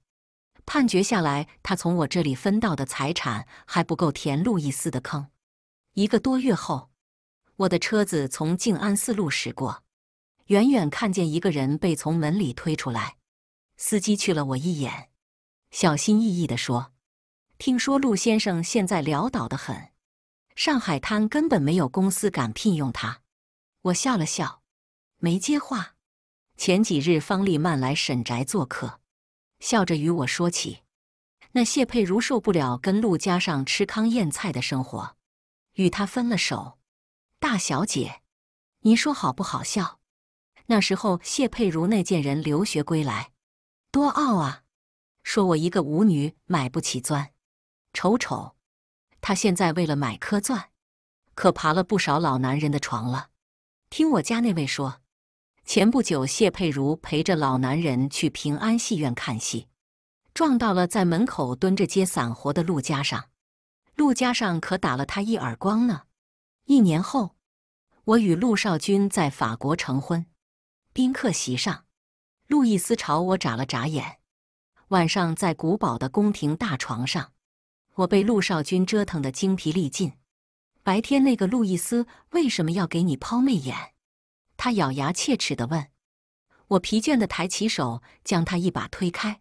A: 判决下来，他从我这里分到的财产还不够填路易斯的坑。一个多月后，我的车子从静安寺路驶过，远远看见一个人被从门里推出来。司机去了我一眼，小心翼翼的说：“听说陆先生现在潦倒的很，上海滩根本没有公司敢聘用他。”我笑了笑，没接话。前几日，方丽曼来沈宅做客，笑着与我说起，那谢佩如受不了跟陆家上吃糠咽菜的生活，与他分了手。大小姐，您说好不好笑？那时候谢佩如那贱人留学归来，多傲啊，说我一个舞女买不起钻。瞅瞅，她现在为了买颗钻，可爬了不少老男人的床了。听我家那位说。前不久，谢佩如陪着老男人去平安戏院看戏，撞到了在门口蹲着接散活的陆家上，陆家上可打了他一耳光呢。一年后，我与陆少君在法国成婚，宾客席上，路易斯朝我眨了眨眼。晚上在古堡的宫廷大床上，我被陆少君折腾的精疲力尽。白天那个路易斯为什么要给你抛媚眼？他咬牙切齿的问：“我疲倦的抬起手，将他一把推开。”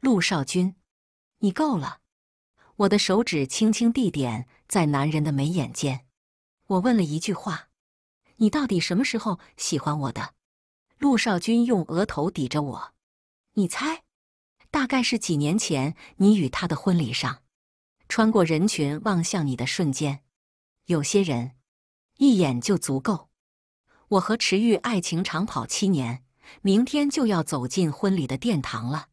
A: 陆少君，你够了！我的手指轻轻地点在男人的眉眼间，我问了一句话：“你到底什么时候喜欢我的？”陆少君用额头抵着我：“你猜，大概是几年前你与他的婚礼上，穿过人群望向你的瞬间，有些人一眼就足够。”我和池玉爱情长跑七年，明天就要走进婚礼的殿堂了。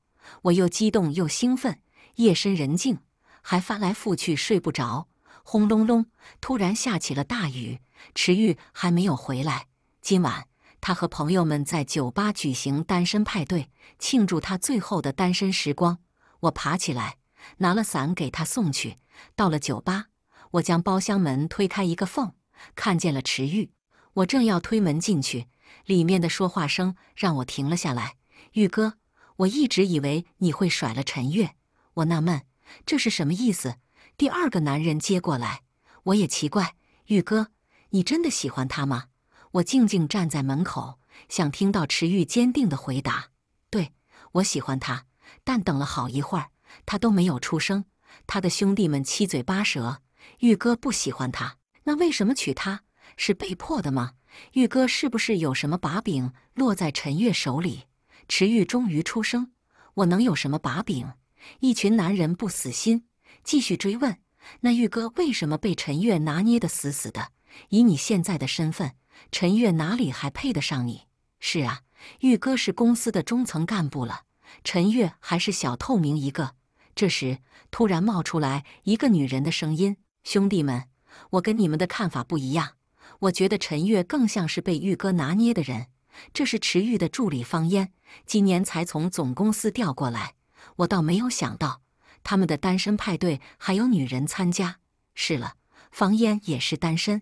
A: 我又激动又兴奋，夜深人静，还翻来覆去睡不着。轰隆隆，突然下起了大雨。池玉还没有回来，今晚他和朋友们在酒吧举行单身派对，庆祝他最后的单身时光。我爬起来，拿了伞给他送去。到了酒吧，我将包厢门推开一个缝，看见了池玉。我正要推门进去，里面的说话声让我停了下来。玉哥，我一直以为你会甩了陈月，我纳闷这是什么意思。第二个男人接过来，我也奇怪，玉哥，你真的喜欢她吗？我静静站在门口，想听到池玉坚定的回答。对我喜欢他，但等了好一会儿，他都没有出声。他的兄弟们七嘴八舌，玉哥不喜欢他，那为什么娶她？是被迫的吗？玉哥是不是有什么把柄落在陈月手里？池玉终于出声：“我能有什么把柄？”一群男人不死心，继续追问：“那玉哥为什么被陈月拿捏得死死的？以你现在的身份，陈月哪里还配得上你？”“是啊，玉哥是公司的中层干部了，陈月还是小透明一个。”这时，突然冒出来一个女人的声音：“兄弟们，我跟你们的看法不一样。”我觉得陈月更像是被玉哥拿捏的人。这是池玉的助理方烟，今年才从总公司调过来。我倒没有想到，他们的单身派对还有女人参加。是了，方烟也是单身，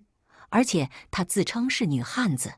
A: 而且她自称是女汉子，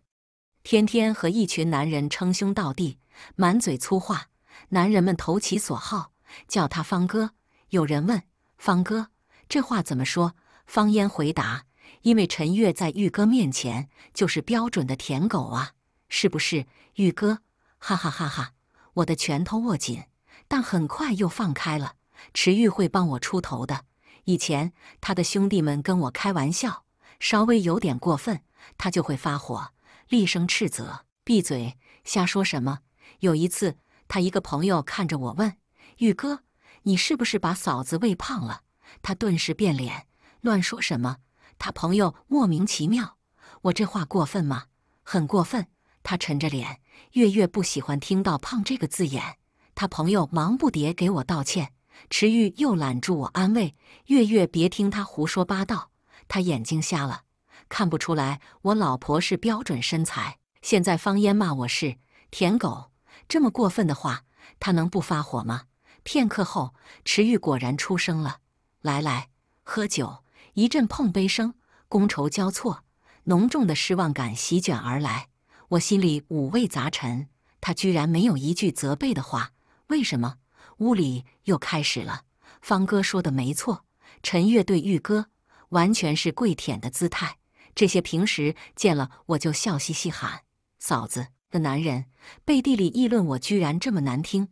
A: 天天和一群男人称兄道弟，满嘴粗话，男人们投其所好，叫他方哥。有人问：“方哥，这话怎么说？”方烟回答。因为陈月在玉哥面前就是标准的舔狗啊，是不是，玉哥？哈哈哈哈！我的拳头握紧，但很快又放开了。池玉会帮我出头的。以前他的兄弟们跟我开玩笑，稍微有点过分，他就会发火，厉声斥责：“闭嘴，瞎说什么！”有一次，他一个朋友看着我问：“玉哥，你是不是把嫂子喂胖了？”他顿时变脸，乱说什么。他朋友莫名其妙，我这话过分吗？很过分。他沉着脸，月月不喜欢听到“胖”这个字眼。他朋友忙不迭给我道歉。池玉又揽住我安慰：“月月，别听他胡说八道，他眼睛瞎了，看不出来我老婆是标准身材。”现在方烟骂我是舔狗，这么过分的话，他能不发火吗？片刻后，池玉果然出声了：“来来，喝酒。”一阵碰杯声，觥筹交错，浓重的失望感席卷而来。我心里五味杂陈，他居然没有一句责备的话，为什么？屋里又开始了。方哥说的没错，陈月对玉哥完全是跪舔的姿态。这些平时见了我就笑嘻嘻喊嫂子的男人，背地里议论我居然这么难听。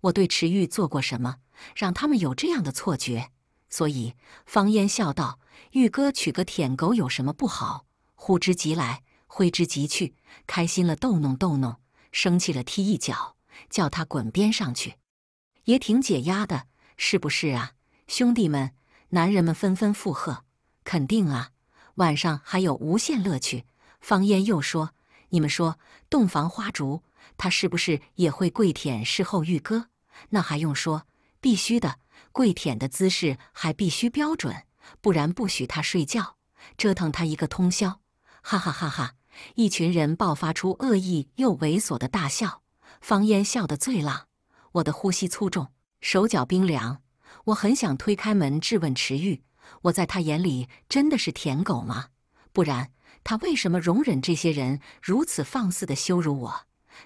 A: 我对池玉做过什么，让他们有这样的错觉？所以，方燕笑道：“玉哥娶个舔狗有什么不好？呼之即来，挥之即去。开心了逗弄逗弄，生气了踢一脚，叫他滚边上去，也挺解压的，是不是啊，兄弟们？男人们纷纷附和，肯定啊！晚上还有无限乐趣。”方燕又说：“你们说，洞房花烛，他是不是也会跪舔事后玉哥？那还用说，必须的。”跪舔的姿势还必须标准，不然不许他睡觉，折腾他一个通宵。哈哈哈哈！一群人爆发出恶意又猥琐的大笑。方烟笑得最浪，我的呼吸粗重，手脚冰凉。我很想推开门质问池玉，我在他眼里真的是舔狗吗？不然他为什么容忍这些人如此放肆的羞辱我？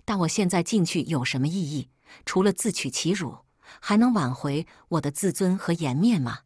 A: 但我现在进去有什么意义？除了自取其辱。还能挽回我的自尊和颜面吗？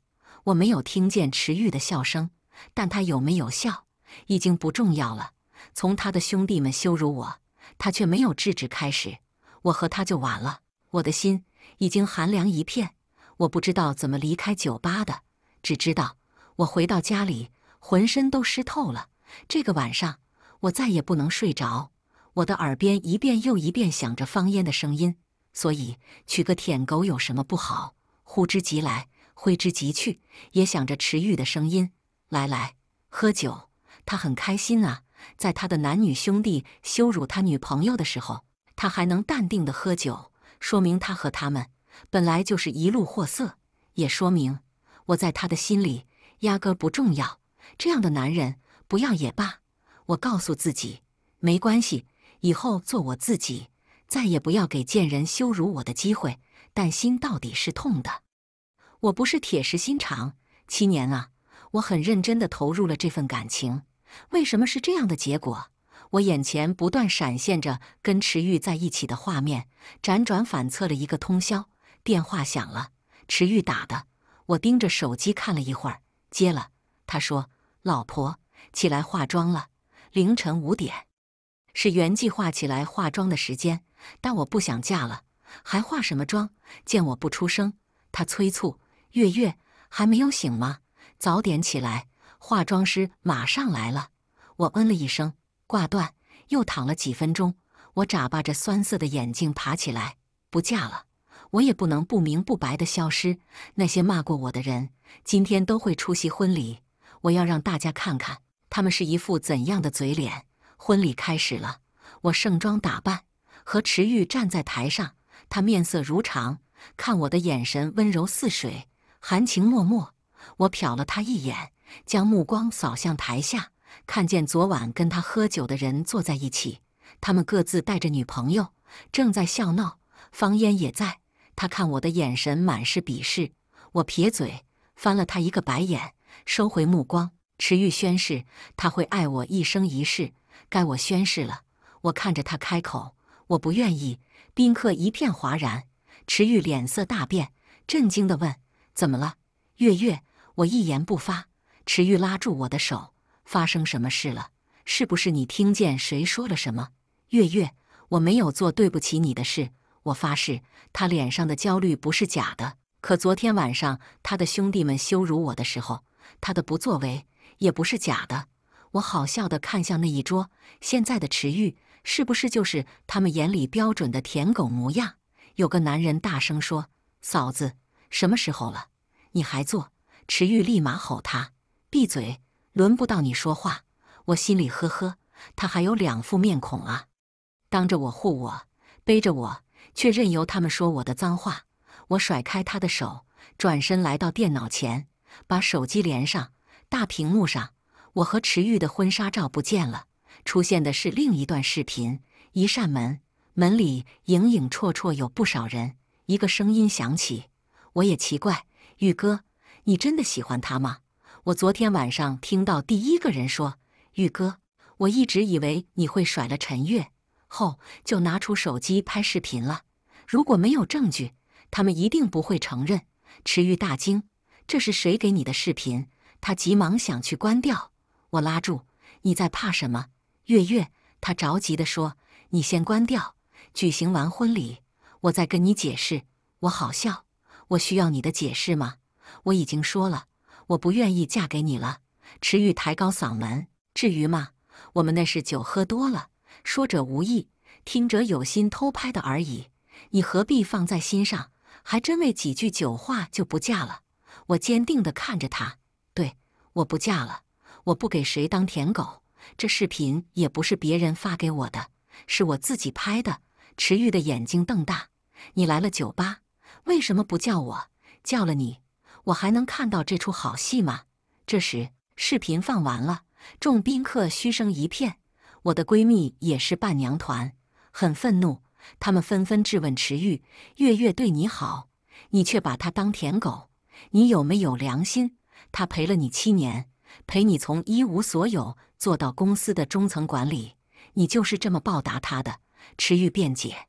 A: 我没有听见池玉的笑声，但他有没有笑，已经不重要了。从他的兄弟们羞辱我，他却没有制止开始，我和他就完了。我的心已经寒凉一片。我不知道怎么离开酒吧的，只知道我回到家里，浑身都湿透了。这个晚上，我再也不能睡着，我的耳边一遍又一遍响着方烟的声音。所以，娶个舔狗有什么不好？呼之即来，挥之即去。也想着池玉的声音，来来喝酒，他很开心啊。在他的男女兄弟羞辱他女朋友的时候，他还能淡定的喝酒，说明他和他们本来就是一路货色，也说明我在他的心里压根不重要。这样的男人不要也罢。我告诉自己，没关系，以后做我自己。再也不要给贱人羞辱我的机会，但心到底是痛的。我不是铁石心肠，七年啊，我很认真地投入了这份感情，为什么是这样的结果？我眼前不断闪现着跟池玉在一起的画面，辗转反侧了一个通宵。电话响了，池玉打的，我盯着手机看了一会儿，接了。他说：“老婆，起来化妆了，凌晨五点，是原计划起来化妆的时间。”但我不想嫁了，还化什么妆？见我不出声，他催促：“月月还没有醒吗？早点起来，化妆师马上来了。”我嗯了一声，挂断，又躺了几分钟。我眨巴着酸涩的眼睛爬起来，不嫁了。我也不能不明不白的消失。那些骂过我的人今天都会出席婚礼，我要让大家看看他们是一副怎样的嘴脸。婚礼开始了，我盛装打扮。和池玉站在台上，他面色如常，看我的眼神温柔似水，含情脉脉。我瞟了他一眼，将目光扫向台下，看见昨晚跟他喝酒的人坐在一起，他们各自带着女朋友，正在笑闹。方烟也在，他看我的眼神满是鄙视。我撇嘴，翻了他一个白眼，收回目光。池玉宣誓，他会爱我一生一世。该我宣誓了，我看着他开口。我不愿意，宾客一片哗然，池玉脸色大变，震惊地问：“怎么了，月月？”我一言不发。池玉拉住我的手：“发生什么事了？是不是你听见谁说了什么？”月月，我没有做对不起你的事，我发誓。他脸上的焦虑不是假的，可昨天晚上他的兄弟们羞辱我的时候，他的不作为也不是假的。我好笑地看向那一桌，现在的池玉。是不是就是他们眼里标准的舔狗模样？有个男人大声说：“嫂子，什么时候了？你还做？”池玉立马吼他：“闭嘴，轮不到你说话！”我心里呵呵，他还有两副面孔啊！当着我护我，背着我却任由他们说我的脏话。我甩开他的手，转身来到电脑前，把手机连上。大屏幕上，我和池玉的婚纱照不见了。出现的是另一段视频，一扇门，门里影影绰绰有不少人。一个声音响起：“我也奇怪，玉哥，你真的喜欢他吗？”我昨天晚上听到第一个人说：“玉哥，我一直以为你会甩了陈月，后就拿出手机拍视频了。如果没有证据，他们一定不会承认。池玉大惊：“这是谁给你的视频？”他急忙想去关掉，我拉住：“你在怕什么？”月月，他着急地说：“你先关掉，举行完婚礼，我再跟你解释。”我好笑，我需要你的解释吗？我已经说了，我不愿意嫁给你了。池玉抬高嗓门：“至于吗？我们那是酒喝多了，说者无意，听者有心，偷拍的而已。你何必放在心上？还真为几句酒话就不嫁了？”我坚定地看着他：“对，我不嫁了，我不给谁当舔狗。”这视频也不是别人发给我的，是我自己拍的。池玉的眼睛瞪大，你来了酒吧为什么不叫我？叫了你，我还能看到这出好戏吗？这时，视频放完了，众宾客嘘声一片。我的闺蜜也是伴娘团，很愤怒，他们纷纷质问池玉：月月对你好，你却把她当舔狗，你有没有良心？她陪了你七年，陪你从一无所有。做到公司的中层管理，你就是这么报答他的？池玉辩解：“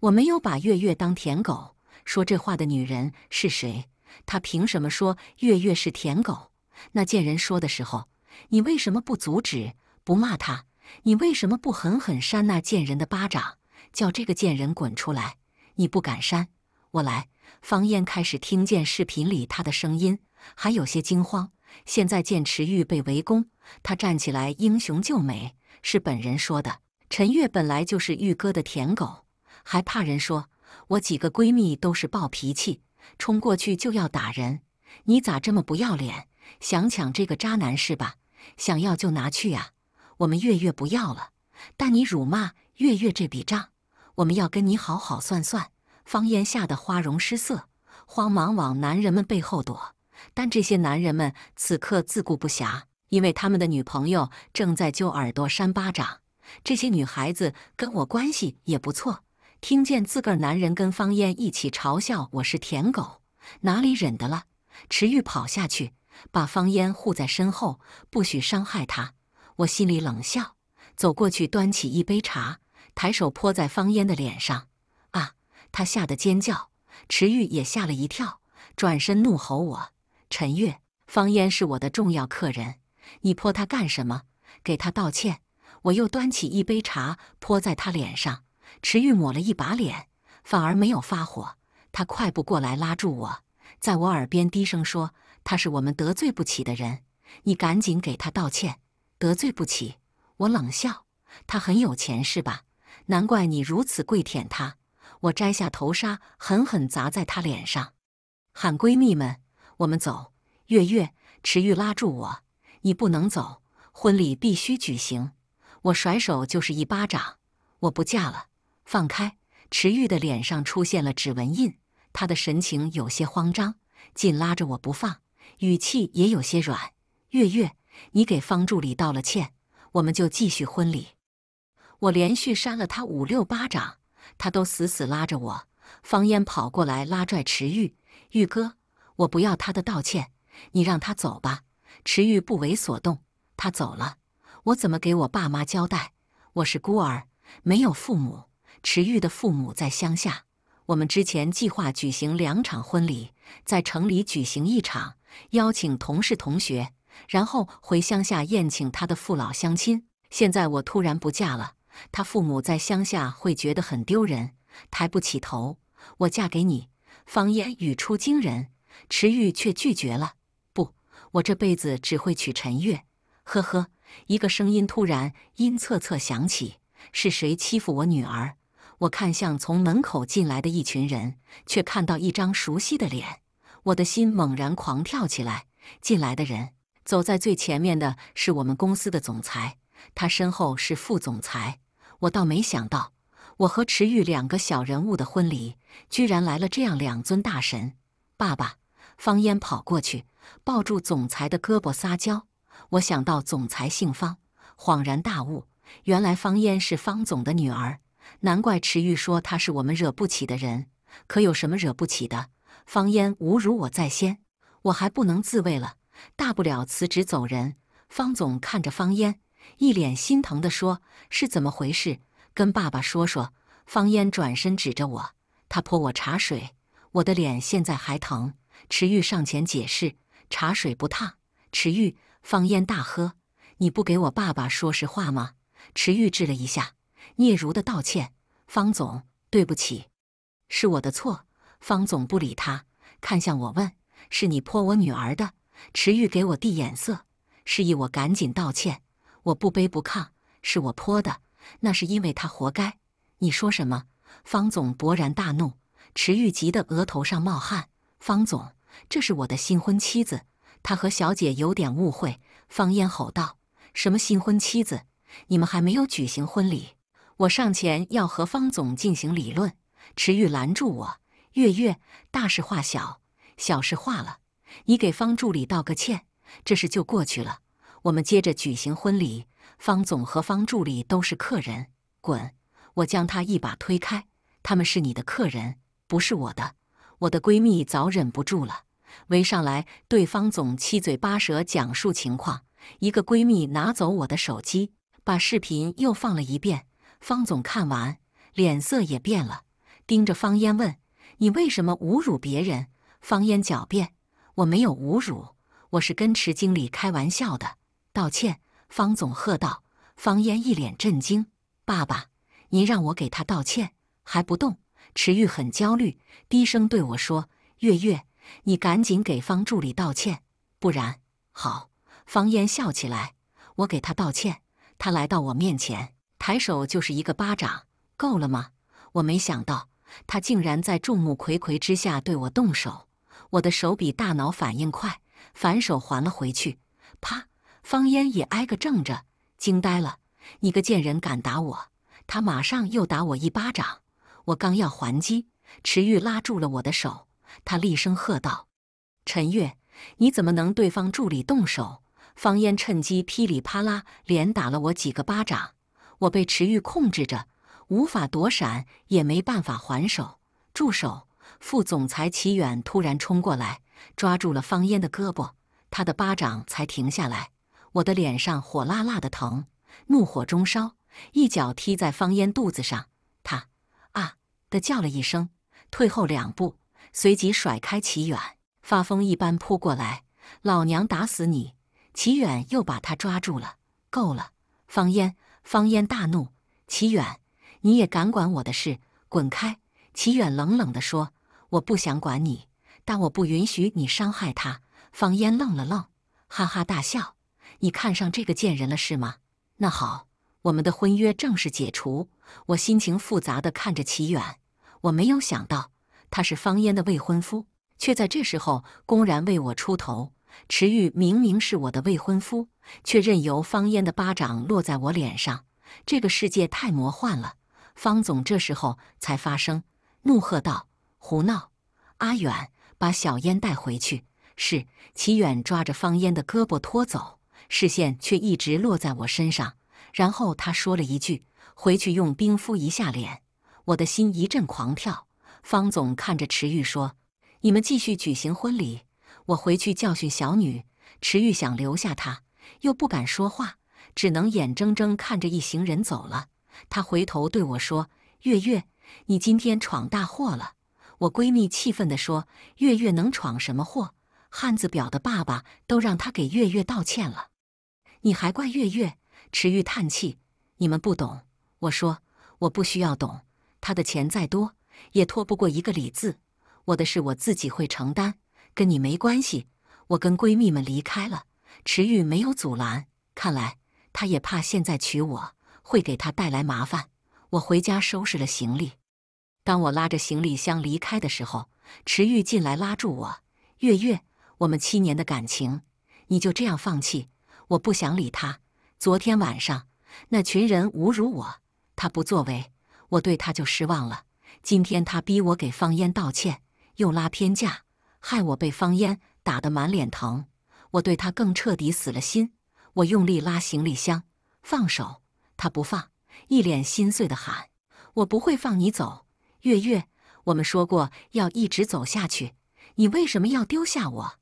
A: 我没有把月月当舔狗。”说这话的女人是谁？她凭什么说月月是舔狗？那贱人说的时候，你为什么不阻止？不骂他？你为什么不狠狠扇那贱人的巴掌，叫这个贱人滚出来？你不敢扇，我来。方燕开始听见视频里她的声音，还有些惊慌。现在剑池玉被围攻，他站起来英雄救美，是本人说的。陈月本来就是玉哥的舔狗，还怕人说？我几个闺蜜都是暴脾气，冲过去就要打人，你咋这么不要脸？想抢这个渣男是吧？想要就拿去啊，我们月月不要了。但你辱骂月月这笔账，我们要跟你好好算算。方岩吓得花容失色，慌忙往男人们背后躲。但这些男人们此刻自顾不暇，因为他们的女朋友正在揪耳朵扇巴掌。这些女孩子跟我关系也不错，听见自个儿男人跟方烟一起嘲笑我是舔狗，哪里忍得了？池玉跑下去，把方烟护在身后，不许伤害她。我心里冷笑，走过去端起一杯茶，抬手泼在方烟的脸上。啊！他吓得尖叫，池玉也吓了一跳，转身怒吼我。陈月，方烟是我的重要客人，你泼他干什么？给他道歉。我又端起一杯茶，泼在他脸上。池玉抹了一把脸，反而没有发火。他快步过来拉住我，在我耳边低声说：“他是我们得罪不起的人，你赶紧给他道歉。”得罪不起？我冷笑：“他很有钱是吧？难怪你如此跪舔他。”我摘下头纱，狠狠砸在他脸上，喊闺蜜们。我们走，月月。池玉拉住我，你不能走，婚礼必须举行。我甩手就是一巴掌，我不嫁了，放开！池玉的脸上出现了指纹印，他的神情有些慌张，紧拉着我不放，语气也有些软。月月，你给方助理道了歉，我们就继续婚礼。我连续扇了他五六巴掌，他都死死拉着我。方烟跑过来拉拽池玉，玉哥。我不要他的道歉，你让他走吧。池玉不为所动。他走了，我怎么给我爸妈交代？我是孤儿，没有父母。池玉的父母在乡下。我们之前计划举行两场婚礼，在城里举行一场，邀请同事同学，然后回乡下宴请他的父老乡亲。现在我突然不嫁了，他父母在乡下会觉得很丢人，抬不起头。我嫁给你，方言语出惊人。池玉却拒绝了，不，我这辈子只会娶陈月。呵呵，一个声音突然阴恻恻响起：“是谁欺负我女儿？”我看向从门口进来的一群人，却看到一张熟悉的脸，我的心猛然狂跳起来。进来的人，走在最前面的是我们公司的总裁，他身后是副总裁。我倒没想到，我和池玉两个小人物的婚礼，居然来了这样两尊大神，爸爸。方烟跑过去，抱住总裁的胳膊撒娇。我想到总裁姓方，恍然大悟，原来方烟是方总的女儿，难怪池玉说她是我们惹不起的人。可有什么惹不起的？方烟侮辱我在先，我还不能自卫了，大不了辞职走人。方总看着方烟，一脸心疼地说：“是怎么回事？跟爸爸说说。”方烟转身指着我：“他泼我茶水，我的脸现在还疼。”池玉上前解释：“茶水不烫。”池玉方烟大喝：“你不给我爸爸说实话吗？”池玉滞了一下，嗫嚅的道歉：“方总，对不起，是我的错。”方总不理他，看向我问：“是你泼我女儿的？”池玉给我递眼色，示意我赶紧道歉。我不卑不亢：“是我泼的，那是因为他活该。”你说什么？方总勃然大怒，池玉急得额头上冒汗。方总，这是我的新婚妻子，她和小姐有点误会。”方嫣吼道，“什么新婚妻子？你们还没有举行婚礼。”我上前要和方总进行理论，池玉拦住我：“月月，大事化小，小事化了，你给方助理道个歉，这事就过去了。我们接着举行婚礼。方总和方助理都是客人，滚！”我将他一把推开，“他们是你的客人，不是我的。”我的闺蜜早忍不住了，围上来对方总七嘴八舌讲述情况。一个闺蜜拿走我的手机，把视频又放了一遍。方总看完，脸色也变了，盯着方烟问：“你为什么侮辱别人？”方烟狡辩：“我没有侮辱，我是跟池经理开玩笑的。”道歉。方总喝道：“方烟，一脸震惊，爸爸，您让我给他道歉还不动？”池玉很焦虑，低声对我说：“月月，你赶紧给方助理道歉，不然……好。”方烟笑起来，我给他道歉，他来到我面前，抬手就是一个巴掌。够了吗？我没想到他竟然在众目睽睽之下对我动手。我的手比大脑反应快，反手还了回去，啪！方烟也挨个正着，惊呆了。你个贱人，敢打我！他马上又打我一巴掌。我刚要还击，池玉拉住了我的手，他厉声喝道：“陈月，你怎么能对方助理动手？”方烟趁机噼里啪啦连打了我几个巴掌，我被池玉控制着，无法躲闪，也没办法还手。住手！副总裁齐远突然冲过来，抓住了方烟的胳膊，他的巴掌才停下来。我的脸上火辣辣的疼，怒火中烧，一脚踢在方烟肚子上。的叫了一声，退后两步，随即甩开齐远，发疯一般扑过来：“老娘打死你！”齐远又把他抓住了。够了，方烟！方烟大怒：“齐远，你也敢管我的事？滚开！”齐远冷冷地说：“我不想管你，但我不允许你伤害他。”方烟愣了愣，哈哈大笑：“你看上这个贱人了是吗？那好，我们的婚约正式解除。”我心情复杂的看着齐远。我没有想到他是方烟的未婚夫，却在这时候公然为我出头。池玉明明是我的未婚夫，却任由方烟的巴掌落在我脸上。这个世界太魔幻了。方总这时候才发声，怒喝道：“胡闹！阿远，把小烟带回去。”是齐远抓着方烟的胳膊拖走，视线却一直落在我身上。然后他说了一句：“回去用冰敷一下脸。”我的心一阵狂跳。方总看着池玉说：“你们继续举行婚礼，我回去教训小女。”池玉想留下她，又不敢说话，只能眼睁睁看着一行人走了。他回头对我说：“月月，你今天闯大祸了。”我闺蜜气愤地说：“月月能闯什么祸？汉子表的爸爸都让他给月月道歉了，你还怪月月？”池玉叹气：“你们不懂。”我说：“我不需要懂。”他的钱再多，也拖不过一个“理”字。我的事我自己会承担，跟你没关系。我跟闺蜜们离开了。池玉没有阻拦，看来他也怕现在娶我会给他带来麻烦。我回家收拾了行李。当我拉着行李箱离开的时候，池玉进来拉住我：“月月，我们七年的感情，你就这样放弃？”我不想理他。昨天晚上那群人侮辱我，他不作为。我对他就失望了。今天他逼我给方烟道歉，又拉偏架，害我被方烟打得满脸疼。我对他更彻底死了心。我用力拉行李箱，放手，他不放，一脸心碎的喊：“我不会放你走，月月，我们说过要一直走下去，你为什么要丢下我？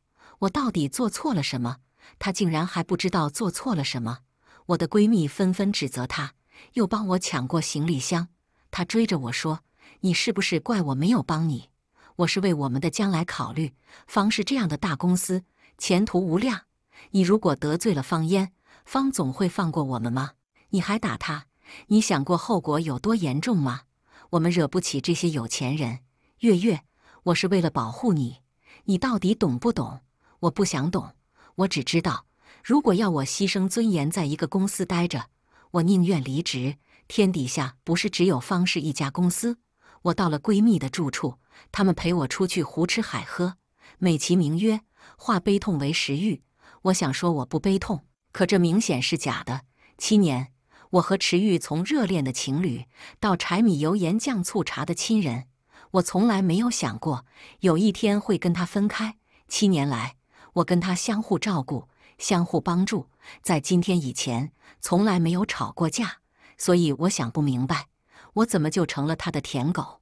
A: 我到底做错了什么？他竟然还不知道做错了什么？”我的闺蜜纷纷指责他，又帮我抢过行李箱。他追着我说：“你是不是怪我没有帮你？我是为我们的将来考虑。方是这样的大公司，前途无量。你如果得罪了方烟，方总会放过我们吗？你还打他？你想过后果有多严重吗？我们惹不起这些有钱人。月月，我是为了保护你。你到底懂不懂？我不想懂。我只知道，如果要我牺牲尊严在一个公司待着，我宁愿离职。”天底下不是只有方氏一家公司。我到了闺蜜的住处，他们陪我出去胡吃海喝，美其名曰化悲痛为食欲。我想说我不悲痛，可这明显是假的。七年，我和池玉从热恋的情侣到柴米油盐酱醋茶的亲人，我从来没有想过有一天会跟他分开。七年来，我跟他相互照顾，相互帮助，在今天以前从来没有吵过架。所以我想不明白，我怎么就成了他的舔狗？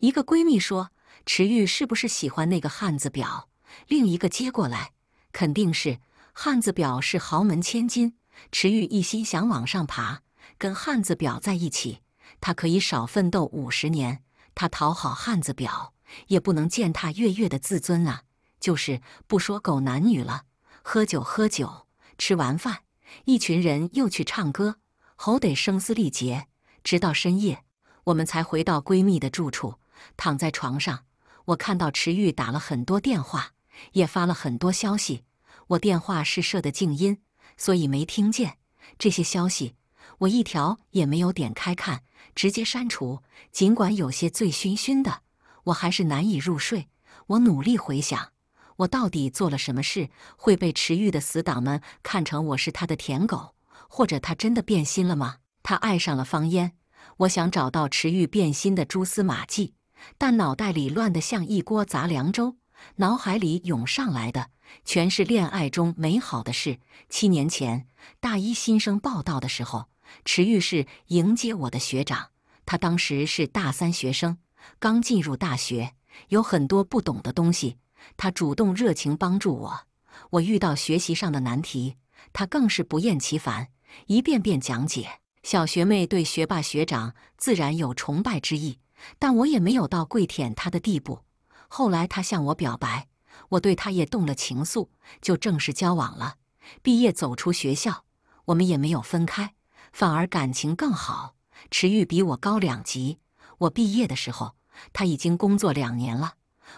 A: 一个闺蜜说：“池玉是不是喜欢那个汉子表？”另一个接过来：“肯定是，汉子表是豪门千金，池玉一心想往上爬，跟汉子表在一起，他可以少奋斗五十年。他讨好汉子表，也不能践踏月月的自尊啊！就是不说狗男女了，喝酒喝酒，吃完饭，一群人又去唱歌。”吼得声嘶力竭，直到深夜，我们才回到闺蜜的住处，躺在床上。我看到池玉打了很多电话，也发了很多消息。我电话是设的静音，所以没听见这些消息。我一条也没有点开看，直接删除。尽管有些醉醺醺的，我还是难以入睡。我努力回想，我到底做了什么事会被池玉的死党们看成我是他的舔狗？或者他真的变心了吗？他爱上了方烟。我想找到池玉变心的蛛丝马迹，但脑袋里乱得像一锅杂粮粥，脑海里涌上来的全是恋爱中美好的事。七年前大一新生报道的时候，池玉是迎接我的学长，他当时是大三学生，刚进入大学，有很多不懂的东西，他主动热情帮助我。我遇到学习上的难题，他更是不厌其烦。一遍遍讲解，小学妹对学霸学长自然有崇拜之意，但我也没有到跪舔他的地步。后来他向我表白，我对他也动了情愫，就正式交往了。毕业走出学校，我们也没有分开，反而感情更好。池玉比我高两级，我毕业的时候他已经工作两年了，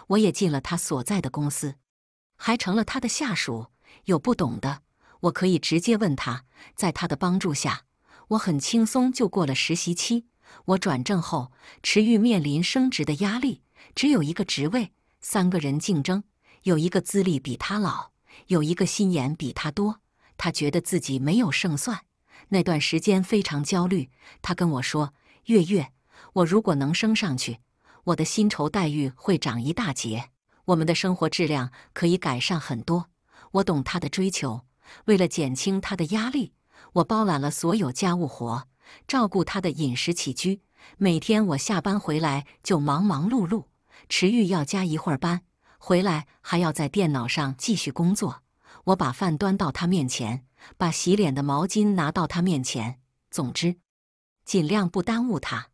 A: 我也进了他所在的公司，还成了他的下属。有不懂的？我可以直接问他，在他的帮助下，我很轻松就过了实习期。我转正后，池玉面临升职的压力，只有一个职位，三个人竞争，有一个资历比他老，有一个心眼比他多，他觉得自己没有胜算。那段时间非常焦虑，他跟我说：“月月，我如果能升上去，我的薪酬待遇会涨一大截，我们的生活质量可以改善很多。”我懂他的追求。为了减轻他的压力，我包揽了所有家务活，照顾他的饮食起居。每天我下班回来就忙忙碌碌，池玉要加一会儿班，回来还要在电脑上继续工作。我把饭端到他面前，把洗脸的毛巾拿到他面前。总之，尽量不耽误他。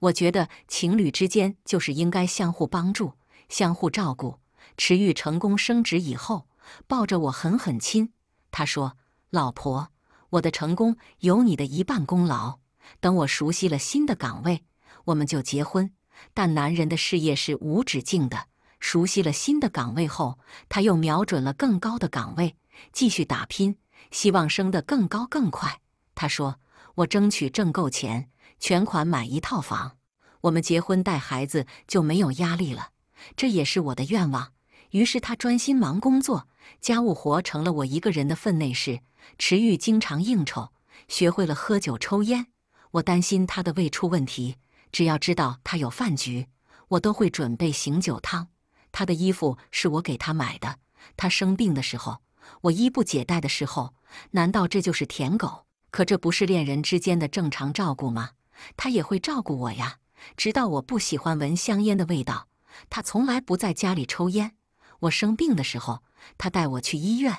A: 我觉得情侣之间就是应该相互帮助、相互照顾。池玉成功升职以后。抱着我狠狠亲，他说：“老婆，我的成功有你的一半功劳。等我熟悉了新的岗位，我们就结婚。但男人的事业是无止境的。熟悉了新的岗位后，他又瞄准了更高的岗位，继续打拼，希望升得更高更快。他说：‘我争取挣够钱，全款买一套房，我们结婚带孩子就没有压力了。’这也是我的愿望。于是他专心忙工作。”家务活成了我一个人的分内事。池玉经常应酬，学会了喝酒抽烟。我担心他的胃出问题，只要知道他有饭局，我都会准备醒酒汤。他的衣服是我给他买的。他生病的时候，我衣不解带的时候，难道这就是舔狗？可这不是恋人之间的正常照顾吗？他也会照顾我呀。直到我不喜欢闻香烟的味道，他从来不在家里抽烟。我生病的时候。他带我去医院，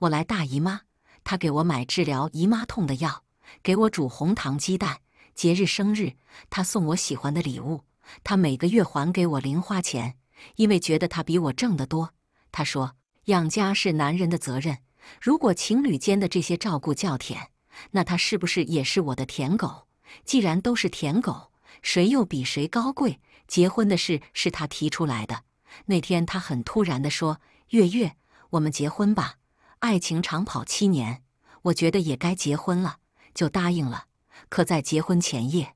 A: 我来大姨妈，他给我买治疗姨妈痛的药，给我煮红糖鸡蛋。节日、生日，他送我喜欢的礼物。他每个月还给我零花钱，因为觉得他比我挣得多。他说养家是男人的责任。如果情侣间的这些照顾叫舔，那他是不是也是我的舔狗？既然都是舔狗，谁又比谁高贵？结婚的事是他提出来的。那天他很突然地说：“月月。”我们结婚吧，爱情长跑七年，我觉得也该结婚了，就答应了。可在结婚前夜，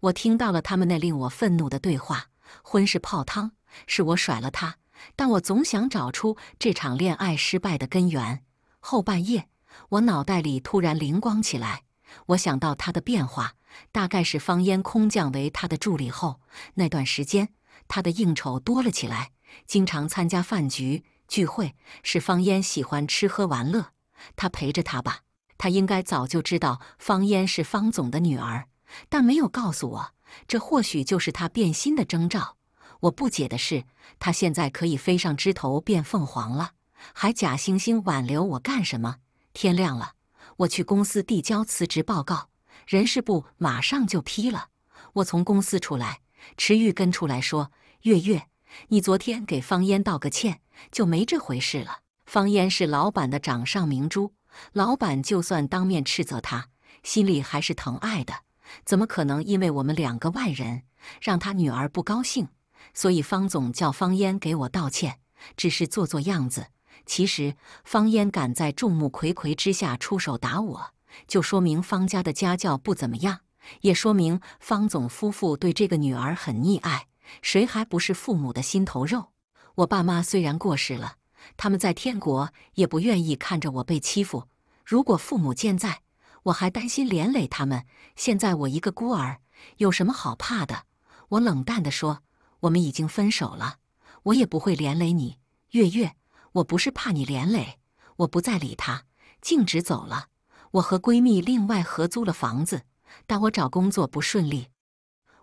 A: 我听到了他们那令我愤怒的对话，婚事泡汤，是我甩了他。但我总想找出这场恋爱失败的根源。后半夜，我脑袋里突然灵光起来，我想到他的变化，大概是方烟空降为他的助理后，那段时间他的应酬多了起来，经常参加饭局。聚会是方嫣喜欢吃喝玩乐，他陪着他吧。他应该早就知道方嫣是方总的女儿，但没有告诉我。这或许就是他变心的征兆。我不解的是，他现在可以飞上枝头变凤凰了，还假惺惺挽留我干什么？天亮了，我去公司递交辞职报告，人事部马上就批了。我从公司出来，池玉跟出来说：“月月。”你昨天给方烟道个歉，就没这回事了。方烟是老板的掌上明珠，老板就算当面斥责他，心里还是疼爱的。怎么可能因为我们两个外人让他女儿不高兴？所以方总叫方烟给我道歉，只是做做样子。其实方烟敢在众目睽睽之下出手打我，就说明方家的家教不怎么样，也说明方总夫妇对这个女儿很溺爱。谁还不是父母的心头肉？我爸妈虽然过世了，他们在天国也不愿意看着我被欺负。如果父母健在，我还担心连累他们。现在我一个孤儿，有什么好怕的？我冷淡地说：“我们已经分手了，我也不会连累你，月月。我不是怕你连累，我不再理他，径直走了。我和闺蜜另外合租了房子，但我找工作不顺利。”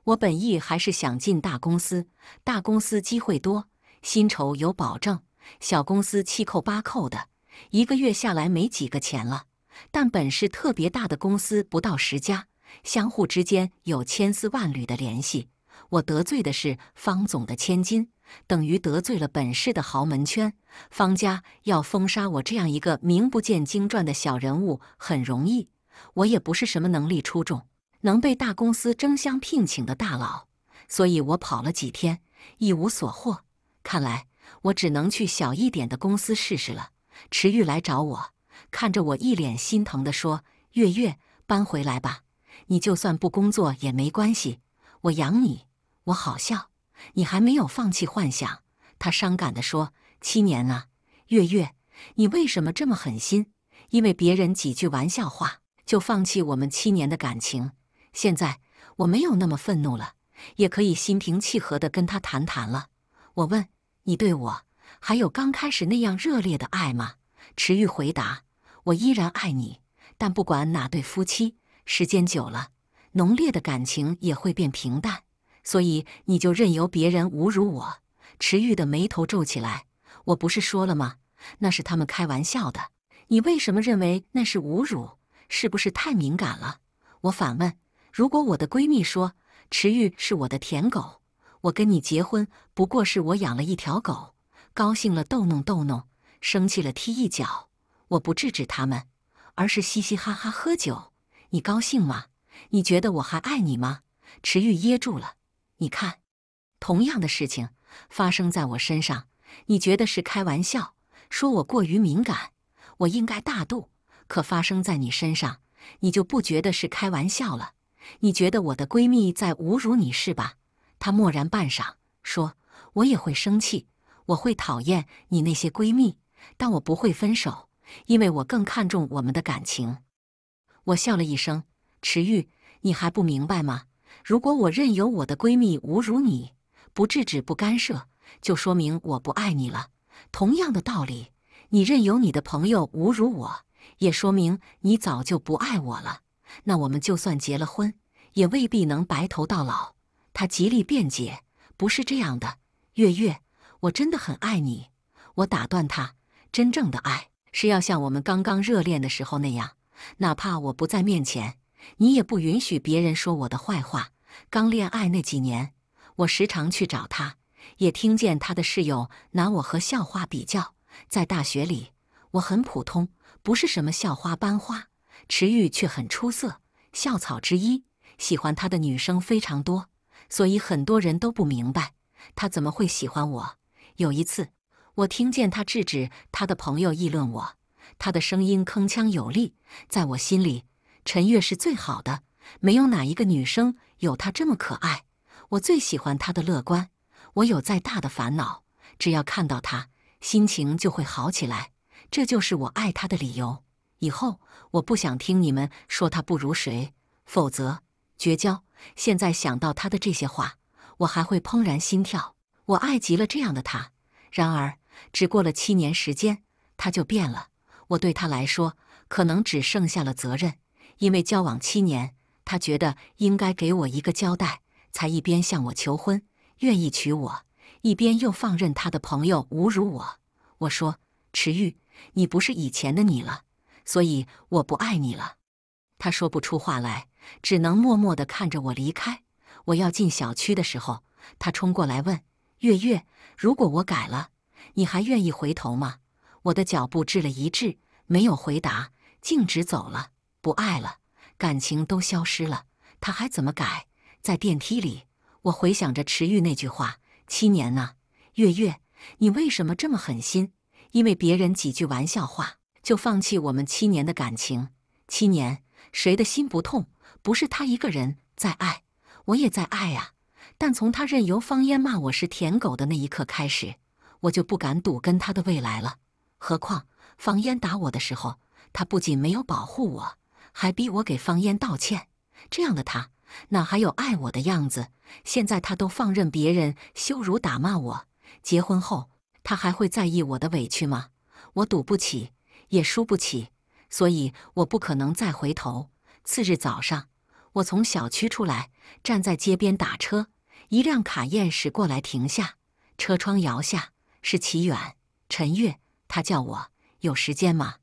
A: 我本意还是想进大公司，大公司机会多，薪酬有保证。小公司七扣八扣的，一个月下来没几个钱了。但本市特别大的公司不到十家，相互之间有千丝万缕的联系。我得罪的是方总的千金，等于得罪了本市的豪门圈。方家要封杀我这样一个名不见经传的小人物很容易，我也不是什么能力出众。能被大公司争相聘请的大佬，所以我跑了几天，一无所获。看来我只能去小一点的公司试试了。池玉来找我，看着我一脸心疼地说：“月月，搬回来吧，你就算不工作也没关系，我养你。”我好笑，你还没有放弃幻想。他伤感地说：“七年啊，月月，你为什么这么狠心？因为别人几句玩笑话就放弃我们七年的感情？”现在我没有那么愤怒了，也可以心平气和地跟他谈谈了。我问你，对我还有刚开始那样热烈的爱吗？池玉回答：“我依然爱你，但不管哪对夫妻，时间久了，浓烈的感情也会变平淡。所以你就任由别人侮辱我。”池玉的眉头皱起来。我不是说了吗？那是他们开玩笑的。你为什么认为那是侮辱？是不是太敏感了？我反问。如果我的闺蜜说池玉是我的舔狗，我跟你结婚不过是我养了一条狗，高兴了逗弄逗弄，生气了踢一脚，我不制止他们，而是嘻嘻哈哈喝酒，你高兴吗？你觉得我还爱你吗？池玉噎住了。你看，同样的事情发生在我身上，你觉得是开玩笑，说我过于敏感，我应该大度；可发生在你身上，你就不觉得是开玩笑了。你觉得我的闺蜜在侮辱你是吧？她默然半晌，说：“我也会生气，我会讨厌你那些闺蜜，但我不会分手，因为我更看重我们的感情。”我笑了一声：“池玉，你还不明白吗？如果我任由我的闺蜜侮辱你，不制止、不干涉，就说明我不爱你了。同样的道理，你任由你的朋友侮辱我，也说明你早就不爱我了。那我们就算结了婚。”也未必能白头到老，他极力辩解：“不是这样的，月月，我真的很爱你。”我打断他：“真正的爱是要像我们刚刚热恋的时候那样，哪怕我不在面前，你也不允许别人说我的坏话。”刚恋爱那几年，我时常去找他，也听见他的室友拿我和校花比较。在大学里，我很普通，不是什么校花、班花，池玉却很出色，校草之一。喜欢他的女生非常多，所以很多人都不明白他怎么会喜欢我。有一次，我听见他制止他的朋友议论我，他的声音铿锵有力。在我心里，陈月是最好的，没有哪一个女生有她这么可爱。我最喜欢她的乐观，我有再大的烦恼，只要看到她，心情就会好起来。这就是我爱她的理由。以后我不想听你们说她不如谁，否则。绝交！现在想到他的这些话，我还会怦然心跳。我爱极了这样的他。然而，只过了七年时间，他就变了。我对他来说，可能只剩下了责任。因为交往七年，他觉得应该给我一个交代，才一边向我求婚，愿意娶我，一边又放任他的朋友侮辱我。我说：“池玉，你不是以前的你了，所以我不爱你了。”他说不出话来。只能默默地看着我离开。我要进小区的时候，他冲过来问：“月月，如果我改了，你还愿意回头吗？”我的脚步滞了一滞，没有回答，径直走了。不爱了，感情都消失了，他还怎么改？在电梯里，我回想着池玉那句话：“七年呐，月月，你为什么这么狠心？因为别人几句玩笑话，就放弃我们七年的感情？七年，谁的心不痛？”不是他一个人在爱，我也在爱啊！但从他任由方烟骂我是舔狗的那一刻开始，我就不敢赌跟他的未来了。何况方烟打我的时候，他不仅没有保护我，还逼我给方烟道歉。这样的他哪还有爱我的样子？现在他都放任别人羞辱打骂我，结婚后他还会在意我的委屈吗？我赌不起，也输不起，所以我不可能再回头。次日早上。我从小区出来，站在街边打车，一辆卡宴驶过来停下，车窗摇下，是齐远陈月，他叫我有时间吗？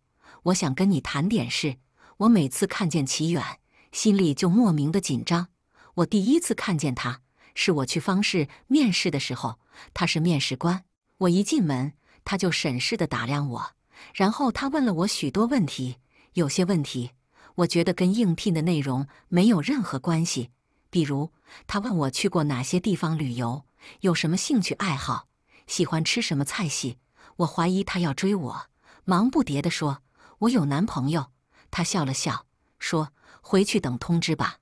A: 我想跟你谈点事。我每次看见齐远，心里就莫名的紧张。我第一次看见他，是我去方氏面试的时候，他是面试官，我一进门他就审视的打量我，然后他问了我许多问题，有些问题。我觉得跟应聘的内容没有任何关系。比如，他问我去过哪些地方旅游，有什么兴趣爱好，喜欢吃什么菜系。我怀疑他要追我，忙不迭地说：“我有男朋友。”他笑了笑，说：“回去等通知吧。”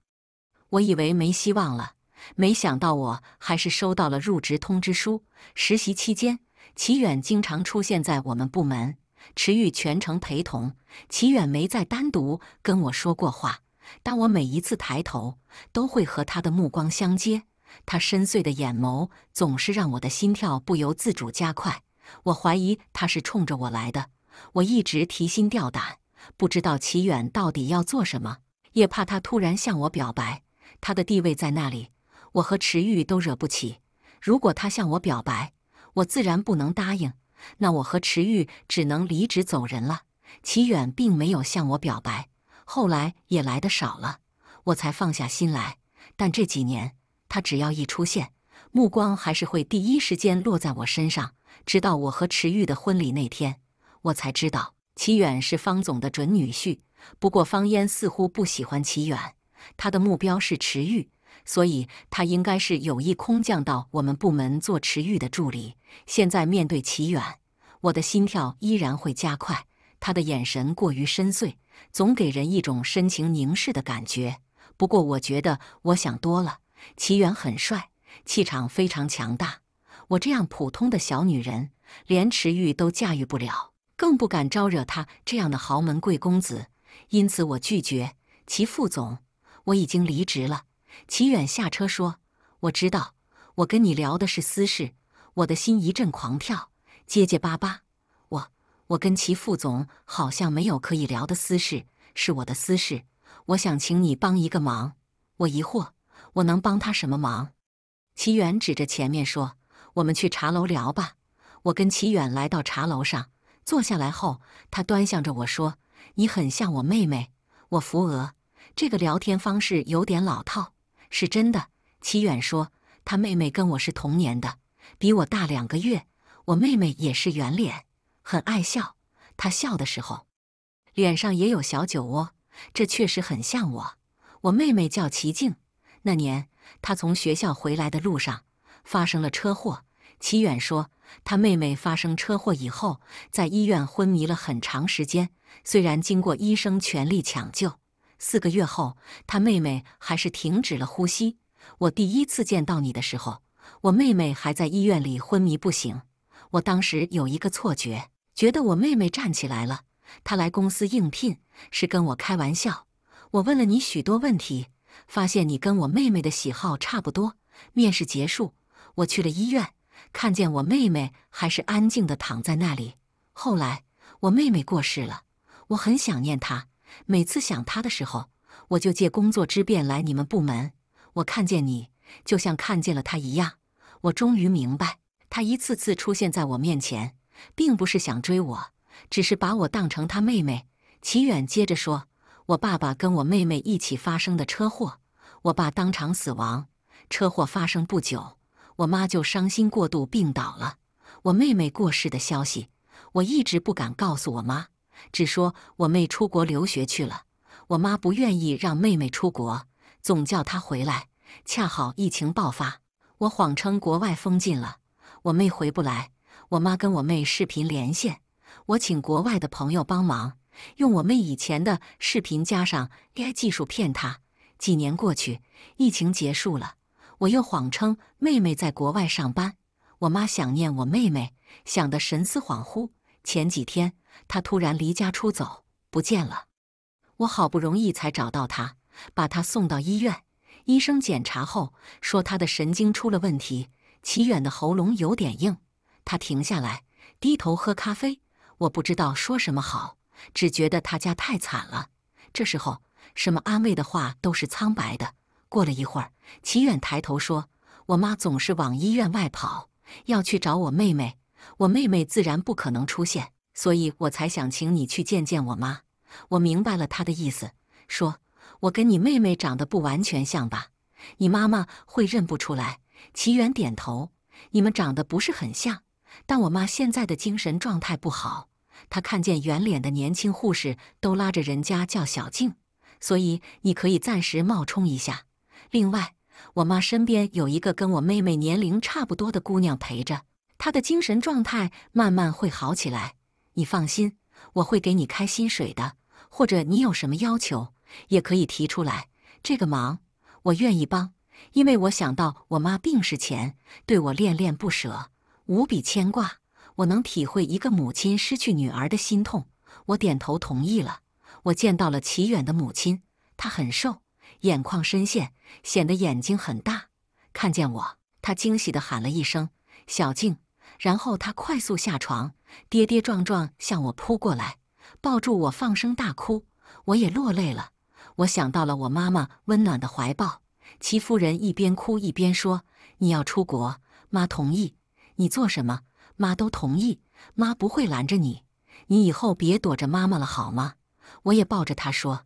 A: 我以为没希望了，没想到我还是收到了入职通知书。实习期间，齐远经常出现在我们部门。池玉全程陪同，齐远没再单独跟我说过话。但我每一次抬头，都会和他的目光相接。他深邃的眼眸总是让我的心跳不由自主加快。我怀疑他是冲着我来的，我一直提心吊胆，不知道齐远到底要做什么，也怕他突然向我表白。他的地位在那里，我和池玉都惹不起。如果他向我表白，我自然不能答应。那我和池玉只能离职走人了。齐远并没有向我表白，后来也来的少了，我才放下心来。但这几年，他只要一出现，目光还是会第一时间落在我身上。直到我和池玉的婚礼那天，我才知道齐远是方总的准女婿。不过方嫣似乎不喜欢齐远，他的目标是池玉。所以，他应该是有意空降到我们部门做池玉的助理。现在面对齐远，我的心跳依然会加快。他的眼神过于深邃，总给人一种深情凝视的感觉。不过，我觉得我想多了。齐远很帅，气场非常强大。我这样普通的小女人，连池玉都驾驭不了，更不敢招惹他这样的豪门贵公子。因此，我拒绝齐副总，我已经离职了。齐远下车说：“我知道，我跟你聊的是私事。”我的心一阵狂跳，结结巴巴：“我……我跟齐副总好像没有可以聊的私事，是我的私事。我想请你帮一个忙。”我疑惑：“我能帮他什么忙？”齐远指着前面说：“我们去茶楼聊吧。”我跟齐远来到茶楼上，坐下来后，他端详着我说：“你很像我妹妹。”我扶额，这个聊天方式有点老套。是真的，齐远说他妹妹跟我是同年的，比我大两个月。我妹妹也是圆脸，很爱笑。她笑的时候，脸上也有小酒窝，这确实很像我。我妹妹叫齐静，那年她从学校回来的路上发生了车祸。齐远说他妹妹发生车祸以后，在医院昏迷了很长时间，虽然经过医生全力抢救。四个月后，他妹妹还是停止了呼吸。我第一次见到你的时候，我妹妹还在医院里昏迷不醒。我当时有一个错觉，觉得我妹妹站起来了。她来公司应聘是跟我开玩笑。我问了你许多问题，发现你跟我妹妹的喜好差不多。面试结束，我去了医院，看见我妹妹还是安静的躺在那里。后来，我妹妹过世了，我很想念她。每次想他的时候，我就借工作之便来你们部门。我看见你，就像看见了他一样。我终于明白，他一次次出现在我面前，并不是想追我，只是把我当成他妹妹。齐远接着说：“我爸爸跟我妹妹一起发生的车祸，我爸当场死亡。车祸发生不久，我妈就伤心过度病倒了。我妹妹过世的消息，我一直不敢告诉我妈。”只说我妹出国留学去了，我妈不愿意让妹妹出国，总叫她回来。恰好疫情爆发，我谎称国外封禁了，我妹回不来。我妈跟我妹视频连线，我请国外的朋友帮忙，用我妹以前的视频加上 AI 技术骗她。几年过去，疫情结束了，我又谎称妹妹在国外上班，我妈想念我妹妹，想得神思恍惚。前几天。他突然离家出走，不见了。我好不容易才找到他，把他送到医院。医生检查后说他的神经出了问题。齐远的喉咙有点硬，他停下来低头喝咖啡。我不知道说什么好，只觉得他家太惨了。这时候什么安慰的话都是苍白的。过了一会儿，齐远抬头说：“我妈总是往医院外跑，要去找我妹妹。我妹妹自然不可能出现。”所以我才想请你去见见我妈。我明白了她的意思，说：“我跟你妹妹长得不完全像吧，你妈妈会认不出来。”齐远点头：“你们长得不是很像，但我妈现在的精神状态不好，她看见圆脸的年轻护士都拉着人家叫小静，所以你可以暂时冒充一下。另外，我妈身边有一个跟我妹妹年龄差不多的姑娘陪着，她的精神状态慢慢会好起来。”你放心，我会给你开薪水的。或者你有什么要求，也可以提出来。这个忙我愿意帮，因为我想到我妈病逝前对我恋恋不舍，无比牵挂。我能体会一个母亲失去女儿的心痛。我点头同意了。我见到了齐远的母亲，她很瘦，眼眶深陷，显得眼睛很大。看见我，她惊喜地喊了一声：“小静。”然后他快速下床，跌跌撞撞向我扑过来，抱住我放声大哭，我也落泪了。我想到了我妈妈温暖的怀抱。齐夫人一边哭一边说：“你要出国，妈同意。你做什么，妈都同意。妈不会拦着你。你以后别躲着妈妈了，好吗？”我也抱着她说：“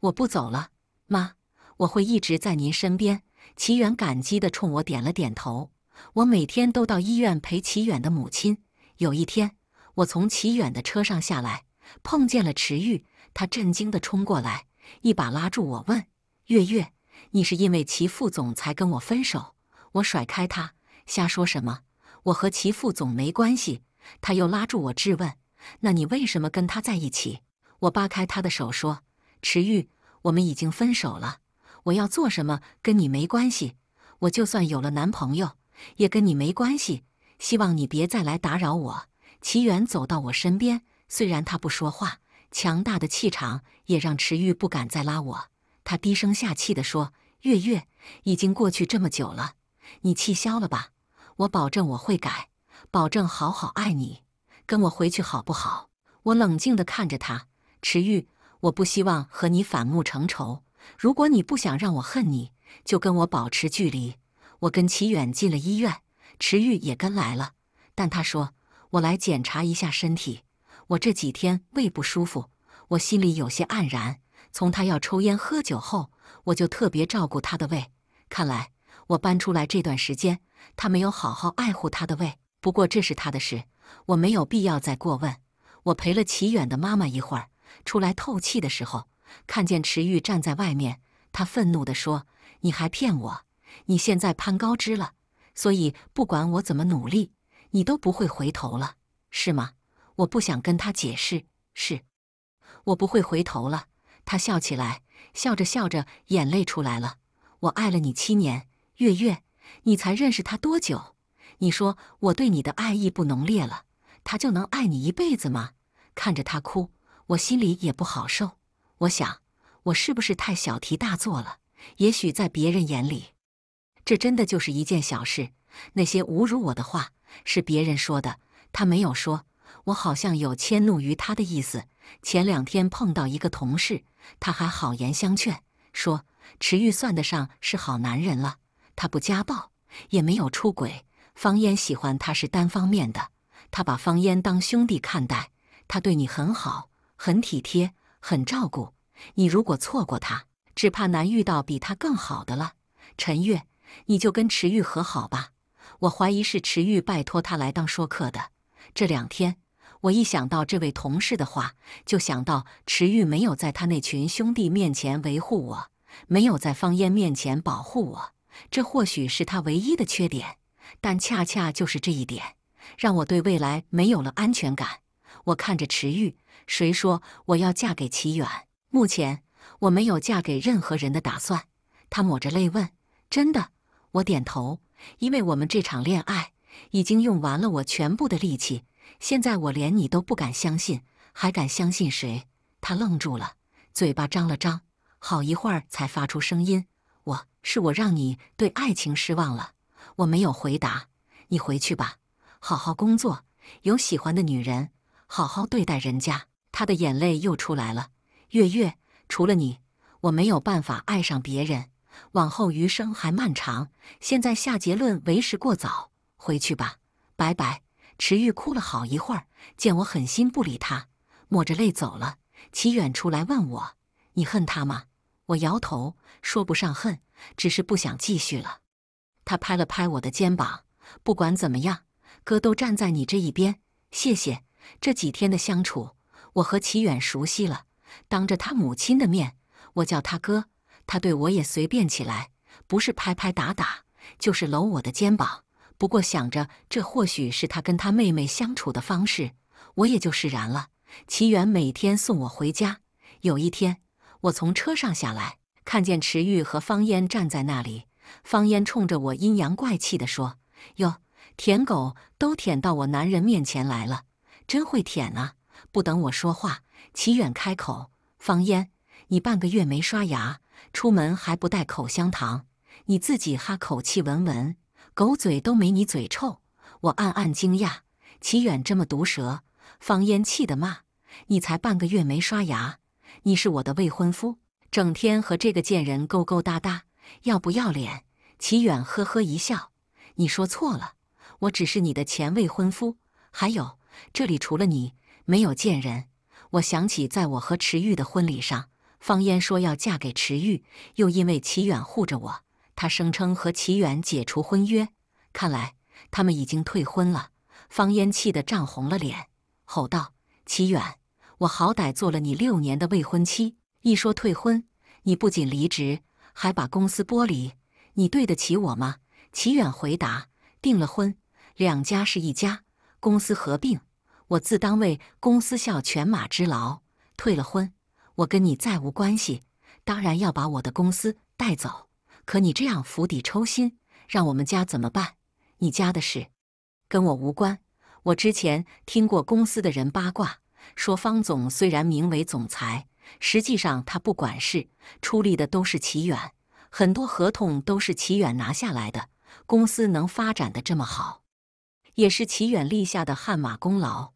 A: 我不走了，妈，我会一直在您身边。”齐远感激地冲我点了点头。我每天都到医院陪齐远的母亲。有一天，我从齐远的车上下来，碰见了池玉，他震惊地冲过来，一把拉住我，问：“月月，你是因为齐副总才跟我分手？”我甩开他，瞎说什么：“我和齐副总没关系。”他又拉住我质问：“那你为什么跟他在一起？”我扒开他的手说：“池玉，我们已经分手了。我要做什么跟你没关系。我就算有了男朋友。”也跟你没关系，希望你别再来打扰我。齐远走到我身边，虽然他不说话，强大的气场也让池玉不敢再拉我。他低声下气地说：“月月，已经过去这么久了，你气消了吧？我保证我会改，保证好好爱你，跟我回去好不好？”我冷静地看着他，池玉，我不希望和你反目成仇。如果你不想让我恨你，就跟我保持距离。我跟齐远进了医院，池玉也跟来了。但他说：“我来检查一下身体，我这几天胃不舒服。”我心里有些黯然。从他要抽烟喝酒后，我就特别照顾他的胃。看来我搬出来这段时间，他没有好好爱护他的胃。不过这是他的事，我没有必要再过问。我陪了齐远的妈妈一会儿，出来透气的时候，看见池玉站在外面。他愤怒地说：“你还骗我！”你现在攀高枝了，所以不管我怎么努力，你都不会回头了，是吗？我不想跟他解释，是，我不会回头了。他笑起来，笑着笑着，眼泪出来了。我爱了你七年，月月，你才认识他多久？你说我对你的爱意不浓烈了，他就能爱你一辈子吗？看着他哭，我心里也不好受。我想，我是不是太小题大做了？也许在别人眼里。这真的就是一件小事。那些侮辱我的话是别人说的，他没有说。我好像有迁怒于他的意思。前两天碰到一个同事，他还好言相劝，说池玉算得上是好男人了。他不家暴，也没有出轨。方烟喜欢他是单方面的，他把方烟当兄弟看待。他对你很好，很体贴，很照顾。你如果错过他，只怕难遇到比他更好的了。陈月。你就跟池玉和好吧。我怀疑是池玉拜托他来当说客的。这两天，我一想到这位同事的话，就想到池玉没有在他那群兄弟面前维护我，没有在方烟面前保护我。这或许是他唯一的缺点，但恰恰就是这一点，让我对未来没有了安全感。我看着池玉，谁说我要嫁给齐远？目前我没有嫁给任何人的打算。他抹着泪问：“真的？”我点头，因为我们这场恋爱已经用完了我全部的力气，现在我连你都不敢相信，还敢相信谁？他愣住了，嘴巴张了张，好一会儿才发出声音：“我，是我让你对爱情失望了。”我没有回答，你回去吧，好好工作，有喜欢的女人，好好对待人家。他的眼泪又出来了。月月，除了你，我没有办法爱上别人。往后余生还漫长，现在下结论为时过早。回去吧，拜拜。池玉哭了好一会儿，见我狠心不理他，抹着泪走了。齐远出来问我：“你恨他吗？”我摇头，说不上恨，只是不想继续了。他拍了拍我的肩膀：“不管怎么样，哥都站在你这一边。”谢谢这几天的相处，我和齐远熟悉了。当着他母亲的面，我叫他哥。他对我也随便起来，不是拍拍打打，就是搂我的肩膀。不过想着这或许是他跟他妹妹相处的方式，我也就释然了。齐远每天送我回家。有一天，我从车上下来，看见池玉和方烟站在那里。方烟冲着我阴阳怪气地说：“哟，舔狗都舔到我男人面前来了，真会舔啊！”不等我说话，齐远开口：“方烟，你半个月没刷牙。”出门还不带口香糖，你自己哈口气闻闻，狗嘴都没你嘴臭。我暗暗惊讶，齐远这么毒舌。方烟气得骂：“你才半个月没刷牙，你是我的未婚夫，整天和这个贱人勾勾搭搭，要不要脸？”齐远呵呵一笑：“你说错了，我只是你的前未婚夫。还有，这里除了你，没有贱人。”我想起在我和池玉的婚礼上。方烟说要嫁给池玉，又因为齐远护着我，她声称和齐远解除婚约。看来他们已经退婚了。方烟气得涨红了脸，吼道：“齐远，我好歹做了你六年的未婚妻，一说退婚，你不仅离职，还把公司剥离，你对得起我吗？”齐远回答：“订了婚，两家是一家，公司合并，我自当为公司效犬马之劳。退了婚。”我跟你再无关系，当然要把我的公司带走。可你这样釜底抽薪，让我们家怎么办？你家的事跟我无关。我之前听过公司的人八卦，说方总虽然名为总裁，实际上他不管事，出力的都是齐远。很多合同都是齐远拿下来的，公司能发展的这么好，也是齐远立下的汗马功劳。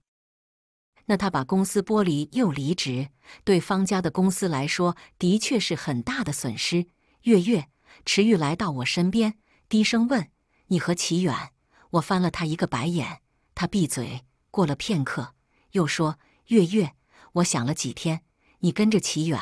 A: 那他把公司剥离又离职，对方家的公司来说，的确是很大的损失。月月，池玉来到我身边，低声问：“你和齐远？”我翻了他一个白眼。他闭嘴。过了片刻，又说：“月月，我想了几天，你跟着齐远，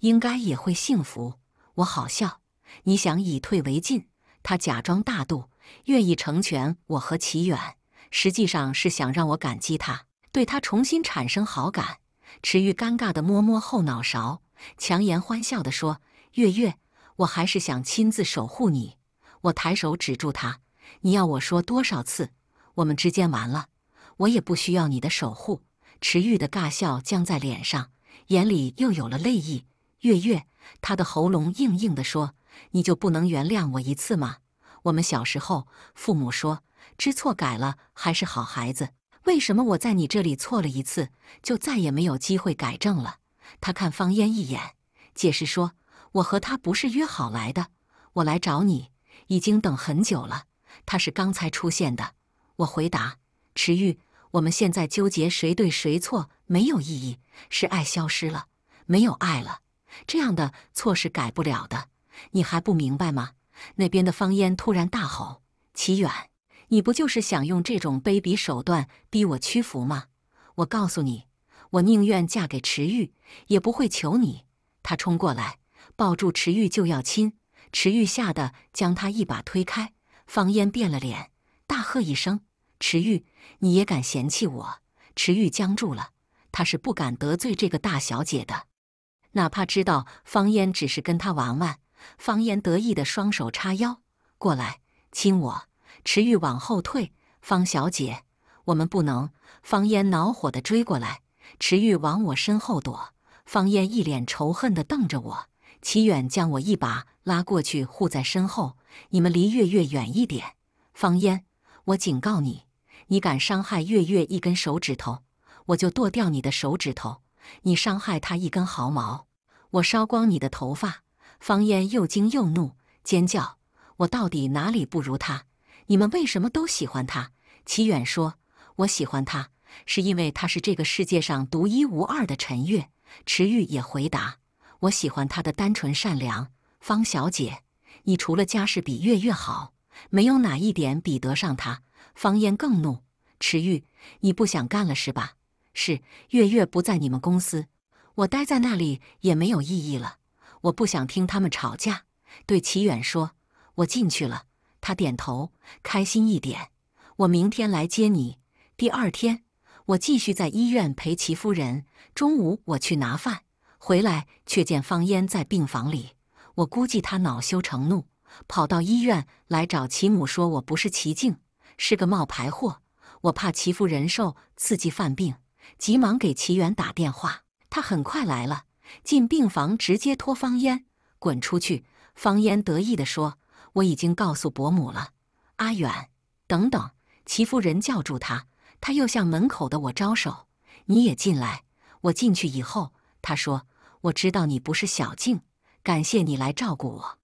A: 应该也会幸福。”我好笑。你想以退为进。他假装大度，愿意成全我和齐远，实际上是想让我感激他。对他重新产生好感，池玉尴尬地摸摸后脑勺，强颜欢笑地说：“月月，我还是想亲自守护你。”我抬手止住他：“你要我说多少次，我们之间完了，我也不需要你的守护。”池玉的尬笑僵在脸上，眼里又有了泪意。月月，他的喉咙硬硬地说：“你就不能原谅我一次吗？我们小时候，父母说知错改了还是好孩子。”为什么我在你这里错了一次，就再也没有机会改正了？他看方烟一眼，解释说：“我和他不是约好来的，我来找你，已经等很久了。他是刚才出现的。”我回答：“池玉，我们现在纠结谁对谁错没有意义，是爱消失了，没有爱了，这样的错是改不了的。你还不明白吗？”那边的方烟突然大吼：“齐远！”你不就是想用这种卑鄙手段逼我屈服吗？我告诉你，我宁愿嫁给池玉，也不会求你。他冲过来抱住池玉就要亲，池玉吓得将他一把推开。方烟变了脸，大喝一声：“池玉，你也敢嫌弃我？”池玉僵住了，他是不敢得罪这个大小姐的。哪怕知道方烟只是跟他玩玩，方烟得意的双手叉腰过来亲我。池玉往后退，方小姐，我们不能。方烟恼火地追过来，池玉往我身后躲。方烟一脸仇恨地瞪着我。齐远将我一把拉过去，护在身后。你们离月月远一点。方烟，我警告你，你敢伤害月月一根手指头，我就剁掉你的手指头；你伤害她一根毫毛，我烧光你的头发。方烟又惊又怒，尖叫：我到底哪里不如她？你们为什么都喜欢他？齐远说：“我喜欢他，是因为他是这个世界上独一无二的陈月。”池玉也回答：“我喜欢他的单纯善良。”方小姐，你除了家世比月月好，没有哪一点比得上他。方燕更怒：“池玉，你不想干了是吧？”“是。”月月不在你们公司，我待在那里也没有意义了。我不想听他们吵架，对齐远说：“我进去了。”他点头，开心一点。我明天来接你。第二天，我继续在医院陪齐夫人。中午我去拿饭，回来却见方烟在病房里。我估计他恼羞成怒，跑到医院来找齐母，说我不是齐静，是个冒牌货。我怕齐夫人受刺激犯病，急忙给齐远打电话。他很快来了，进病房直接拖方烟滚出去。方烟得意地说。我已经告诉伯母了，阿远，等等！齐夫人叫住他，他又向门口的我招手：“你也进来。”我进去以后，他说：“我知道你不是小静，感谢你来照顾我。”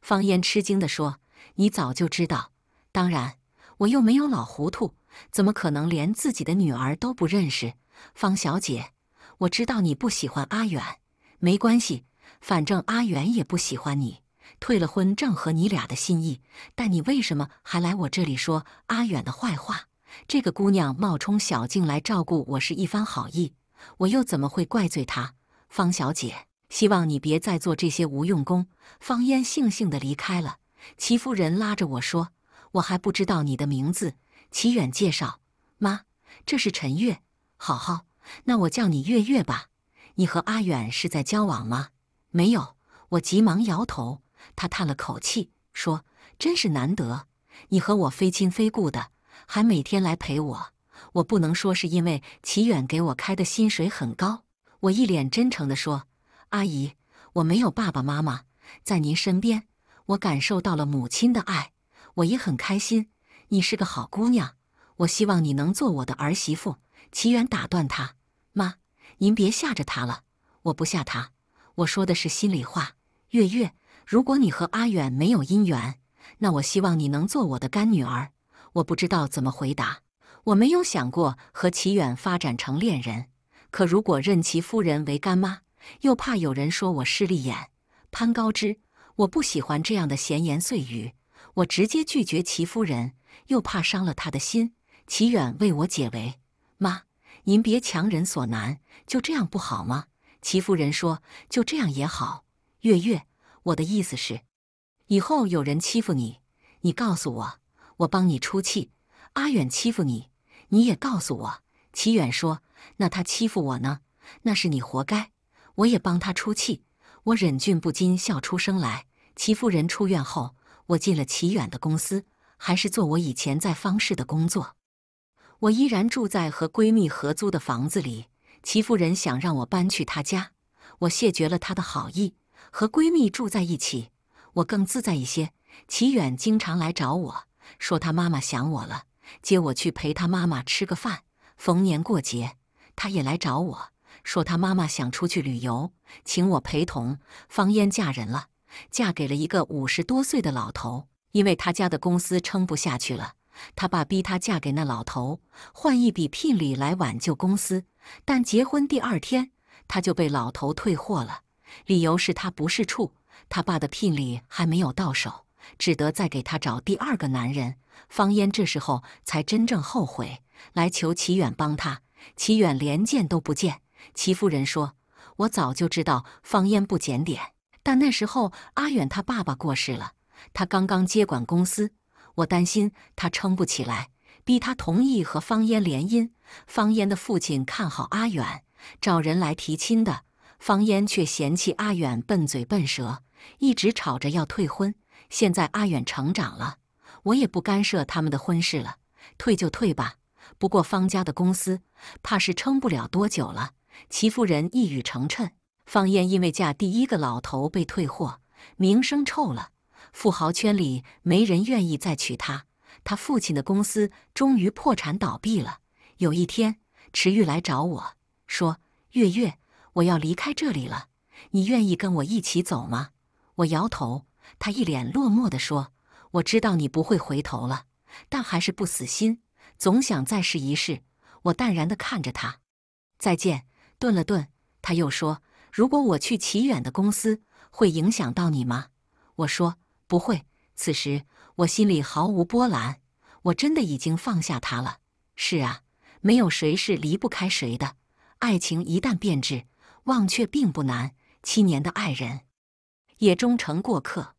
A: 方烟吃惊地说：“你早就知道？当然，我又没有老糊涂，怎么可能连自己的女儿都不认识？方小姐，我知道你不喜欢阿远，没关系，反正阿远也不喜欢你。”退了婚正合你俩的心意，但你为什么还来我这里说阿远的坏话？这个姑娘冒充小静来照顾我是一番好意，我又怎么会怪罪她？方小姐，希望你别再做这些无用功。方烟悻悻地离开了。齐夫人拉着我说：“我还不知道你的名字。”齐远介绍：“妈，这是陈月，好好，那我叫你月月吧。你和阿远是在交往吗？”“没有。”我急忙摇头。他叹了口气，说：“真是难得，你和我非亲非故的，还每天来陪我。我不能说是因为齐远给我开的薪水很高。”我一脸真诚地说：“阿姨，我没有爸爸妈妈，在您身边，我感受到了母亲的爱，我也很开心。你是个好姑娘，我希望你能做我的儿媳妇。”齐远打断他：“妈，您别吓着她了，我不吓她，我说的是心里话，月月。”如果你和阿远没有姻缘，那我希望你能做我的干女儿。我不知道怎么回答。我没有想过和齐远发展成恋人，可如果认齐夫人为干妈，又怕有人说我势利眼、攀高枝。我不喜欢这样的闲言碎语，我直接拒绝齐夫人，又怕伤了她的心。齐远为我解围，妈，您别强人所难，就这样不好吗？齐夫人说：“就这样也好。”月月。我的意思是，以后有人欺负你，你告诉我，我帮你出气。阿远欺负你，你也告诉我。齐远说：“那他欺负我呢？那是你活该，我也帮他出气。”我忍俊不禁笑出声来。齐夫人出院后，我进了齐远的公司，还是做我以前在方氏的工作。我依然住在和闺蜜合租的房子里。齐夫人想让我搬去她家，我谢绝了她的好意。和闺蜜住在一起，我更自在一些。齐远经常来找我说他妈妈想我了，接我去陪他妈妈吃个饭。逢年过节，他也来找我，说他妈妈想出去旅游，请我陪同。方烟嫁人了，嫁给了一个五十多岁的老头，因为他家的公司撑不下去了，他爸逼他嫁给那老头，换一笔聘礼来挽救公司。但结婚第二天，他就被老头退货了。理由是他不是处，他爸的聘礼还没有到手，只得再给他找第二个男人。方烟这时候才真正后悔，来求齐远帮他。齐远连见都不见。齐夫人说：“我早就知道方烟不检点，但那时候阿远他爸爸过世了，他刚刚接管公司，我担心他撑不起来，逼他同意和方烟联姻。方烟的父亲看好阿远，找人来提亲的。”方嫣却嫌弃阿远笨嘴笨舌，一直吵着要退婚。现在阿远成长了，我也不干涉他们的婚事了，退就退吧。不过方家的公司怕是撑不了多久了。齐夫人一语成谶，方燕因为嫁第一个老头被退货，名声臭了，富豪圈里没人愿意再娶她。她父亲的公司终于破产倒闭了。有一天，池玉来找我说：“月月。”我要离开这里了，你愿意跟我一起走吗？我摇头，他一脸落寞地说：“我知道你不会回头了，但还是不死心，总想再试一试。”我淡然地看着他，再见。顿了顿，他又说：“如果我去齐远的公司，会影响到你吗？”我说：“不会。”此时我心里毫无波澜，我真的已经放下他了。是啊，没有谁是离不开谁的，爱情一旦变质。忘却并不难，七年的爱人，也终成过客。